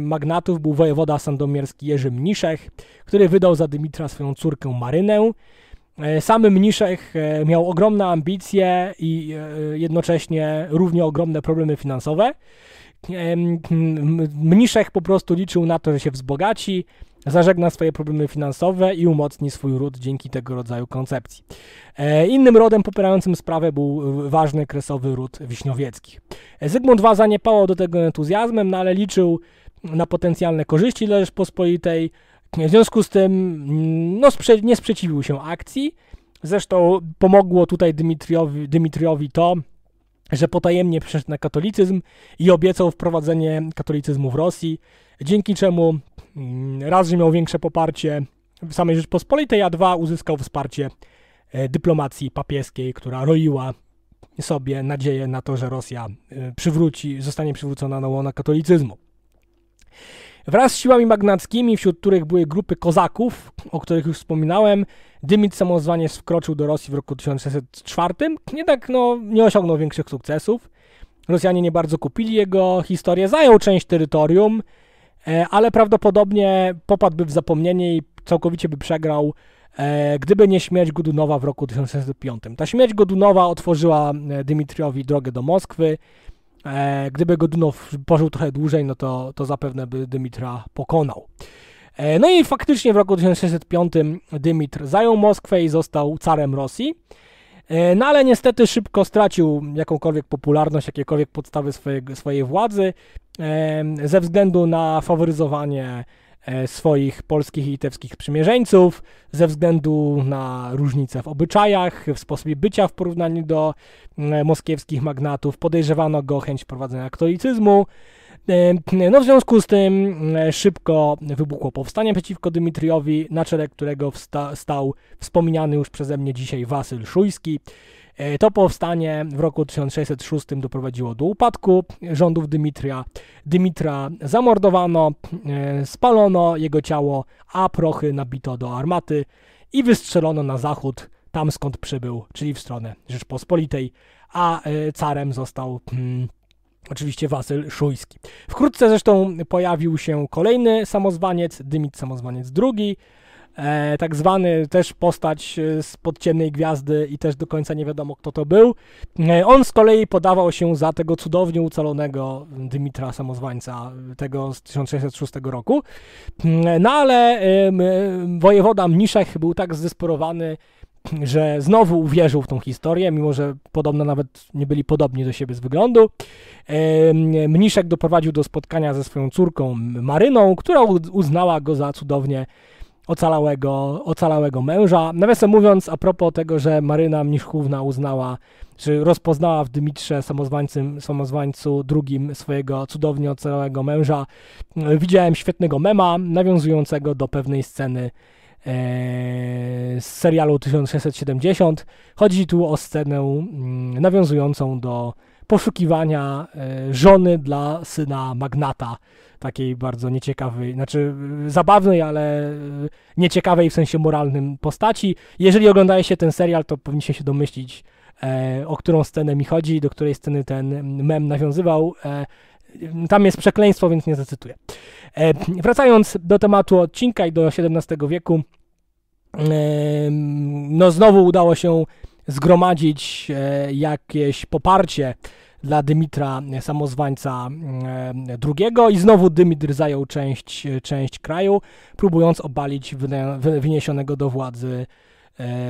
magnatów był wojewoda sandomierski Jerzy Mniszech, który wydał za Dymitra swoją córkę Marynę. E, sam Mniszech miał ogromne ambicje i jednocześnie równie ogromne problemy finansowe. Mniszech po prostu liczył na to, że się wzbogaci, zażegna swoje problemy finansowe i umocni swój ród dzięki tego rodzaju koncepcji. E, innym rodem popierającym sprawę był ważny kresowy ród wiśniowieckich. E, Zygmunt Waza nie pałał do tego entuzjazmem, no ale liczył na potencjalne korzyści dla Rzeczpospolitej. W związku z tym mm, no, nie sprzeciwił się akcji. Zresztą pomogło tutaj Dmitriowi, Dymitriowi to, że potajemnie przeszedł na katolicyzm i obiecał wprowadzenie katolicyzmu w Rosji, dzięki czemu Mm, raz, że miał większe poparcie w samej Rzeczpospolitej, a dwa, uzyskał wsparcie e, dyplomacji papieskiej, która roiła sobie nadzieję na to, że Rosja e, przywróci, zostanie przywrócona na łona katolicyzmu. Wraz z siłami magnackimi, wśród których były grupy kozaków, o których już wspominałem, Dymit samozwaniec wkroczył do Rosji w roku 1604, jednak no, nie osiągnął większych sukcesów. Rosjanie nie bardzo kupili jego historię, zajął część terytorium, E, ale prawdopodobnie popadłby w zapomnienie i całkowicie by przegrał, e, gdyby nie śmierć Godunowa w roku 1905. Ta śmierć Godunowa otworzyła e, Dymitriowi drogę do Moskwy. Gdyby Godunow pożył trochę dłużej, no to, to zapewne by Dymitra pokonał. No i faktycznie w roku 1605 Dymitr zajął Moskwę i został carem Rosji. No ale niestety szybko stracił jakąkolwiek popularność, jakiekolwiek podstawy swojej, swojej władzy ze względu na faworyzowanie e, swoich polskich i litewskich przymierzeńców, ze względu na różnice w obyczajach, w sposobie bycia w porównaniu do moskiewskich magnatów. Podejrzewano go chęć wprowadzenia katolicyzmu. No w związku z tym szybko wybuchło powstanie przeciwko Dmitriowi, na czele którego wsta- stał wspomniany już przeze mnie dzisiaj Wasyl Szujski. E, to powstanie w roku 1606 doprowadziło do upadku rządów Dymitra. Dymitra zamordowano, e, spalono jego ciało, a prochy nabito do armaty i wystrzelono na zachód, tam skąd przybył, czyli w stronę Rzeczpospolitej, a e, carem został. Hmm, Oczywiście Wasyl Szujski. Wkrótce zresztą pojawił się kolejny samozwaniec, Dymit Samozwaniec II, E, tak zwany też postać e, z podciemnej gwiazdy i też do końca nie wiadomo kto to był. E, on z kolei podawał się za tego cudownie ucalonego Dymitra Samozwańca, tego z 1606 roku. E, no ale wojewoda Mniszech był tak zdesperowany, że znowu uwierzył w tą historię, mimo że podobno nawet nie byli podobni do siebie z wyglądu. Mniszek doprowadził do spotkania ze swoją córką Maryną, która uznała go za cudownie ocalałego, ocalałego męża. Nawiasem mówiąc, a propos tego, że Maryna Mniszkówna uznała, czy rozpoznała w Dymitrze samozwańcym, samozwańcu drugim swojego cudownie ocalałego męża, e, widziałem świetnego mema nawiązującego do pewnej sceny e, z serialu 1670. Chodzi tu o scenę mm, nawiązującą do poszukiwania e, żony dla syna magnata takiej bardzo nieciekawej, znaczy y, zabawnej, ale y, nieciekawej w sensie moralnym postaci. Jeżeli oglądaje się ten serial, to powinniście się domyślić, e, o którą scenę mi chodzi, do której sceny ten mem nawiązywał. E, y, tam jest przekleństwo, więc nie zacytuję. E, wracając do tematu odcinka i do XVII wieku, no znowu udało się zgromadzić jakieś poparcie dla Dymitra Samozwańca e, II i znowu Dymitr zajął część, e, część kraju, próbując obalić wyniesionego do władzy e,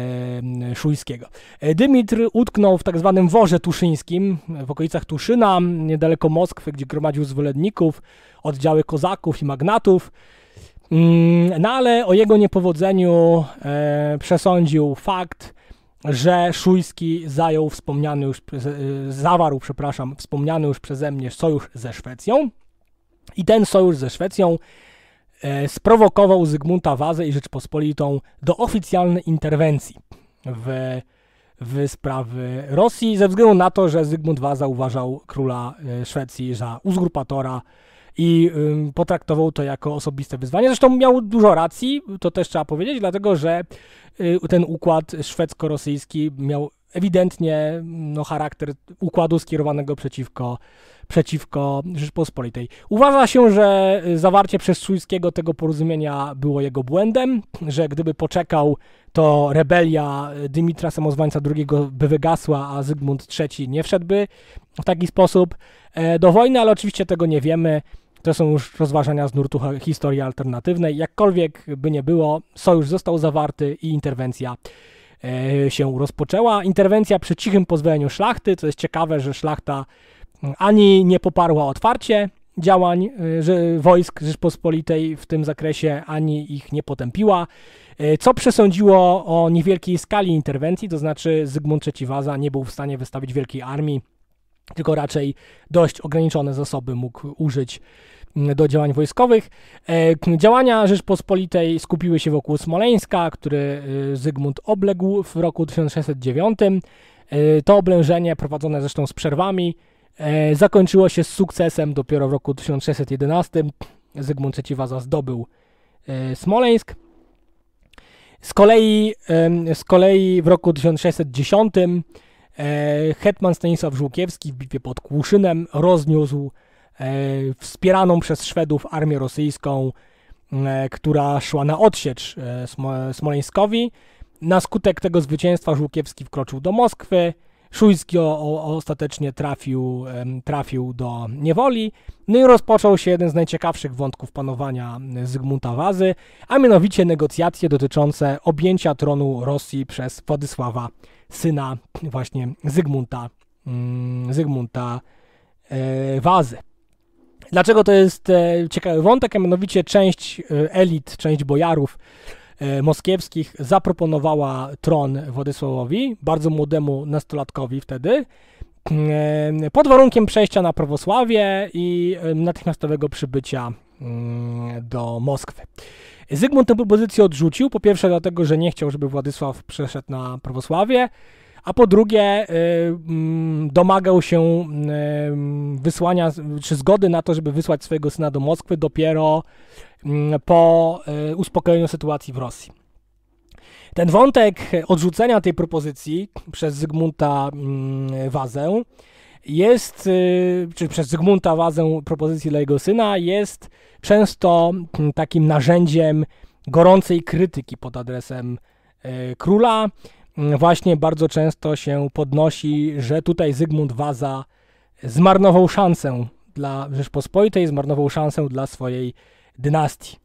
Szujskiego. Dymitr utknął w tak zwanym worze tuszyńskim w okolicach Tuszyna, niedaleko Moskwy, gdzie gromadził zwolenników, oddziały kozaków i magnatów. Mm, no ale o jego niepowodzeniu przesądził fakt, że Szujski zajął wspomniany już, y, zawarł, przepraszam, wspomniany już przeze mnie sojusz ze Szwecją. I ten sojusz ze Szwecją e, sprowokował Zygmunta Wazę i Rzeczpospolitą do oficjalnej interwencji w, w sprawy Rosji, ze względu na to, że Zygmunt Waza uważał króla e, Szwecji za uzurpatora i potraktował to jako osobiste wyzwanie. Zresztą miał dużo racji, to też trzeba powiedzieć, dlatego że y, ten układ szwedzko-rosyjski miał ewidentnie no, charakter układu skierowanego przeciwko, przeciwko Rzeczpospolitej. Uważa się, że zawarcie przez Szujskiego tego porozumienia było jego błędem, że gdyby poczekał, to rebelia Dymitra Samozwańca II by wygasła, a Zygmunt III nie wszedłby w taki sposób e, do wojny, ale oczywiście tego nie wiemy. To są już rozważania z nurtu historii alternatywnej. Jakkolwiek by nie było, sojusz został zawarty i interwencja e, się rozpoczęła. Interwencja przy cichym pozwoleniu szlachty, co jest ciekawe, że szlachta mm, ani nie poparła otwarcie działań e, że, wojsk Rzeczpospolitej w tym zakresie, ani ich nie potępiła, e, co przesądziło o niewielkiej skali interwencji, to znaczy Zygmunt III Waza nie był w stanie wystawić wielkiej armii, tylko raczej dość ograniczone zasoby mógł użyć mm, do działań wojskowych. E, działania Rzeczpospolitej skupiły się wokół Smoleńska, który y, Zygmunt obległ w roku 1609. E, to oblężenie, prowadzone zresztą z przerwami, e, zakończyło się z sukcesem dopiero w roku 1611. Zygmunt III Waza zdobył Smoleńsk. Z kolei, z kolei w roku 1610 E, Hetman Stanisław Żółkiewski w bitwie pod Kłuszynem rozniósł e, wspieraną przez Szwedów armię rosyjską, e, która szła na odsiecz Smoleńskowi. Na skutek tego zwycięstwa Żółkiewski wkroczył do Moskwy. Szujski o, o, ostatecznie trafił, trafił do niewoli. No i rozpoczął się jeden z najciekawszych wątków panowania Zygmunta Wazy, a mianowicie negocjacje dotyczące objęcia tronu Rosji przez Władysława syna właśnie Zygmunta, mm, Zygmunta e, Wazy. Dlaczego to jest e, ciekawy wątek, a mianowicie część e, elit, część bojarów moskiewskich zaproponowała tron Władysławowi, bardzo młodemu nastolatkowi wtedy, mm, pod warunkiem przejścia na prawosławie i natychmiastowego przybycia mm, do Moskwy. Zygmunt tę propozycję odrzucił, po pierwsze dlatego, że nie chciał, żeby Władysław przeszedł na prawosławie, a po drugie y, mm, domagał się y, mm, wysłania, czy zgody na to, żeby wysłać swojego syna do Moskwy dopiero mm, po y, uspokojeniu sytuacji w Rosji. Ten wątek odrzucenia tej propozycji przez Zygmunta Wazę jest, y, czy przez Zygmunta Wazę propozycji dla jego syna, jest często mm, takim narzędziem gorącej krytyki pod adresem y, króla. Mm, właśnie bardzo często się podnosi, że tutaj Zygmunt Waza zmarnował szansę dla Rzeczpospolitej, zmarnował szansę dla swojej dynastii.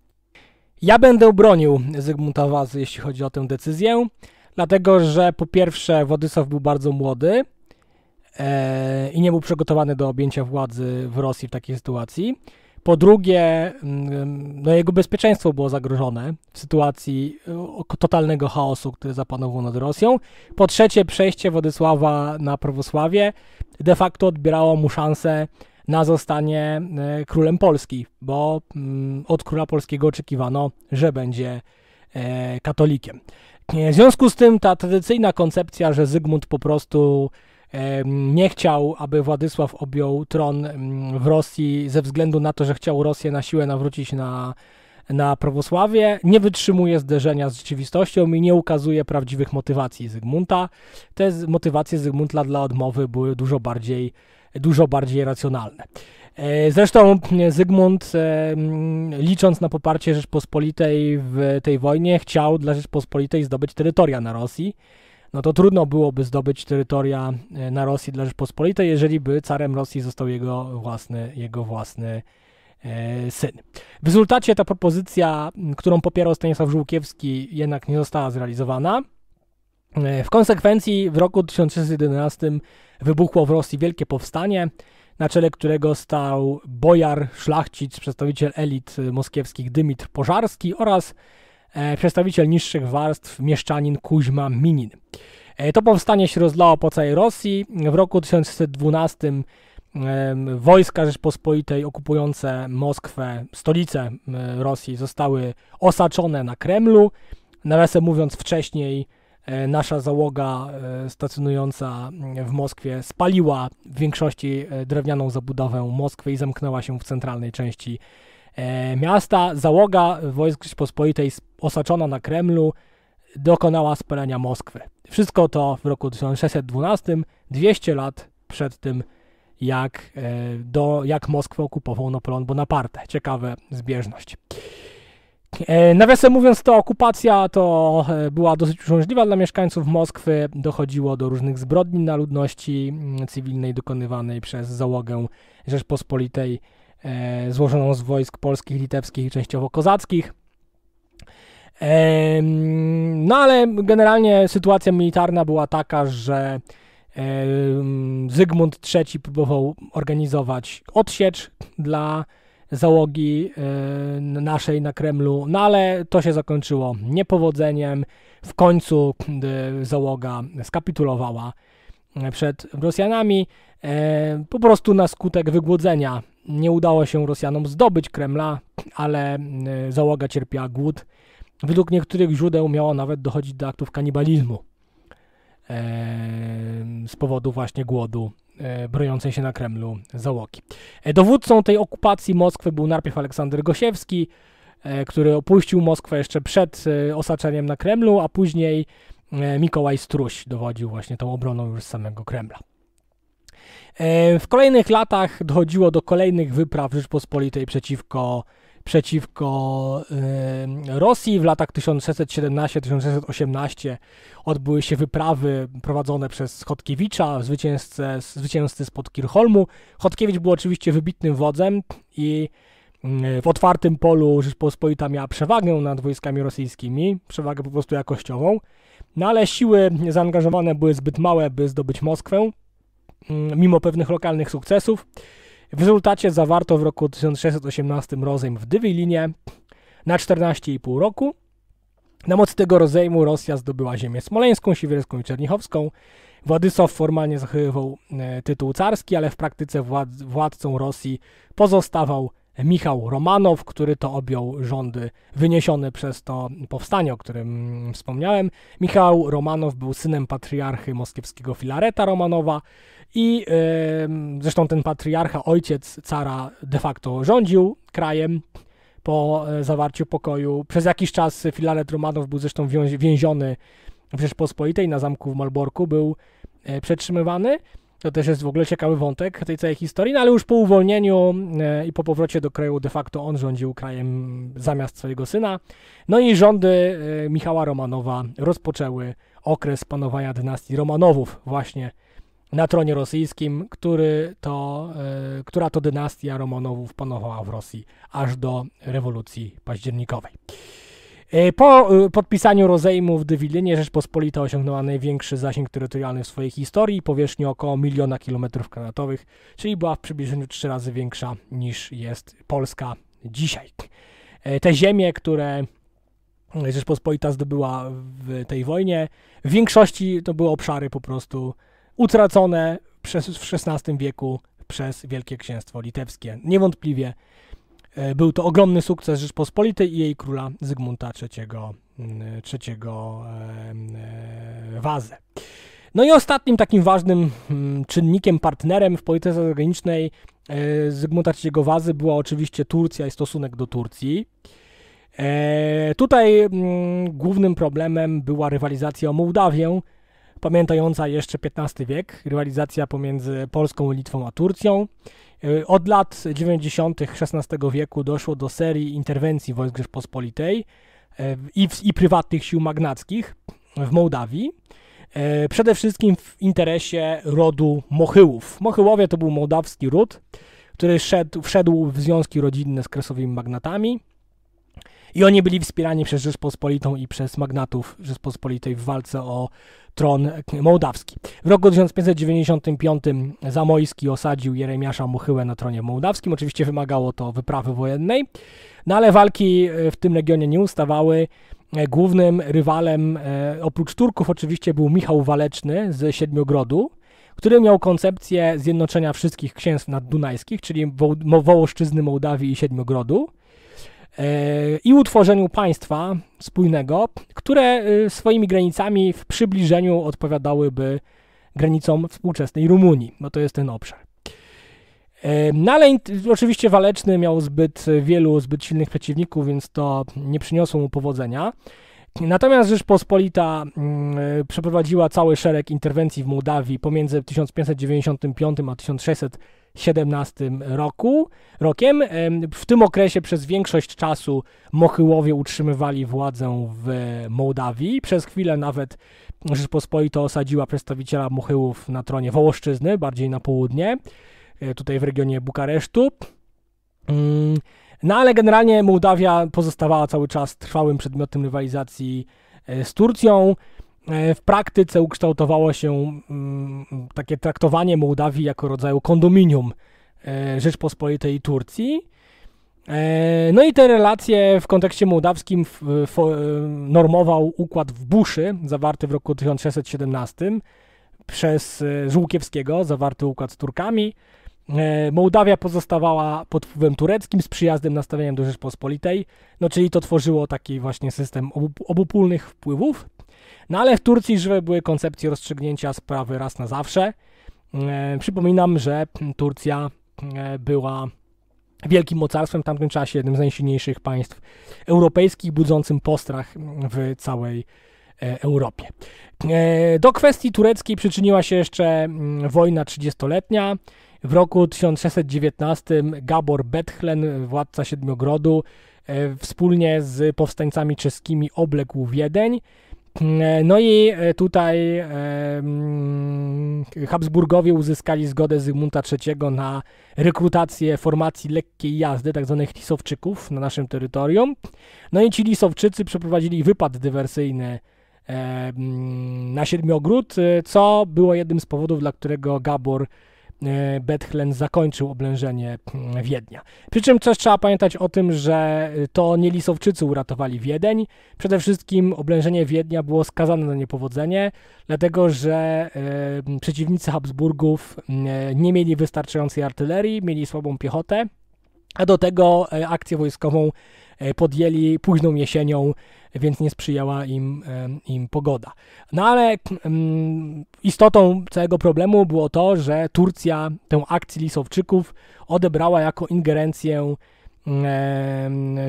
Ja będę bronił Zygmunta Wazy, jeśli chodzi o tę decyzję, dlatego że po pierwsze Władysław był bardzo młody, E, i nie był przygotowany do objęcia władzy w Rosji w takiej sytuacji. Po drugie, mm, no jego bezpieczeństwo było zagrożone w sytuacji e, totalnego chaosu, który zapanował nad Rosją. Po trzecie, przejście Władysława na prawosławie de facto odbierało mu szansę na zostanie e, królem Polski, bo mm, od króla polskiego oczekiwano, że będzie katolikiem. W związku z tym ta tradycyjna koncepcja, że Zygmunt po prostu nie chciał, aby Władysław objął tron w Rosji ze względu na to, że chciał Rosję na siłę nawrócić na, na prawosławie, nie wytrzymuje zderzenia z rzeczywistością i nie ukazuje prawdziwych motywacji Zygmunta. Te motywacje Zygmunta dla odmowy były dużo bardziej, dużo bardziej racjonalne. E, zresztą Zygmunt, licząc na poparcie Rzeczpospolitej w tej wojnie, chciał dla Rzeczpospolitej zdobyć terytoria na Rosji no to trudno byłoby zdobyć terytoria e, na Rosji dla Rzeczpospolitej, jeżeli by carem Rosji został jego własny, jego własny e, syn. W rezultacie ta propozycja, którą popierał Stanisław Żółkiewski, jednak nie została zrealizowana. E, w konsekwencji w roku 1611 wybuchło w Rosji wielkie powstanie, na czele którego stał bojar, szlachcic, przedstawiciel elit moskiewskich Dymitr Pożarski oraz E, przedstawiciel niższych warstw, mieszczanin Kuźma Minin. E, to powstanie się rozlało po całej Rosji. W roku 1912 wojska Rzeczpospolitej okupujące Moskwę, stolicę Rosji, zostały osaczone na Kremlu. Nawiasem mówiąc, wcześniej e, nasza załoga stacjonująca w Moskwie spaliła w większości drewnianą zabudowę Moskwy i zamknęła się w centralnej części miasta. Załoga wojsk Rzeczpospolitej osaczona na Kremlu dokonała spalenia Moskwy. Wszystko to w roku 1612, 200 lat przed tym, jak, e, do, jak Moskwę okupował Napoleon Bonaparte. Ciekawe zbieżność. E, nawiasem mówiąc, to okupacja to e, była dosyć uciążliwa dla mieszkańców Moskwy. Dochodziło do różnych zbrodni na ludności mm, cywilnej dokonywanej przez załogę Rzeczpospolitej złożoną z wojsk polskich, litewskich i częściowo kozackich. No ale generalnie sytuacja militarna była taka, że Zygmunt III próbował organizować odsiecz dla załogi naszej na Kremlu, no ale to się zakończyło niepowodzeniem. W końcu załoga skapitulowała e, przed Rosjanami. E, po prostu na skutek wygłodzenia nie udało się Rosjanom zdobyć Kremla, ale e, załoga cierpiała głód Według niektórych źródeł miało nawet dochodzić do aktów kanibalizmu z powodu właśnie głodu e, brojącej się na Kremlu załogi. E, dowódcą tej okupacji Moskwy był najpierw Aleksander Gosiewski, e, który opuścił Moskwę jeszcze przed osaczeniem na Kremlu, a później Mikołaj Struś dowodził właśnie tą obroną już samego Kremla. W kolejnych latach dochodziło do kolejnych wypraw Rzeczpospolitej przeciwko przeciwko Rosji. W latach 1617-1618 odbyły się wyprawy prowadzone przez Chodkiewicza, zwycięzcy spod Kirchholmu. Chodkiewicz był oczywiście wybitnym wodzem i w otwartym polu Rzeczpospolita miała przewagę nad wojskami rosyjskimi, przewagę po prostu jakościową, no ale siły zaangażowane były zbyt małe, by zdobyć Moskwę, mimo pewnych lokalnych sukcesów. W rezultacie zawarto w roku 1618 rozejm w Dywilinie na 14,5 roku. Na mocy tego rozejmu Rosja zdobyła ziemię smoleńską, siwierską i czernichowską. Władysław formalnie zachowywał e, tytuł carski, ale w praktyce władcą Rosji pozostawał Michał Romanow, który to objął rządy wyniesione przez to powstanie, o którym wspomniałem. Michał Romanow był synem patriarchy moskiewskiego Filareta Romanowa i yy, zresztą ten patriarcha, ojciec cara de facto rządził krajem po e, zawarciu pokoju. Przez jakiś czas Filaret Romanow był zresztą więziony w Rzeczpospolitej na zamku w Malborku, był e, przetrzymywany. To też jest w ogóle ciekawy wątek tej całej historii, no ale już po uwolnieniu e, i po powrocie do kraju de facto on rządził krajem zamiast swojego syna. No i rządy e, Michała Romanowa rozpoczęły okres panowania dynastii Romanowów właśnie na tronie rosyjskim, który to, e, która to dynastia Romanowów panowała w Rosji aż do rewolucji październikowej. E, po e, podpisaniu rozejmu w Dywilinie Rzeczpospolita osiągnęła największy zasięg terytorialny w swojej historii, powierzchni około miliona kilometrów kwadratowych, czyli była w przybliżeniu trzy razy większa niż jest Polska dzisiaj. E, te ziemie, które Rzeczpospolita zdobyła w tej wojnie, w większości to były obszary po prostu utracone przez, w XVI wieku przez Wielkie Księstwo Litewskie. Niewątpliwie E, był to ogromny sukces Rzeczpospolitej i jej króla Zygmunta III, III Wazę. No i ostatnim takim ważnym mm, czynnikiem, partnerem w polityce zagranicznej e, Zygmunta III Wazy była oczywiście Turcja i stosunek do Turcji. E, tutaj mm, głównym problemem była rywalizacja o Mołdawię, pamiętająca jeszcze XV wiek, rywalizacja pomiędzy Polską, Litwą a Turcją. E, od lat 90. XVI wieku doszło do serii interwencji wojsk Rzeczpospolitej e, i, w, i prywatnych sił magnackich w Mołdawii. E, przede wszystkim w interesie rodu Mochyłów. Mochyłowie to był mołdawski ród, który szedł, wszedł w związki rodzinne z kresowymi magnatami i oni byli wspierani przez Rzeczpospolitą i przez magnatów Rzeczpospolitej w walce o tron mołdawski. W roku 1595 Zamojski osadził Jeremiasza Muchyłę na tronie mołdawskim. Oczywiście wymagało to wyprawy wojennej, no ale walki e, w tym regionie nie ustawały. E, głównym rywalem e, oprócz Turków oczywiście był Michał Waleczny z Siedmiogrodu, który miał koncepcję zjednoczenia wszystkich księstw naddunajskich, czyli Wołoszczyzny, Mołdawii i Siedmiogrodu i utworzeniu państwa spójnego, które y, swoimi granicami w przybliżeniu odpowiadałyby granicom współczesnej Rumunii, bo to jest ten obszar. E, no ale oczywiście Waleczny miał zbyt y, wielu, zbyt silnych przeciwników, więc to nie przyniosło mu powodzenia. Natomiast Rzeczpospolita mm, przeprowadziła cały szereg interwencji w Mołdawii pomiędzy 1595 a 1600 17 roku, rokiem. W tym okresie przez większość czasu Mochyłowie utrzymywali władzę w Mołdawii. Przez chwilę nawet Rzeczpospolita osadziła przedstawiciela Mochyłów na tronie Wołoszczyzny, bardziej na południe, e, tutaj w regionie Bukaresztu. Mm, no ale generalnie Mołdawia pozostawała cały czas trwałym przedmiotem rywalizacji e, z Turcją. E, w praktyce ukształtowało się mm, takie traktowanie Mołdawii jako rodzaju kondominium e, Rzeczpospolitej i Turcji. E, no i te relacje w kontekście mołdawskim normował układ w Buszy, zawarty w roku 1617 przez Żółkiewskiego, zawarty układ z Turkami. Mołdawia pozostawała pod wpływem tureckim z przyjaznym nastawieniem do Rzeczpospolitej, no czyli to tworzyło taki właśnie system obu, obopólnych wpływów. No ale w Turcji żywe były koncepcje rozstrzygnięcia sprawy raz na zawsze. E, przypominam, że Turcja e, była wielkim mocarstwem w tamtym czasie, jednym z najsilniejszych państw europejskich, budzącym postrach w całej e, Europie. Do kwestii tureckiej przyczyniła się jeszcze mm, wojna 30-letnia. W roku 1619 Gabor Bethlen, władca Siedmiogrodu, wspólnie z powstańcami czeskimi obległ Wiedeń. No i e, tutaj e, mm, Habsburgowie uzyskali zgodę Zygmunta III na rekrutację formacji lekkiej jazdy, tzw. Tak lisowczyków na naszym terytorium. No i ci lisowczycy przeprowadzili wypad dywersyjny e, mm, na Siedmiogród, co było jednym z powodów, dla którego Gabor E, Bethlen zakończył oblężenie mm, Wiednia. Przy czym też trzeba pamiętać o tym, że e, to nie Lisowczycy uratowali Wiedeń. Przede wszystkim oblężenie Wiednia było skazane na niepowodzenie, dlatego że e, przeciwnicy Habsburgów nie mieli wystarczającej artylerii, mieli słabą piechotę, a do tego akcję wojskową podjęli późną jesienią więc nie sprzyjała im, im pogoda. No ale istotą całego problemu było to, że Turcja tę akcję Lisowczyków odebrała jako ingerencję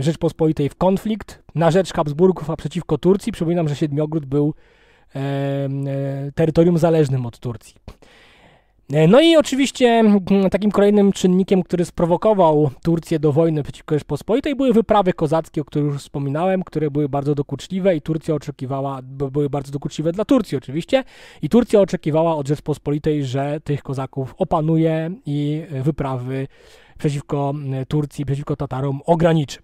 Rzeczpospolitej w konflikt na rzecz Habsburgów, a przeciwko Turcji. Przypominam, że Siedmiogród był e, terytorium zależnym od Turcji. E, no i oczywiście mm, takim kolejnym czynnikiem, który sprowokował Turcję do wojny przeciwko Rzeczpospolitej były wyprawy kozackie, o których już wspominałem, które były bardzo dokuczliwe i Turcja oczekiwała, były bardzo dokuczliwe dla Turcji oczywiście i Turcja oczekiwała od Rzeczpospolitej, że tych kozaków opanuje i wyprawy przeciwko mm, Turcji, przeciwko Tatarom ograniczy.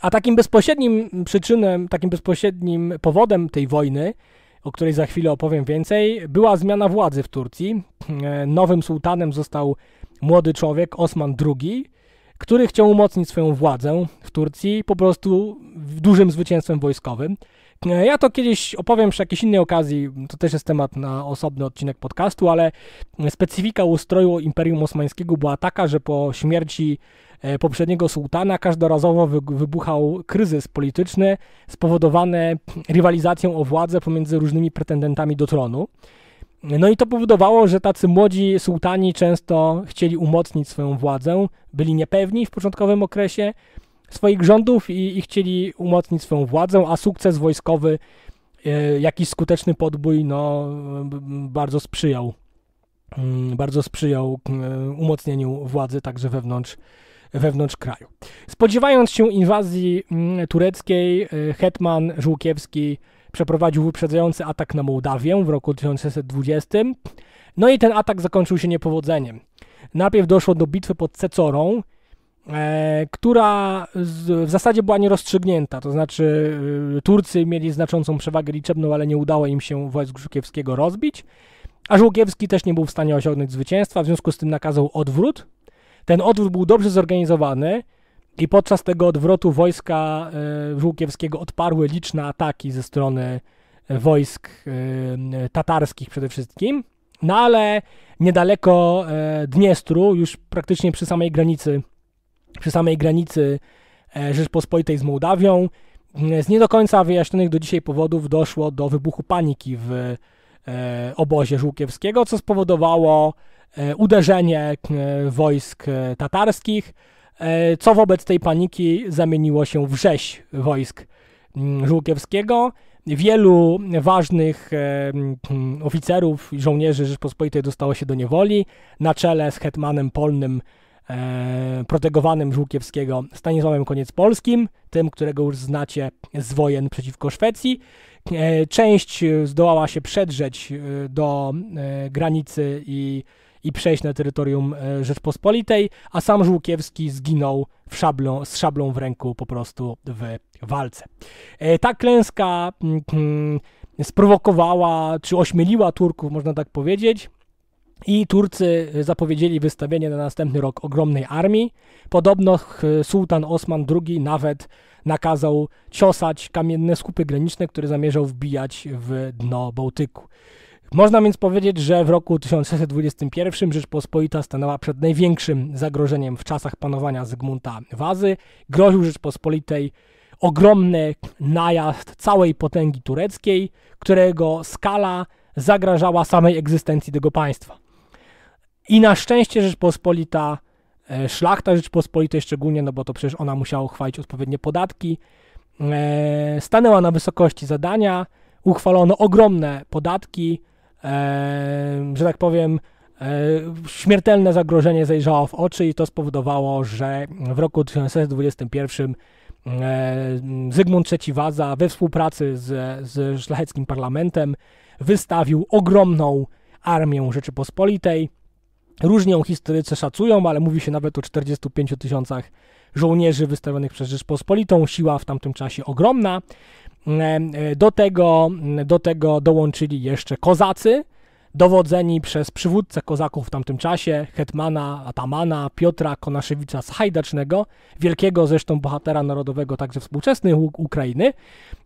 A takim bezpośrednim przyczynem, takim bezpośrednim powodem tej wojny o której za chwilę opowiem więcej, była zmiana władzy w Turcji. E, nowym sułtanem został młody człowiek, Osman II, który chciał umocnić swoją władzę w Turcji po prostu dużym zwycięstwem wojskowym. E, ja to kiedyś opowiem przy jakiejś innej okazji, to też jest temat na osobny odcinek podcastu, ale specyfika ustroju Imperium Osmańskiego była taka, że po śmierci E, poprzedniego sułtana każdorazowo wybuchał kryzys polityczny spowodowany rywalizacją o władzę pomiędzy różnymi pretendentami do tronu. No i to powodowało, że tacy młodzi sułtani często chcieli umocnić swoją władzę, byli niepewni w początkowym okresie swoich rządów i, i chcieli umocnić swoją władzę, a sukces wojskowy, e, jakiś skuteczny podbój, no bardzo sprzyjał, mm, bardzo sprzyjał e, umocnieniu władzy także wewnątrz wewnątrz kraju. Spodziewając się inwazji mm, tureckiej, y, hetman Żółkiewski przeprowadził wyprzedzający atak na Mołdawię w roku 1620. No i ten atak zakończył się niepowodzeniem. Najpierw doszło do bitwy pod Cecorą, e, która z, w zasadzie była nierozstrzygnięta, to znaczy y, Turcy mieli znaczącą przewagę liczebną, ale nie udało im się wojsk Żółkiewskiego rozbić, a Żółkiewski też nie był w stanie osiągnąć zwycięstwa, w związku z tym nakazał odwrót ten odwrót był dobrze zorganizowany i podczas tego odwrotu wojska e, Żółkiewskiego odparły liczne ataki ze strony e, wojsk e, tatarskich przede wszystkim. No ale niedaleko Dniestru, już praktycznie przy samej granicy, przy samej granicy Rzeczpospolitej z Mołdawią, z nie do końca wyjaśnionych do dzisiaj powodów doszło do wybuchu paniki w obozie Żółkiewskiego, co spowodowało E, uderzenie e, wojsk e, tatarskich, co wobec tej paniki zamieniło się w rzeź wojsk mm, Żółkiewskiego. Wielu ważnych mm, oficerów i żołnierzy Rzeczpospolitej dostało się do niewoli, na czele z hetmanem polnym protegowanym Żółkiewskiego Stanisławem Koniec Polskim, tym, którego już znacie z wojen przeciwko Szwecji. Część zdołała się przedrzeć do granicy i i przejść na terytorium e, Rzeczpospolitej, a sam Żółkiewski zginął szablą, z szablą w ręku po prostu w walce. E, ta klęska mm, mm, sprowokowała, czy ośmieliła Turków, można tak powiedzieć, i Turcy zapowiedzieli wystawienie na następny rok ogromnej armii. Podobno sułtan Osman II nawet nakazał ciosać kamienne skupy graniczne, które zamierzał wbijać w dno Bałtyku. Można więc powiedzieć, że w roku 1621 Rzeczpospolita stanęła przed największym zagrożeniem w czasach panowania Zygmunta Wazy. Groził Rzeczpospolitej ogromny najazd całej potęgi tureckiej, którego skala zagrażała samej egzystencji tego państwa. I na szczęście Rzeczpospolita, e, szlachta Rzeczpospolitej szczególnie, no bo to przecież ona musiała uchwalić odpowiednie podatki, e, stanęła na wysokości zadania, uchwalono ogromne podatki, że tak powiem, e, śmiertelne zagrożenie zajrzało w oczy i to spowodowało, że w roku 1921 Zygmunt III Waza we współpracy z, z szlacheckim parlamentem wystawił ogromną armię Rzeczypospolitej. Różnie ją historycy szacują, ale mówi się nawet o 45 tysiącach żołnierzy wystawionych przez Rzeczpospolitą. Siła w tamtym czasie ogromna. E, do tego, mm, do tego dołączyli jeszcze kozacy, dowodzeni przez przywódcę kozaków w tamtym czasie, hetmana, atamana, Piotra Konaszewicza z Hajdacznego, wielkiego zresztą bohatera narodowego także współczesnej Ukrainy.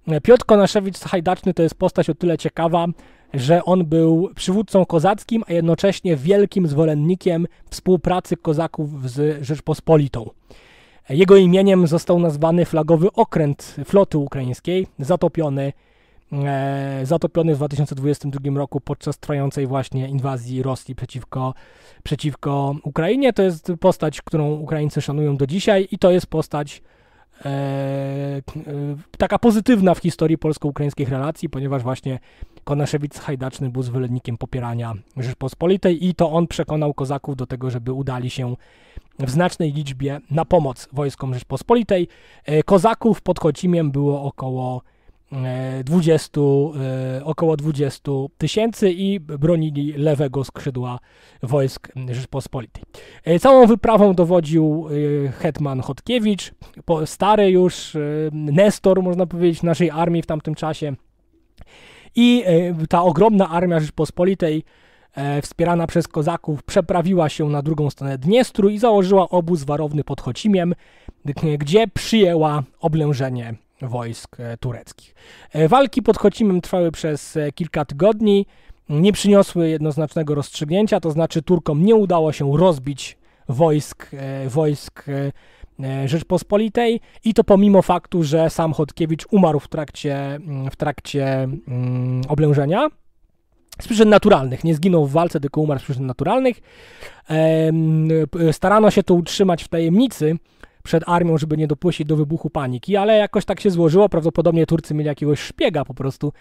E, Piotr Konaszewicz Hajdaczny to jest postać o tyle ciekawa, że on był przywódcą kozackim, a jednocześnie wielkim zwolennikiem współpracy kozaków z Rzeczpospolitą. Jego imieniem został nazwany flagowy okręt floty ukraińskiej, zatopiony, e, zatopiony w 2022 roku podczas trwającej właśnie inwazji Rosji przeciwko, przeciwko Ukrainie. To jest postać, którą Ukraińcy szanują do dzisiaj i to jest postać e, e, taka pozytywna w historii polsko-ukraińskich relacji, ponieważ właśnie Konaszewicz Hajdaczny był zwolennikiem popierania Rzeczpospolitej i to on przekonał kozaków do tego, żeby udali się w znacznej liczbie na pomoc wojskom Rzeczpospolitej. E, kozaków pod Chocimiem było około 20, e, e, około 20 tysięcy i bronili lewego skrzydła wojsk Rzeczpospolitej. Całą wyprawą dowodził hetman Chodkiewicz, stary już Nestor, można powiedzieć, naszej armii w tamtym czasie. I ta ogromna armia Rzeczpospolitej E, wspierana przez kozaków, przeprawiła się na drugą stronę Dniestru i założyła obóz warowny pod Chocimiem, gdzie przyjęła oblężenie wojsk e, tureckich. E, walki pod Chocimiem trwały przez kilka tygodni, nie przyniosły jednoznacznego rozstrzygnięcia, to znaczy Turkom nie udało się rozbić wojsk, wojsk Rzeczpospolitej i to pomimo faktu, że sam Chodkiewicz umarł w trakcie, w trakcie mm, oblężenia z przyczyn naturalnych. Nie zginął w walce, tylko umarł z przyczyn naturalnych. Starano się to utrzymać w tajemnicy przed armią, żeby nie dopuścić do wybuchu paniki, ale jakoś tak się złożyło. Prawdopodobnie Turcy mieli jakiegoś szpiega po prostu e,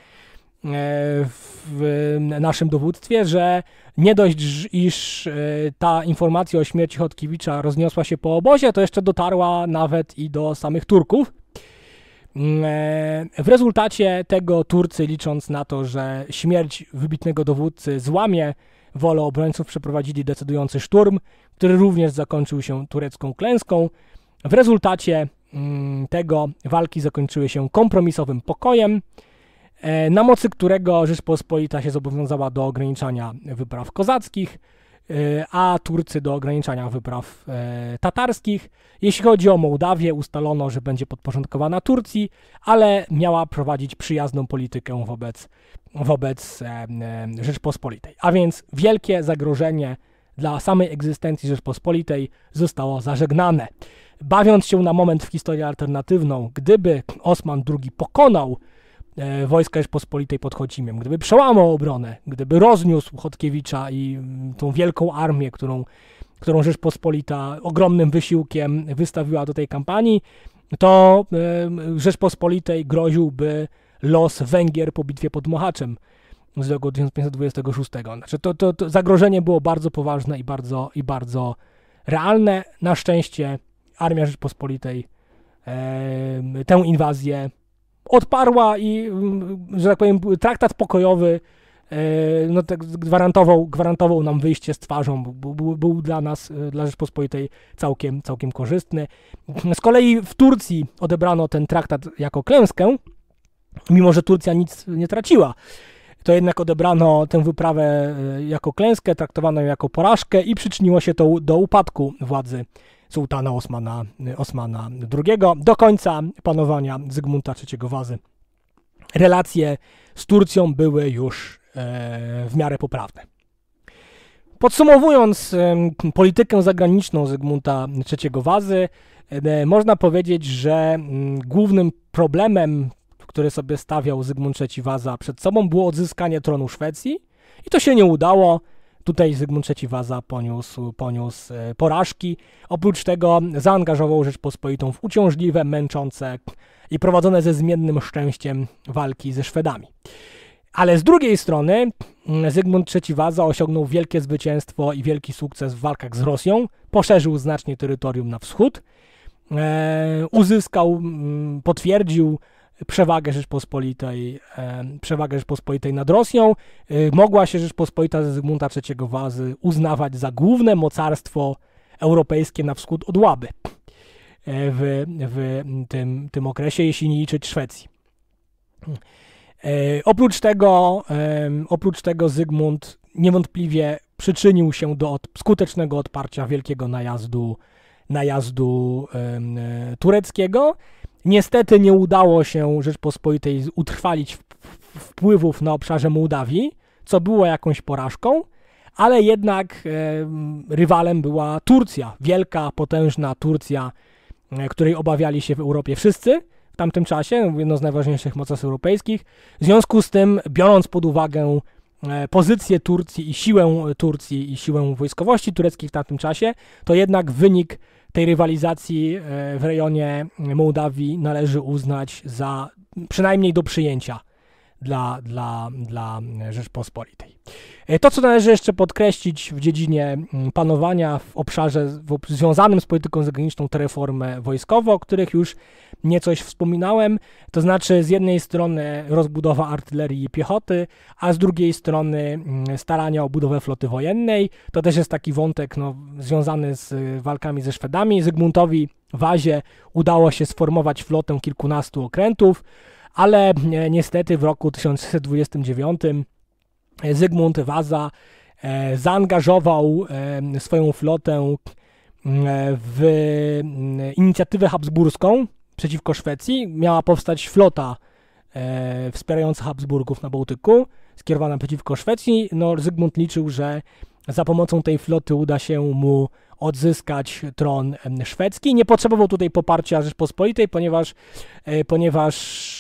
w naszym dowództwie, że nie dość, iż e, ta informacja o śmierci Chodkiewicza rozniosła się po obozie, to jeszcze dotarła nawet i do samych Turków. Mm, w rezultacie tego Turcy, licząc na to, że śmierć wybitnego dowódcy złamie wolę obrońców, przeprowadzili decydujący szturm, który również zakończył się turecką klęską. W rezultacie mm, tego walki zakończyły się kompromisowym pokojem, e, na mocy którego Rzeczpospolita się zobowiązała do ograniczania wypraw kozackich E, a Turcy do ograniczania wypraw e, tatarskich. Jeśli chodzi o Mołdawię, ustalono, że będzie podporządkowana Turcji, ale miała prowadzić przyjazną politykę wobec, wobec e, Rzeczpospolitej. A więc wielkie zagrożenie dla samej egzystencji Rzeczpospolitej zostało zażegnane. Bawiąc się na moment w historię alternatywną, gdyby Osman II pokonał E, wojska Rzeczpospolitej pod Chodzimiem, gdyby przełamał obronę, gdyby rozniósł Chodkiewicza i mm, tą wielką armię, którą, którą Rzeczpospolita ogromnym wysiłkiem wystawiła do tej kampanii, to e, Rzeczpospolitej groziłby los Węgier po bitwie pod Mohaczem z roku 1526. Znaczy to, to, to zagrożenie było bardzo poważne i bardzo, i bardzo realne. Na szczęście Armia Rzeczpospolitej e, tę inwazję odparła i, mm, że tak powiem, traktat pokojowy e, no, tak gwarantował, gwarantował nam wyjście z twarzą. Był, był dla nas, e, dla Rzeczpospolitej całkiem, całkiem korzystny. Z kolei w Turcji odebrano ten traktat jako klęskę, mimo że Turcja nic nie traciła. To jednak odebrano tę wyprawę e, jako klęskę, traktowano ją jako porażkę i przyczyniło się to do upadku władzy sułtana Osmana, Osmana II do końca panowania Zygmunta III Wazy. Relacje z Turcją były już e, w miarę poprawne. Podsumowując politykę zagraniczną Zygmunta III Wazy, można powiedzieć, że głównym problemem, który sobie stawiał Zygmunt III Waza przed sobą, było odzyskanie tronu Szwecji i to się nie udało. Tutaj Zygmunt III Waza poniósł, poniósł e, porażki. Oprócz tego zaangażował Rzeczpospolitą w uciążliwe, męczące i prowadzone ze zmiennym szczęściem walki ze Szwedami. Ale z drugiej strony Zygmunt III Waza osiągnął wielkie zwycięstwo i wielki sukces w walkach z Rosją, poszerzył znacznie terytorium na wschód, e, uzyskał, potwierdził przewagę Rzeczpospolitej, e, przewagę Rzeczpospolitej nad Rosją. E, mogła się Rzeczpospolita ze Zygmunta III Wazy uznawać za główne mocarstwo europejskie na wschód od Łaby e, w, w tym, tym okresie, jeśli nie liczyć Szwecji. Oprócz tego, oprócz tego Zygmunt niewątpliwie przyczynił się do skutecznego odparcia wielkiego najazdu najazdu e, tureckiego. Niestety nie udało się Rzeczpospolitej utrwalić wpływów na obszarze Mołdawii, co było jakąś porażką, ale jednak rywalem była Turcja, wielka, potężna Turcja, e, której obawiali się w Europie wszyscy w tamtym czasie, jedno z najważniejszych mocarstw europejskich. W związku z tym, biorąc pod uwagę E, pozycję Turcji i siłę Turcji i siłę wojskowości tureckiej w tamtym czasie, to jednak wynik tej rywalizacji e, w rejonie Mołdawii należy uznać za przynajmniej do przyjęcia dla, dla, dla Rzeczpospolitej. E, to, co należy jeszcze podkreślić w dziedzinie mm, panowania w obszarze w, związanym z polityką zagraniczną, to reformy wojskowe, o których już niecoś wspominałem, to znaczy z jednej strony rozbudowa artylerii i piechoty, a z drugiej strony mm, starania o budowę floty wojennej. To też jest taki wątek no, związany z y, walkami ze Szwedami. Zygmuntowi Wazie udało się sformować flotę kilkunastu okrętów ale e, niestety w roku 1629 e, Zygmunt Waza e, zaangażował swoją flotę w inicjatywę habsburską przeciwko Szwecji. Miała powstać flota wspierająca Habsburgów na Bałtyku, skierowana przeciwko Szwecji. No, Zygmunt liczył, że za pomocą tej floty uda się mu odzyskać tron szwedzki. Nie potrzebował tutaj poparcia Rzeczpospolitej, ponieważ, e, ponieważ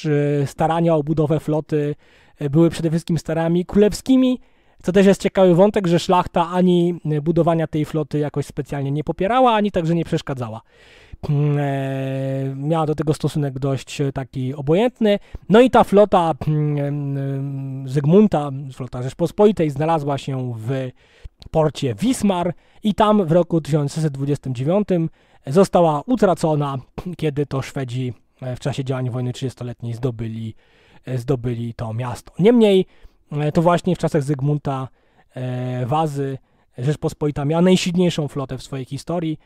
e, starania o budowę floty e, były przede wszystkim starami królewskimi. Co też jest ciekawy wątek, że szlachta ani budowania tej floty jakoś specjalnie nie popierała, ani także nie przeszkadzała. Mm, e, miała do tego stosunek dość e, taki obojętny. No i ta flota mm, Zygmunta, flota Rzeczpospolitej, znalazła się w porcie Wismar i tam w roku 1629 została utracona, kiedy to Szwedzi e, w czasie działań wojny 30-letniej zdobyli, zdobyli to miasto. Niemniej to właśnie w czasach Zygmunta Wazy Rzeczpospolita miała najsilniejszą flotę w swojej historii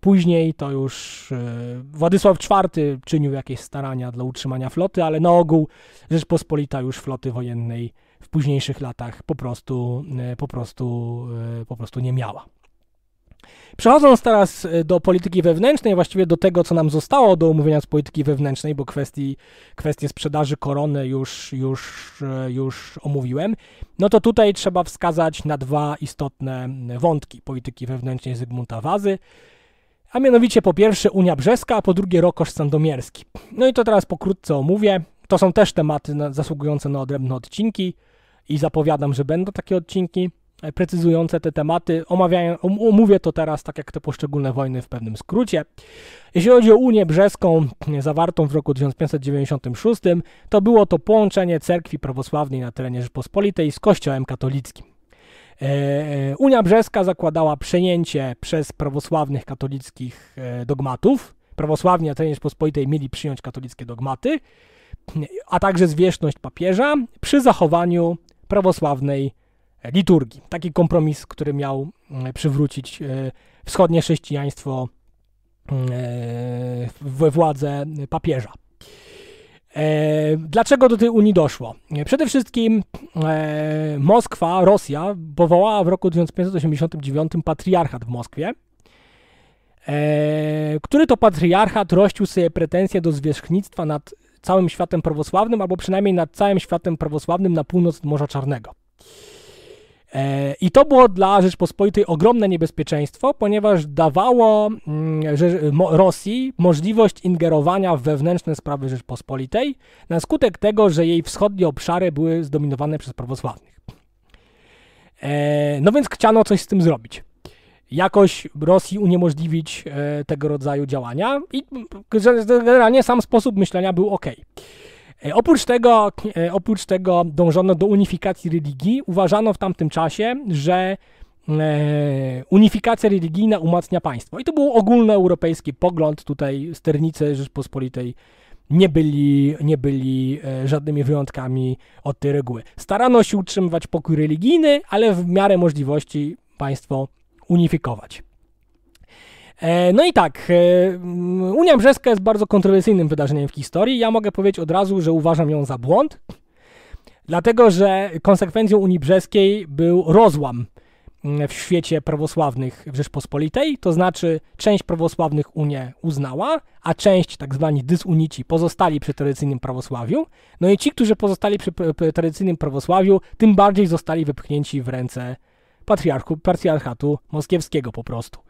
Później to już e, Władysław IV czynił jakieś starania dla utrzymania floty, ale na ogół Rzeczpospolita już floty wojennej w późniejszych latach po prostu, e, po prostu, e, po prostu nie miała. Przechodząc teraz do polityki wewnętrznej, właściwie do tego, co nam zostało do omówienia z polityki wewnętrznej, bo kwestii, kwestie sprzedaży korony już, już, już omówiłem, no to tutaj trzeba wskazać na dwa istotne wątki polityki wewnętrznej Zygmunta Wazy a mianowicie po pierwsze Unia Brzeska, a po drugie Rokosz Sandomierski. No i to teraz pokrótce omówię. To są też tematy na, zasługujące na odrębne odcinki i zapowiadam, że będą takie odcinki e, precyzujące te tematy. Omawiają, omówię to teraz, tak jak te poszczególne wojny, w pewnym skrócie. Jeśli chodzi o Unię Brzeską, e, zawartą w roku 1596, to było to połączenie cerkwi prawosławnej na terenie Rzeczpospolitej z Kościołem katolickim. E, e, Unia Brzeska zakładała przejęcie przez prawosławnych katolickich e, dogmatów. Prawosławni Ateny Rzeczpospolitej mieli przyjąć katolickie dogmaty, a także zwierzchność papieża przy zachowaniu prawosławnej liturgii. Taki kompromis, który miał przywrócić wschodnie chrześcijaństwo we władzę papieża. E, dlaczego do tej Unii doszło? Przede wszystkim e, Moskwa, Rosja powołała w roku 1589 patriarchat w Moskwie, e, który to patriarchat rościł sobie pretensje do zwierzchnictwa nad całym światem prawosławnym, albo przynajmniej nad całym światem prawosławnym na północ Morza Czarnego. E, I to było dla Rzeczpospolitej ogromne niebezpieczeństwo, ponieważ dawało mm, Rosji możliwość ingerowania w wewnętrzne sprawy Rzeczpospolitej na skutek tego, że jej wschodnie obszary były zdominowane przez prawosławnych. E, no więc chciano coś z tym zrobić jakoś Rosji uniemożliwić e, tego rodzaju działania i generalnie sam sposób myślenia był ok. E, oprócz tego, e, oprócz tego dążono do unifikacji religii. Uważano w tamtym czasie, że e, unifikacja religijna umacnia państwo. I to był ogólnoeuropejski pogląd. Tutaj sternicy Rzeczpospolitej nie byli, nie byli żadnymi wyjątkami od tej reguły. Starano się utrzymywać pokój religijny, ale w miarę możliwości państwo unifikować. E, no i tak, e, Unia Brzeska jest bardzo kontrowersyjnym wydarzeniem w historii. Ja mogę powiedzieć od razu, że uważam ją za błąd, dlatego że konsekwencją Unii Brzeskiej był rozłam mm, w świecie prawosławnych w Rzeczpospolitej, to znaczy część prawosławnych Unię uznała, a część tak zwani dysunici pozostali przy tradycyjnym prawosławiu. No i ci, którzy pozostali przy tradycyjnym prawosławiu, tym bardziej zostali wypchnięci w ręce patriarchu, patriarchatu moskiewskiego po prostu.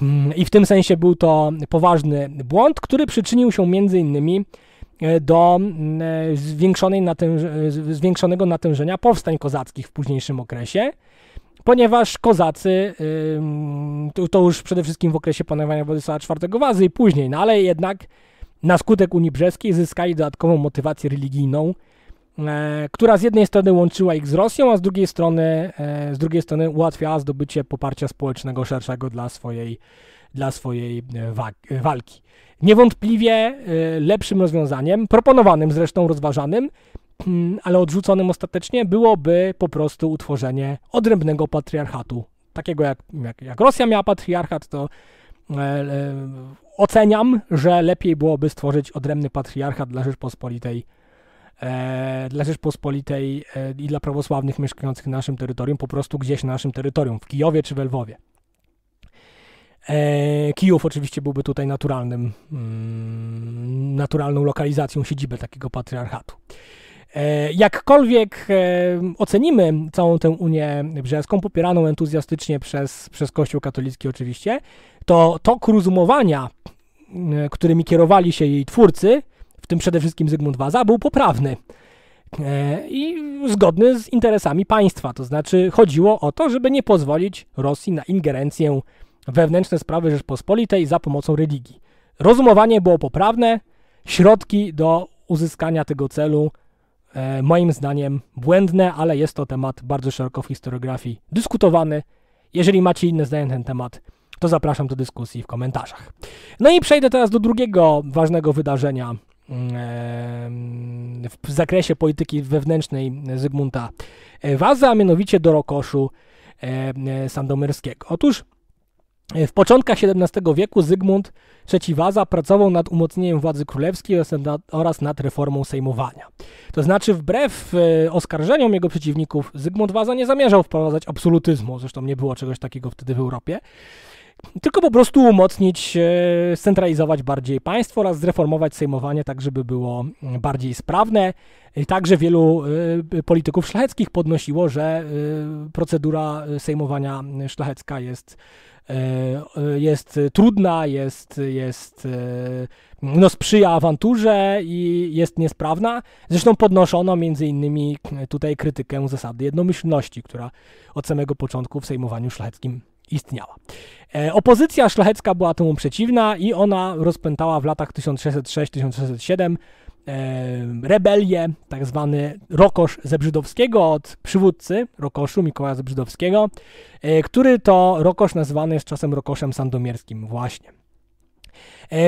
Mm, I w tym sensie był to poważny błąd, który przyczynił się między innymi e, do mm, e, zwiększonej natęż e, zwiększonego natężenia powstań kozackich w późniejszym okresie, ponieważ kozacy, to już przede wszystkim w okresie panowania Władysława IV wazy i później, no ale jednak na skutek Unii Brzeskiej zyskali dodatkową motywację religijną, E, która z jednej strony łączyła ich z Rosją, a z drugiej strony, e, z drugiej strony ułatwiała zdobycie poparcia społecznego szerszego dla swojej, dla swojej e, walki. Niewątpliwie lepszym rozwiązaniem, proponowanym zresztą rozważanym, mm, ale odrzuconym ostatecznie, byłoby po prostu utworzenie odrębnego patriarchatu. Takiego jak, jak, jak Rosja miała patriarchat, to oceniam, że lepiej byłoby stworzyć odrębny patriarchat dla Rzeczpospolitej E, dla Rzeczpospolitej e, i dla prawosławnych mieszkających na naszym terytorium, po prostu gdzieś na naszym terytorium, w Kijowie czy we Lwowie. E, Kijów oczywiście byłby tutaj naturalnym, mm, naturalną lokalizacją siedziby takiego patriarchatu. Jakkolwiek ocenimy całą tę Unię Brzeską, popieraną entuzjastycznie przez, przez Kościół katolicki oczywiście, to tok rozumowania, którymi kierowali się jej twórcy, tym przede wszystkim Zygmunt Waza, był poprawny e, i zgodny z interesami państwa. To znaczy, chodziło o to, żeby nie pozwolić Rosji na ingerencję wewnętrzne sprawy Rzeczpospolitej za pomocą religii. Rozumowanie było poprawne, środki do uzyskania tego celu, e, moim zdaniem, błędne, ale jest to temat bardzo szeroko w historiografii dyskutowany. Jeżeli macie inne zdanie na ten temat, to zapraszam do dyskusji w komentarzach. No i przejdę teraz do drugiego ważnego wydarzenia w zakresie polityki wewnętrznej Zygmunta Waza, a mianowicie do Rokoszu Sandomierskiego. Otóż e, w początkach XVII wieku Zygmunt III Waza pracował nad umocnieniem władzy królewskiej oraz nad reformą sejmowania. To znaczy, wbrew e, oskarżeniom jego przeciwników, Zygmunt Waza nie zamierzał wprowadzać absolutyzmu, zresztą nie było czegoś takiego wtedy w Europie tylko po prostu umocnić, e, scentralizować bardziej państwo oraz zreformować sejmowanie tak, żeby było mm, bardziej sprawne. E, także wielu e, polityków szlacheckich podnosiło, że procedura sejmowania szlachecka jest, jest trudna, jest, jest, no sprzyja awanturze i jest niesprawna. Zresztą podnoszono między innymi tutaj krytykę zasady jednomyślności, która od samego początku w sejmowaniu szlacheckim istniała. E, opozycja szlachecka była temu przeciwna i ona rozpętała w latach 1606-1607 e, rebelię, tak zwany Rokosz Zebrzydowskiego od przywódcy Rokoszu, Mikołaja Zebrzydowskiego, e, który to Rokosz nazywany jest czasem Rokoszem Sandomierskim właśnie.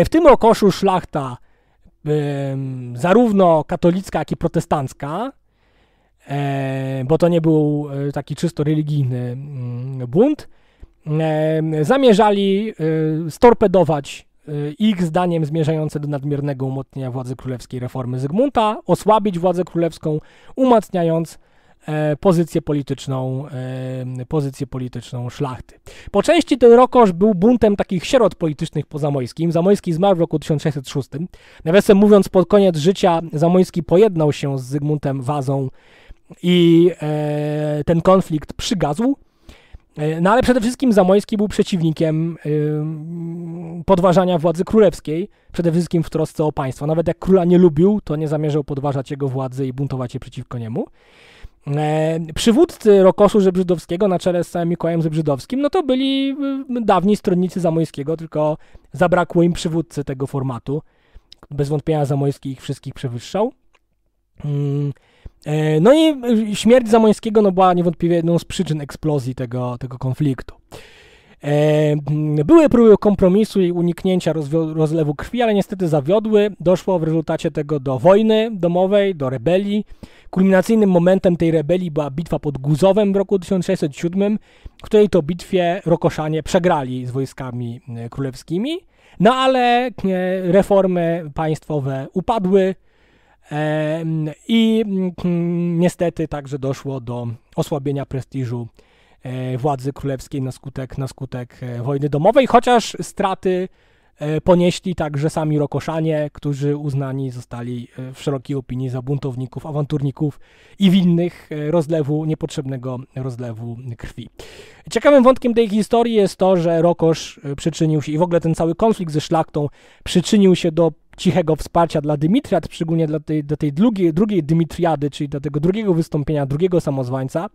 W tym Rokoszu szlachta zarówno katolicka, jak i protestancka, bo to nie był taki czysto religijny mm, bunt, zamierzali y, storpedować y, ich zdaniem zmierzające do nadmiernego umocnienia władzy królewskiej reformy Zygmunta, osłabić władzę królewską, umacniając e, pozycję polityczną, pozycję polityczną szlachty. Po części ten rokosz był buntem takich sierot politycznych po Zamojskim. Zamojski zmarł w roku 1606. Nawiasem mówiąc, pod koniec życia Zamojski pojednał się z Zygmuntem Wazą i e, ten konflikt przygasł. E, no ale przede wszystkim Zamoyski był przeciwnikiem yy, podważania władzy królewskiej, przede wszystkim w trosce o państwo. Nawet jak króla nie lubił, to nie zamierzał podważać jego władzy i buntować się przeciwko niemu. E, przywódcy Rokoszu Żebrzydowskiego na czele z samym Mikołajem Żebrzydowskim, no to byli e, dawni stronnicy Zamojskiego, tylko zabrakło im przywódcy tego formatu. Bez wątpienia Zamojski ich wszystkich przewyższał. Yy. E, no i e, śmierć Zamońskiego no, była niewątpliwie jedną z przyczyn eksplozji tego, tego konfliktu. E, były próby kompromisu i uniknięcia rozlewu krwi, ale niestety zawiodły. Doszło w rezultacie tego do wojny domowej, do rebelii. Kulminacyjnym momentem tej rebelii była bitwa pod Guzowem w roku 1607, w której to bitwie Rokoszanie przegrali z wojskami królewskimi. No ale reformy państwowe upadły, i mm, niestety także doszło do osłabienia prestiżu e, władzy królewskiej na skutek, na skutek e, wojny domowej, chociaż straty e, ponieśli także sami Rokoszanie, którzy uznani zostali w szerokiej opinii za buntowników, awanturników i winnych rozlewu, niepotrzebnego rozlewu krwi. Ciekawym wątkiem tej historii jest to, że Rokosz przyczynił się i w ogóle ten cały konflikt ze szlachtą przyczynił się do cichego wsparcia dla Dymitriad, szczególnie dla tej, do tej drugiej, drugiej Dymitriady, czyli do tego drugiego wystąpienia, drugiego samozwańca,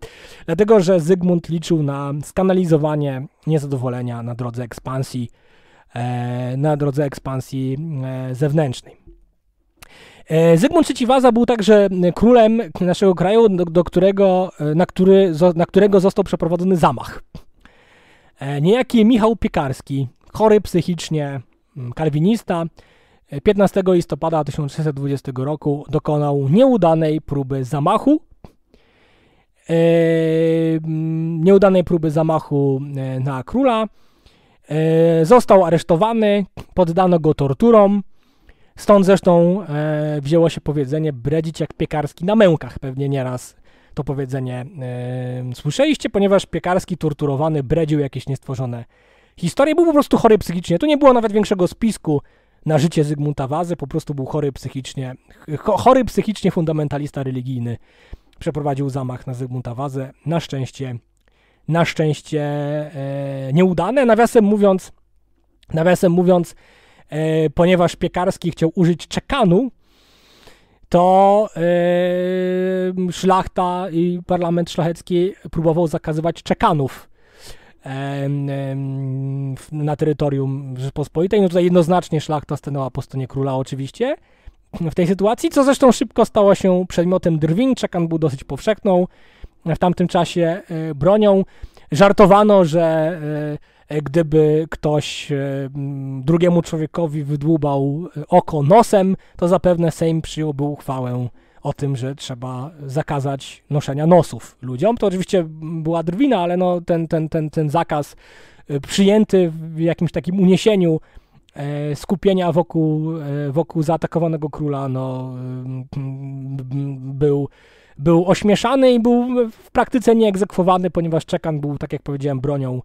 dlatego że Zygmunt liczył na skanalizowanie niezadowolenia na drodze ekspansji, e, na drodze ekspansji e, zewnętrznej. E, Zygmunt III Waza był także królem naszego kraju, do, do którego, e, na, który, na którego został przeprowadzony zamach. E, niejaki Michał Piekarski, chory psychicznie, mm, kalwinista, 15 listopada 1620 roku dokonał nieudanej próby zamachu. E, mm, nieudanej próby zamachu e, na króla. E, został aresztowany, poddano go torturom. Stąd zresztą e, wzięło się powiedzenie bredzić jak piekarski na mękach. Pewnie nieraz to powiedzenie e, słyszeliście, ponieważ piekarski torturowany bredził jakieś niestworzone historie. Był po prostu chory psychicznie. Tu nie było nawet większego spisku na życie Zygmunta Wazy, po prostu był chory psychicznie, chory psychicznie fundamentalista religijny. Przeprowadził zamach na Zygmunta Wazę. Na szczęście, na szczęście e, nieudane. Nawiasem mówiąc, nawiasem mówiąc, e, ponieważ Piekarski chciał użyć czekanu, to e, szlachta i parlament szlachecki próbował zakazywać czekanów na terytorium Rzeczpospolitej. No tutaj jednoznacznie szlachta stanęła po stronie króla oczywiście w tej sytuacji, co zresztą szybko stało się przedmiotem drwin. Czekan był dosyć powszechną w tamtym czasie e, bronią. Żartowano, że e, e, gdyby ktoś drugiemu człowiekowi wydłubał oko nosem, to zapewne Sejm przyjąłby uchwałę o tym, że trzeba zakazać noszenia nosów ludziom. To oczywiście była drwina, ale no ten, ten, ten, ten zakaz y, przyjęty w jakimś takim uniesieniu e, skupienia wokół, e, wokół zaatakowanego króla no, y, był, był ośmieszany i był w praktyce nieegzekwowany, ponieważ Czekan był, tak jak powiedziałem, bronią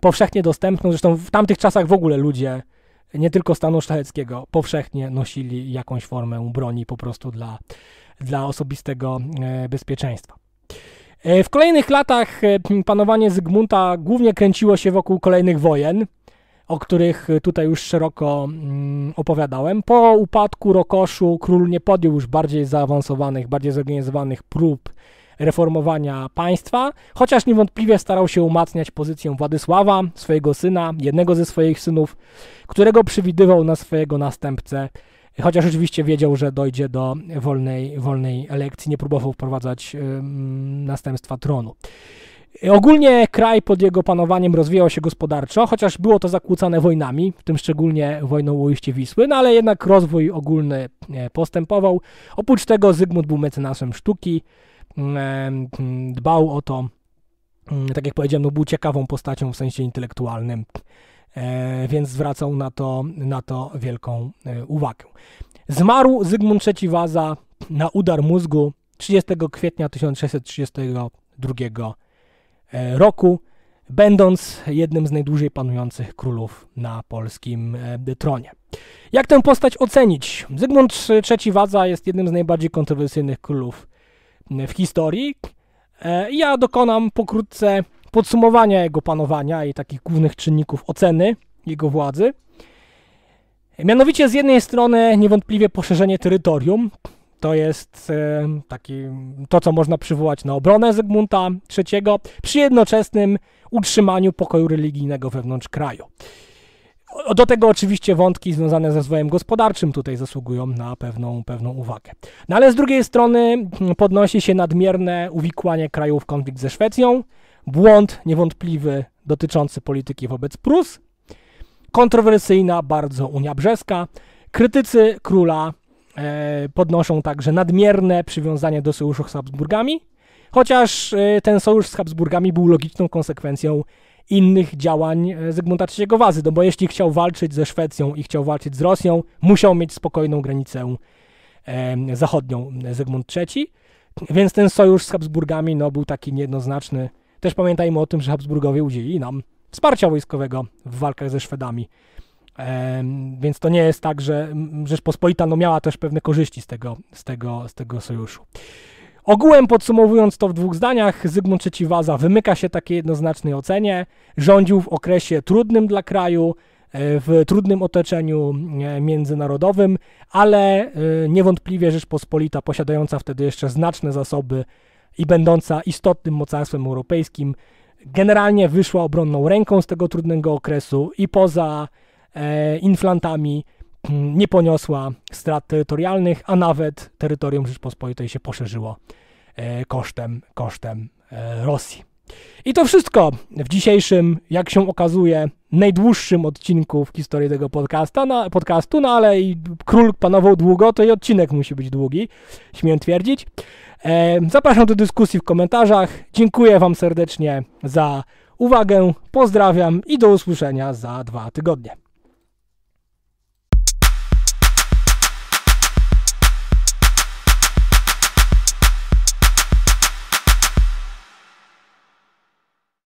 powszechnie dostępną. Zresztą w tamtych czasach w ogóle ludzie nie tylko stanu szlacheckiego, powszechnie nosili jakąś formę broni po prostu dla, dla osobistego e, bezpieczeństwa. E, w kolejnych latach e, panowanie Zygmunta głównie kręciło się wokół kolejnych wojen, o których tutaj już szeroko mm, opowiadałem. Po upadku Rokoszu król nie podjął już bardziej zaawansowanych, bardziej zorganizowanych prób reformowania państwa, chociaż niewątpliwie starał się umacniać pozycję Władysława, swojego syna, jednego ze swoich synów, którego przewidywał na swojego następcę, chociaż oczywiście wiedział, że dojdzie do wolnej, wolnej elekcji, nie próbował wprowadzać yy, następstwa tronu. Ogólnie kraj pod jego panowaniem rozwijał się gospodarczo, chociaż było to zakłócane wojnami, w tym szczególnie wojną o ujście Wisły, no ale jednak rozwój ogólny e, postępował. Oprócz tego Zygmunt był mecenasem sztuki, Mm, dbał o to, mm, tak jak powiedziałem, no był ciekawą postacią w sensie intelektualnym, e, więc zwracał na to, na to wielką e, uwagę. Zmarł Zygmunt III Waza na udar mózgu 30 kwietnia 1632 e, roku, będąc jednym z najdłużej panujących królów na polskim tronie. Jak tę postać ocenić? Zygmunt III Waza jest jednym z najbardziej kontrowersyjnych królów w historii. E, ja dokonam pokrótce podsumowania jego panowania i takich głównych czynników oceny jego władzy. Mianowicie z jednej strony niewątpliwie poszerzenie terytorium, to jest e, taki, to co można przywołać na obronę Zygmunta III przy jednoczesnym utrzymaniu pokoju religijnego wewnątrz kraju. Do tego oczywiście wątki związane ze rozwojem gospodarczym tutaj zasługują na pewną, pewną uwagę. No ale z drugiej strony hmm, podnosi się nadmierne uwikłanie krajów w konflikt ze Szwecją, błąd niewątpliwy dotyczący polityki wobec Prus, kontrowersyjna bardzo Unia Brzeska. Krytycy króla e, podnoszą także nadmierne przywiązanie do sojuszu z Habsburgami, chociaż e, ten sojusz z Habsburgami był logiczną konsekwencją innych działań e, Zygmunta III Wazy, no bo jeśli chciał walczyć ze Szwecją i chciał walczyć z Rosją, musiał mieć spokojną granicę e, zachodnią e, Zygmunt III, więc ten sojusz z Habsburgami no, był taki niejednoznaczny. Też pamiętajmy o tym, że Habsburgowie udzieli nam wsparcia wojskowego w walkach ze Szwedami. E, więc to nie jest tak, że Rzeczpospolita no, miała też pewne korzyści z tego, z tego, z tego sojuszu. Ogółem podsumowując to w dwóch zdaniach, Zygmunt III Waza wymyka się takiej jednoznacznej ocenie. Rządził w okresie trudnym dla kraju, e, w trudnym otoczeniu e, międzynarodowym, ale e, niewątpliwie Rzeczpospolita, posiadająca wtedy jeszcze znaczne zasoby i będąca istotnym mocarstwem europejskim, generalnie wyszła obronną ręką z tego trudnego okresu i poza inflantami nie poniosła strat terytorialnych, a nawet terytorium Rzeczpospolitej się poszerzyło e, kosztem, kosztem e, Rosji. I to wszystko w dzisiejszym, jak się okazuje, najdłuższym odcinku w historii tego podcasta, na, podcastu, no ale i król panował długo, to i odcinek musi być długi, śmiem twierdzić. E, zapraszam do dyskusji w komentarzach. Dziękuję Wam serdecznie za uwagę, pozdrawiam i do usłyszenia za dwa tygodnie.